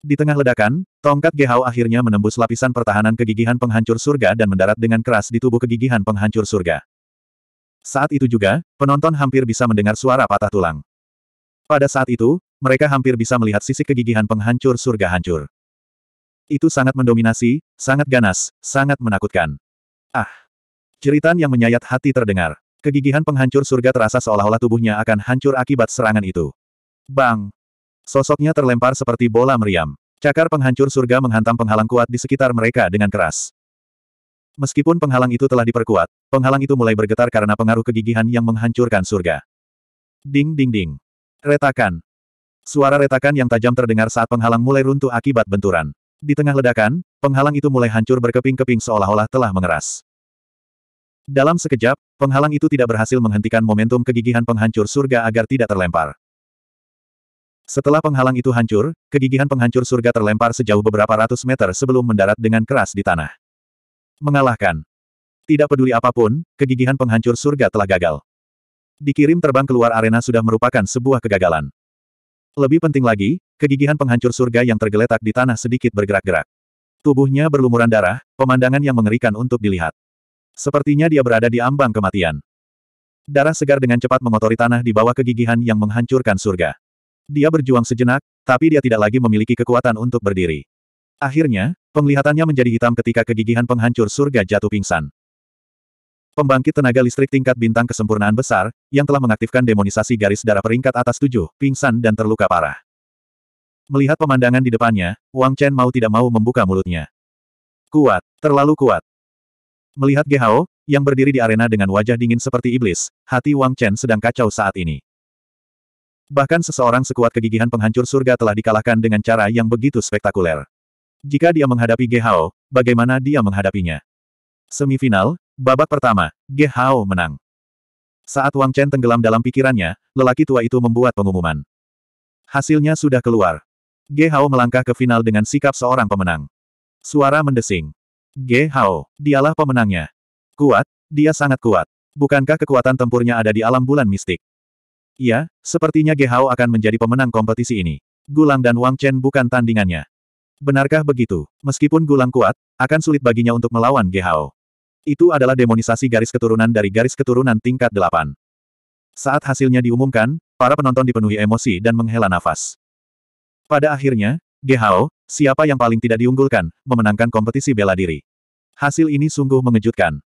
Di tengah ledakan, tongkat Gehao akhirnya menembus lapisan pertahanan kegigihan penghancur surga dan mendarat dengan keras di tubuh kegigihan penghancur surga. Saat itu juga, penonton hampir bisa mendengar suara patah tulang. Pada saat itu, mereka hampir bisa melihat sisi kegigihan penghancur surga hancur. Itu sangat mendominasi, sangat ganas, sangat menakutkan. Ah! Ceritan yang menyayat hati terdengar. Kegigihan penghancur surga terasa seolah-olah tubuhnya akan hancur akibat serangan itu. Bang! Sosoknya terlempar seperti bola meriam. Cakar penghancur surga menghantam penghalang kuat di sekitar mereka dengan keras. Meskipun penghalang itu telah diperkuat, penghalang itu mulai bergetar karena pengaruh kegigihan yang menghancurkan surga. Ding ding ding. Retakan. Suara retakan yang tajam terdengar saat penghalang mulai runtuh akibat benturan. Di tengah ledakan, penghalang itu mulai hancur berkeping-keping seolah-olah telah mengeras. Dalam sekejap, penghalang itu tidak berhasil menghentikan momentum kegigihan penghancur surga agar tidak terlempar. Setelah penghalang itu hancur, kegigihan penghancur surga terlempar sejauh beberapa ratus meter sebelum mendarat dengan keras di tanah. Mengalahkan. Tidak peduli apapun, kegigihan penghancur surga telah gagal. Dikirim terbang keluar arena sudah merupakan sebuah kegagalan. Lebih penting lagi, kegigihan penghancur surga yang tergeletak di tanah sedikit bergerak-gerak. Tubuhnya berlumuran darah, pemandangan yang mengerikan untuk dilihat. Sepertinya dia berada di ambang kematian. Darah segar dengan cepat mengotori tanah di bawah kegigihan yang menghancurkan surga. Dia berjuang sejenak, tapi dia tidak lagi memiliki kekuatan untuk berdiri. Akhirnya, penglihatannya menjadi hitam ketika kegigihan penghancur surga jatuh pingsan. Pembangkit tenaga listrik tingkat bintang kesempurnaan besar, yang telah mengaktifkan demonisasi garis darah peringkat atas tujuh, pingsan dan terluka parah. Melihat pemandangan di depannya, Wang Chen mau tidak mau membuka mulutnya. Kuat, terlalu kuat. Melihat Gehao, yang berdiri di arena dengan wajah dingin seperti iblis, hati Wang Chen sedang kacau saat ini. Bahkan seseorang sekuat kegigihan penghancur surga telah dikalahkan dengan cara yang begitu spektakuler. Jika dia menghadapi Ge Hao, bagaimana dia menghadapinya? Semifinal, babak pertama, Ge Hao menang. Saat Wang Chen tenggelam dalam pikirannya, lelaki tua itu membuat pengumuman. Hasilnya sudah keluar. Ge Hao melangkah ke final dengan sikap seorang pemenang. Suara mendesing. Ge Hao, dialah pemenangnya. Kuat, dia sangat kuat. Bukankah kekuatan tempurnya ada di alam bulan mistik? Iya, sepertinya Ge akan menjadi pemenang kompetisi ini. Gulang dan Wang Chen bukan tandingannya. Benarkah begitu? Meskipun Gulang kuat, akan sulit baginya untuk melawan Ge Itu adalah demonisasi garis keturunan dari garis keturunan tingkat delapan. Saat hasilnya diumumkan, para penonton dipenuhi emosi dan menghela nafas. Pada akhirnya, Ge siapa yang paling tidak diunggulkan, memenangkan kompetisi bela diri. Hasil ini sungguh mengejutkan.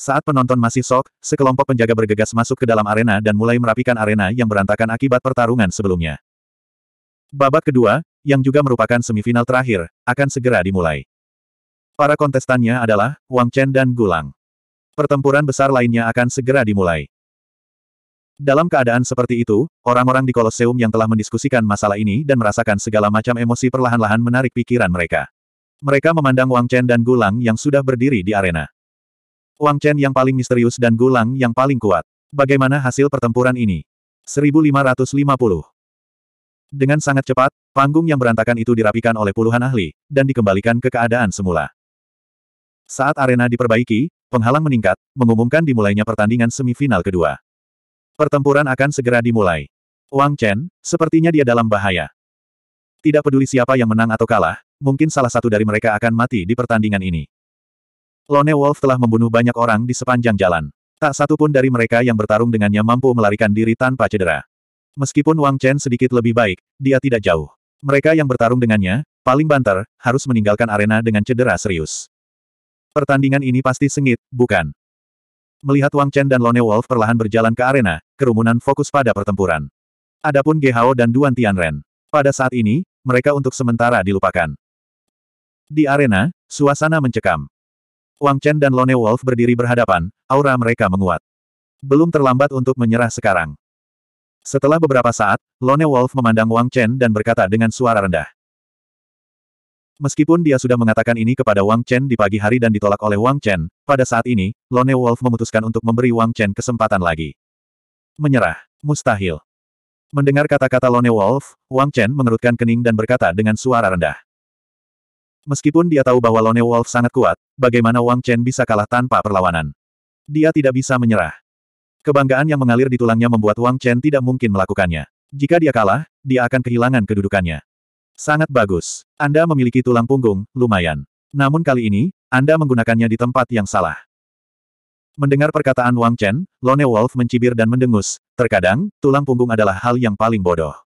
Saat penonton masih sok, sekelompok penjaga bergegas masuk ke dalam arena dan mulai merapikan arena yang berantakan akibat pertarungan sebelumnya. Babak kedua, yang juga merupakan semifinal terakhir, akan segera dimulai. Para kontestannya adalah Wang Chen dan Gulang. Pertempuran besar lainnya akan segera dimulai. Dalam keadaan seperti itu, orang-orang di Koloseum yang telah mendiskusikan masalah ini dan merasakan segala macam emosi perlahan-lahan menarik pikiran mereka. Mereka memandang Wang Chen dan Gulang yang sudah berdiri di arena. Wang Chen yang paling misterius dan Gulang yang paling kuat. Bagaimana hasil pertempuran ini? 1550. Dengan sangat cepat, panggung yang berantakan itu dirapikan oleh puluhan ahli, dan dikembalikan ke keadaan semula. Saat arena diperbaiki, penghalang meningkat, mengumumkan dimulainya pertandingan semifinal kedua. Pertempuran akan segera dimulai. Wang Chen, sepertinya dia dalam bahaya. Tidak peduli siapa yang menang atau kalah, mungkin salah satu dari mereka akan mati di pertandingan ini. Lone Wolf telah membunuh banyak orang di sepanjang jalan. Tak satu pun dari mereka yang bertarung dengannya mampu melarikan diri tanpa cedera. Meskipun Wang Chen sedikit lebih baik, dia tidak jauh. Mereka yang bertarung dengannya, paling banter, harus meninggalkan arena dengan cedera serius. Pertandingan ini pasti sengit, bukan? Melihat Wang Chen dan Lone Wolf perlahan berjalan ke arena, kerumunan fokus pada pertempuran. Adapun Ge Hao dan Duan Tianren. Pada saat ini, mereka untuk sementara dilupakan. Di arena, suasana mencekam. Wang Chen dan Lone Wolf berdiri berhadapan, aura mereka menguat. Belum terlambat untuk menyerah sekarang. Setelah beberapa saat, Lone Wolf memandang Wang Chen dan berkata dengan suara rendah. Meskipun dia sudah mengatakan ini kepada Wang Chen di pagi hari dan ditolak oleh Wang Chen, pada saat ini, Lone Wolf memutuskan untuk memberi Wang Chen kesempatan lagi. Menyerah. Mustahil. Mendengar kata-kata Lone Wolf, Wang Chen mengerutkan kening dan berkata dengan suara rendah. Meskipun dia tahu bahwa Lone Wolf sangat kuat, bagaimana Wang Chen bisa kalah tanpa perlawanan? Dia tidak bisa menyerah. Kebanggaan yang mengalir di tulangnya membuat Wang Chen tidak mungkin melakukannya. Jika dia kalah, dia akan kehilangan kedudukannya. Sangat bagus. Anda memiliki tulang punggung, lumayan. Namun kali ini, Anda menggunakannya di tempat yang salah. Mendengar perkataan Wang Chen, Lone Wolf mencibir dan mendengus. Terkadang, tulang punggung adalah hal yang paling bodoh.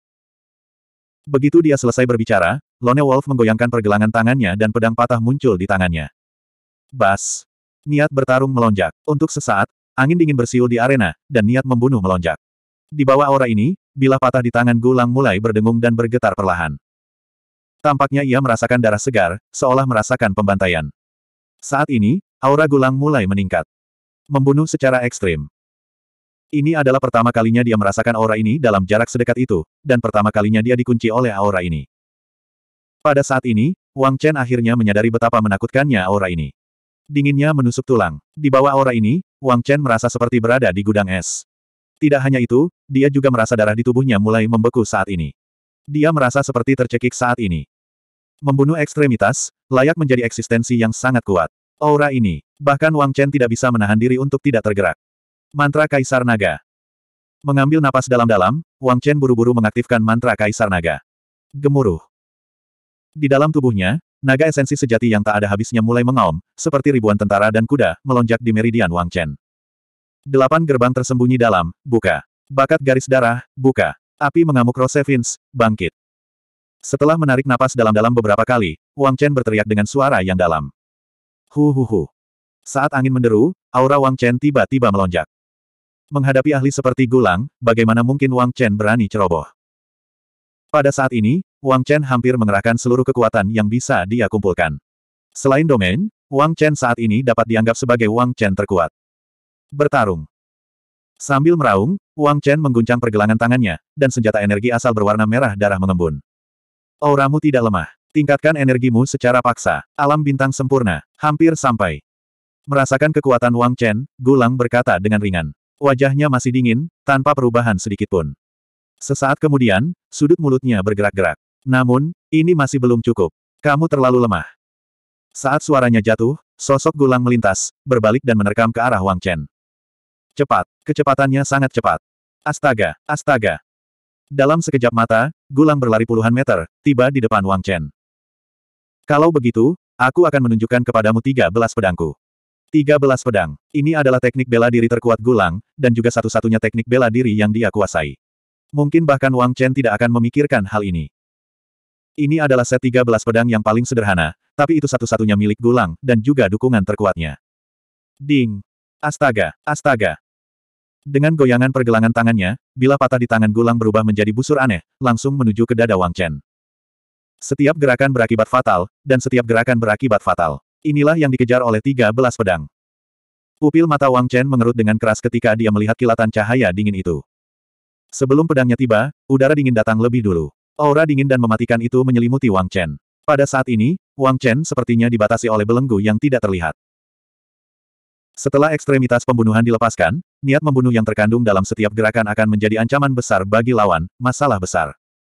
Begitu dia selesai berbicara, Lone Wolf menggoyangkan pergelangan tangannya dan pedang patah muncul di tangannya. Bas! Niat bertarung melonjak. Untuk sesaat, angin dingin bersiul di arena, dan niat membunuh melonjak. Di bawah aura ini, bilah patah di tangan Gulang mulai berdengung dan bergetar perlahan. Tampaknya ia merasakan darah segar, seolah merasakan pembantaian. Saat ini, aura Gulang mulai meningkat. Membunuh secara ekstrim. Ini adalah pertama kalinya dia merasakan aura ini dalam jarak sedekat itu, dan pertama kalinya dia dikunci oleh aura ini. Pada saat ini, Wang Chen akhirnya menyadari betapa menakutkannya aura ini. Dinginnya menusuk tulang. Di bawah aura ini, Wang Chen merasa seperti berada di gudang es. Tidak hanya itu, dia juga merasa darah di tubuhnya mulai membeku saat ini. Dia merasa seperti tercekik saat ini. Membunuh ekstremitas, layak menjadi eksistensi yang sangat kuat. Aura ini, bahkan Wang Chen tidak bisa menahan diri untuk tidak tergerak. Mantra Kaisar Naga Mengambil napas dalam-dalam, Wang Chen buru-buru mengaktifkan mantra Kaisar Naga. Gemuruh. Di dalam tubuhnya, naga esensi sejati yang tak ada habisnya mulai mengaum, seperti ribuan tentara dan kuda, melonjak di meridian Wang Chen. Delapan gerbang tersembunyi dalam, buka. Bakat garis darah, buka. Api mengamuk Rosevins, bangkit. Setelah menarik napas dalam-dalam beberapa kali, Wang Chen berteriak dengan suara yang dalam. Hu hu hu. Saat angin menderu, aura Wang Chen tiba-tiba melonjak. Menghadapi ahli seperti Gulang, bagaimana mungkin Wang Chen berani ceroboh? Pada saat ini, Wang Chen hampir mengerahkan seluruh kekuatan yang bisa dia kumpulkan. Selain domain, Wang Chen saat ini dapat dianggap sebagai Wang Chen terkuat. Bertarung. Sambil meraung, Wang Chen mengguncang pergelangan tangannya, dan senjata energi asal berwarna merah darah mengembun. Auramu tidak lemah. Tingkatkan energimu secara paksa. Alam bintang sempurna. Hampir sampai. Merasakan kekuatan Wang Chen, Gulang berkata dengan ringan. Wajahnya masih dingin, tanpa perubahan sedikitpun. Sesaat kemudian, sudut mulutnya bergerak-gerak. Namun, ini masih belum cukup. Kamu terlalu lemah. Saat suaranya jatuh, sosok gulang melintas, berbalik dan menerkam ke arah Wang Chen. Cepat, kecepatannya sangat cepat. Astaga, astaga. Dalam sekejap mata, gulang berlari puluhan meter, tiba di depan Wang Chen. Kalau begitu, aku akan menunjukkan kepadamu tiga belas pedangku. tiga belas pedang, ini adalah teknik bela diri terkuat gulang, dan juga satu-satunya teknik bela diri yang dia kuasai. Mungkin bahkan Wang Chen tidak akan memikirkan hal ini. Ini adalah set 13 pedang yang paling sederhana, tapi itu satu-satunya milik Gulang, dan juga dukungan terkuatnya. Ding! Astaga! Astaga! Dengan goyangan pergelangan tangannya, bila patah di tangan Gulang berubah menjadi busur aneh, langsung menuju ke dada Wang Chen. Setiap gerakan berakibat fatal, dan setiap gerakan berakibat fatal. Inilah yang dikejar oleh 13 pedang. Pupil mata Wang Chen mengerut dengan keras ketika dia melihat kilatan cahaya dingin itu. Sebelum pedangnya tiba, udara dingin datang lebih dulu. Aura dingin dan mematikan itu menyelimuti Wang Chen. Pada saat ini, Wang Chen sepertinya dibatasi oleh belenggu yang tidak terlihat. Setelah ekstremitas pembunuhan dilepaskan, niat membunuh yang terkandung dalam setiap gerakan akan menjadi ancaman besar bagi lawan, masalah besar.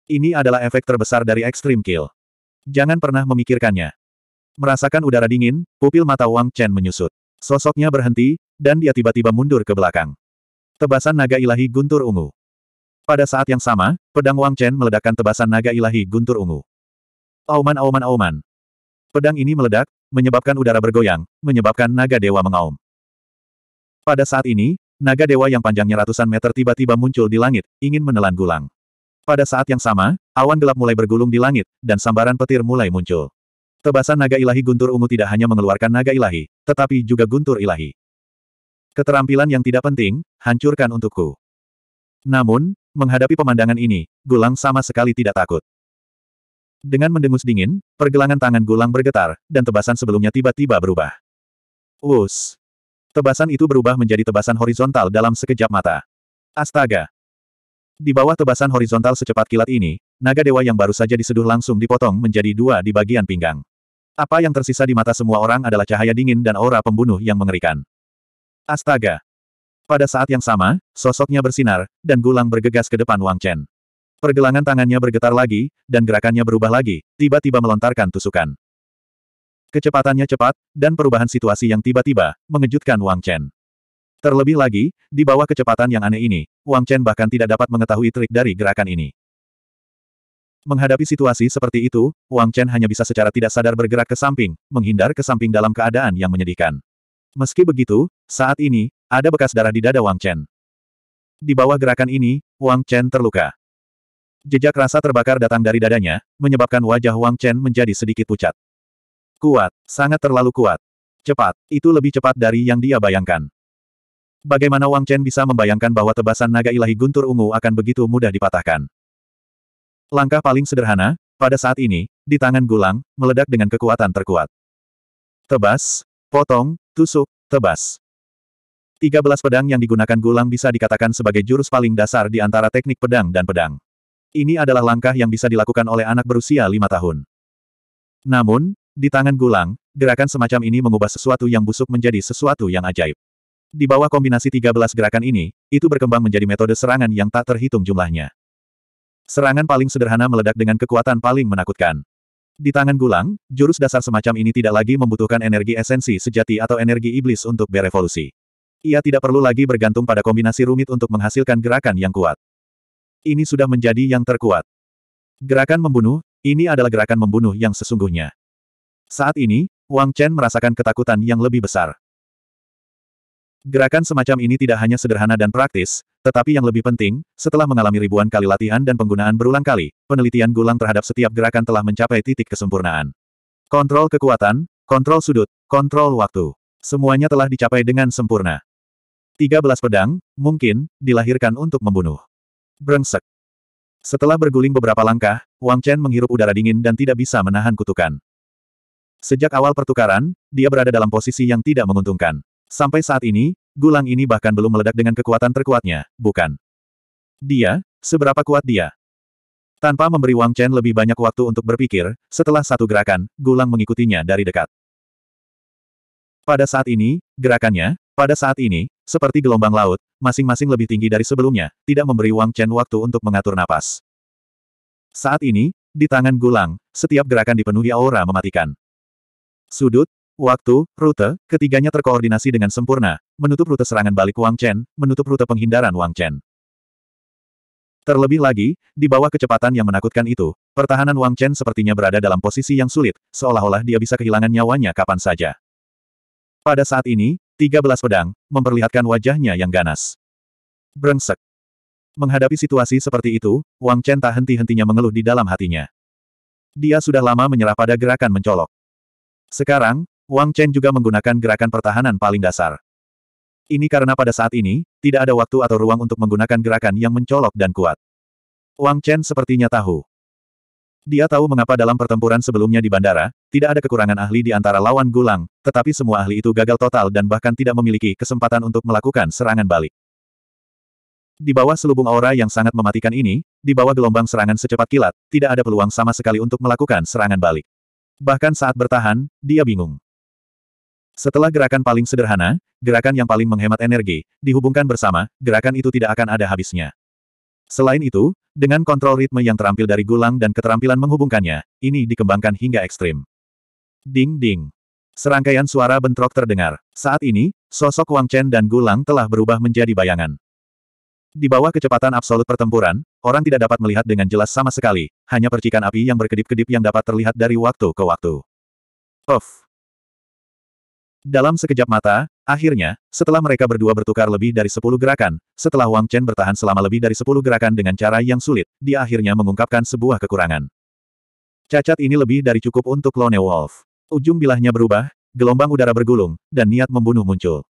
Ini adalah efek terbesar dari Extreme Kill. Jangan pernah memikirkannya. Merasakan udara dingin, pupil mata Wang Chen menyusut. Sosoknya berhenti, dan dia tiba-tiba mundur ke belakang. Tebasan naga ilahi guntur ungu. Pada saat yang sama, pedang Wang Chen meledakkan tebasan naga ilahi guntur ungu. Auman auman auman. Pedang ini meledak, menyebabkan udara bergoyang, menyebabkan naga dewa mengaum. Pada saat ini, naga dewa yang panjangnya ratusan meter tiba-tiba muncul di langit, ingin menelan gulang. Pada saat yang sama, awan gelap mulai bergulung di langit, dan sambaran petir mulai muncul. Tebasan naga ilahi guntur ungu tidak hanya mengeluarkan naga ilahi, tetapi juga guntur ilahi. Keterampilan yang tidak penting, hancurkan untukku. Namun, menghadapi pemandangan ini, Gulang sama sekali tidak takut. Dengan mendengus dingin, pergelangan tangan Gulang bergetar, dan tebasan sebelumnya tiba-tiba berubah. Wus! Tebasan itu berubah menjadi tebasan horizontal dalam sekejap mata. Astaga! Di bawah tebasan horizontal secepat kilat ini, naga dewa yang baru saja diseduh langsung dipotong menjadi dua di bagian pinggang. Apa yang tersisa di mata semua orang adalah cahaya dingin dan aura pembunuh yang mengerikan. Astaga! Pada saat yang sama, sosoknya bersinar, dan Gulang bergegas ke depan Wang Chen. Pergelangan tangannya bergetar lagi, dan gerakannya berubah lagi, tiba-tiba melontarkan tusukan. Kecepatannya cepat, dan perubahan situasi yang tiba-tiba, mengejutkan Wang Chen. Terlebih lagi, di bawah kecepatan yang aneh ini, Wang Chen bahkan tidak dapat mengetahui trik dari gerakan ini. Menghadapi situasi seperti itu, Wang Chen hanya bisa secara tidak sadar bergerak ke samping, menghindar ke samping dalam keadaan yang menyedihkan. Meski begitu, saat ini, ada bekas darah di dada Wang Chen. Di bawah gerakan ini, Wang Chen terluka. Jejak rasa terbakar datang dari dadanya, menyebabkan wajah Wang Chen menjadi sedikit pucat. Kuat, sangat terlalu kuat. Cepat, itu lebih cepat dari yang dia bayangkan. Bagaimana Wang Chen bisa membayangkan bahwa tebasan naga ilahi guntur ungu akan begitu mudah dipatahkan? Langkah paling sederhana, pada saat ini, di tangan Gulang, meledak dengan kekuatan terkuat. Tebas, potong, tusuk, tebas. 13 pedang yang digunakan Gulang bisa dikatakan sebagai jurus paling dasar di antara teknik pedang dan pedang. Ini adalah langkah yang bisa dilakukan oleh anak berusia lima tahun. Namun, di tangan Gulang, gerakan semacam ini mengubah sesuatu yang busuk menjadi sesuatu yang ajaib. Di bawah kombinasi tiga belas gerakan ini, itu berkembang menjadi metode serangan yang tak terhitung jumlahnya. Serangan paling sederhana meledak dengan kekuatan paling menakutkan. Di tangan Gulang, jurus dasar semacam ini tidak lagi membutuhkan energi esensi sejati atau energi iblis untuk berevolusi. Ia tidak perlu lagi bergantung pada kombinasi rumit untuk menghasilkan gerakan yang kuat. Ini sudah menjadi yang terkuat. Gerakan membunuh, ini adalah gerakan membunuh yang sesungguhnya. Saat ini, Wang Chen merasakan ketakutan yang lebih besar. Gerakan semacam ini tidak hanya sederhana dan praktis, tetapi yang lebih penting, setelah mengalami ribuan kali latihan dan penggunaan berulang kali, penelitian gulang terhadap setiap gerakan telah mencapai titik kesempurnaan. Kontrol kekuatan, kontrol sudut, kontrol waktu. Semuanya telah dicapai dengan sempurna. 13 pedang, mungkin, dilahirkan untuk membunuh. Brengsek. Setelah berguling beberapa langkah, Wang Chen menghirup udara dingin dan tidak bisa menahan kutukan. Sejak awal pertukaran, dia berada dalam posisi yang tidak menguntungkan. Sampai saat ini, gulang ini bahkan belum meledak dengan kekuatan terkuatnya, bukan? Dia, seberapa kuat dia? Tanpa memberi Wang Chen lebih banyak waktu untuk berpikir, setelah satu gerakan, gulang mengikutinya dari dekat. Pada saat ini, gerakannya, pada saat ini, seperti gelombang laut, masing-masing lebih tinggi dari sebelumnya, tidak memberi Wang Chen waktu untuk mengatur napas. Saat ini, di tangan Gulang, setiap gerakan dipenuhi aura mematikan. Sudut, waktu, rute, ketiganya terkoordinasi dengan sempurna, menutup rute serangan balik Wang Chen, menutup rute penghindaran Wang Chen. Terlebih lagi, di bawah kecepatan yang menakutkan itu, pertahanan Wang Chen sepertinya berada dalam posisi yang sulit, seolah-olah dia bisa kehilangan nyawanya kapan saja. Pada saat ini, 13 pedang, memperlihatkan wajahnya yang ganas. Brengsek. Menghadapi situasi seperti itu, Wang Chen tak henti-hentinya mengeluh di dalam hatinya. Dia sudah lama menyerah pada gerakan mencolok. Sekarang, Wang Chen juga menggunakan gerakan pertahanan paling dasar. Ini karena pada saat ini, tidak ada waktu atau ruang untuk menggunakan gerakan yang mencolok dan kuat. Wang Chen sepertinya tahu. Dia tahu mengapa dalam pertempuran sebelumnya di bandara, tidak ada kekurangan ahli di antara lawan Gulang, tetapi semua ahli itu gagal total dan bahkan tidak memiliki kesempatan untuk melakukan serangan balik. Di bawah selubung aura yang sangat mematikan ini, di bawah gelombang serangan secepat kilat, tidak ada peluang sama sekali untuk melakukan serangan balik. Bahkan saat bertahan, dia bingung. Setelah gerakan paling sederhana, gerakan yang paling menghemat energi, dihubungkan bersama, gerakan itu tidak akan ada habisnya. Selain itu, dengan kontrol ritme yang terampil dari Gulang dan keterampilan menghubungkannya, ini dikembangkan hingga ekstrim. Ding-ding. Serangkaian suara bentrok terdengar. Saat ini, sosok Wang Chen dan Gulang telah berubah menjadi bayangan. Di bawah kecepatan absolut pertempuran, orang tidak dapat melihat dengan jelas sama sekali, hanya percikan api yang berkedip-kedip yang dapat terlihat dari waktu ke waktu. Of. Dalam sekejap mata, Akhirnya, setelah mereka berdua bertukar lebih dari sepuluh gerakan, setelah Wang Chen bertahan selama lebih dari sepuluh gerakan dengan cara yang sulit, dia akhirnya mengungkapkan sebuah kekurangan. Cacat ini lebih dari cukup untuk Lone Wolf. Ujung bilahnya berubah, gelombang udara bergulung, dan niat membunuh muncul.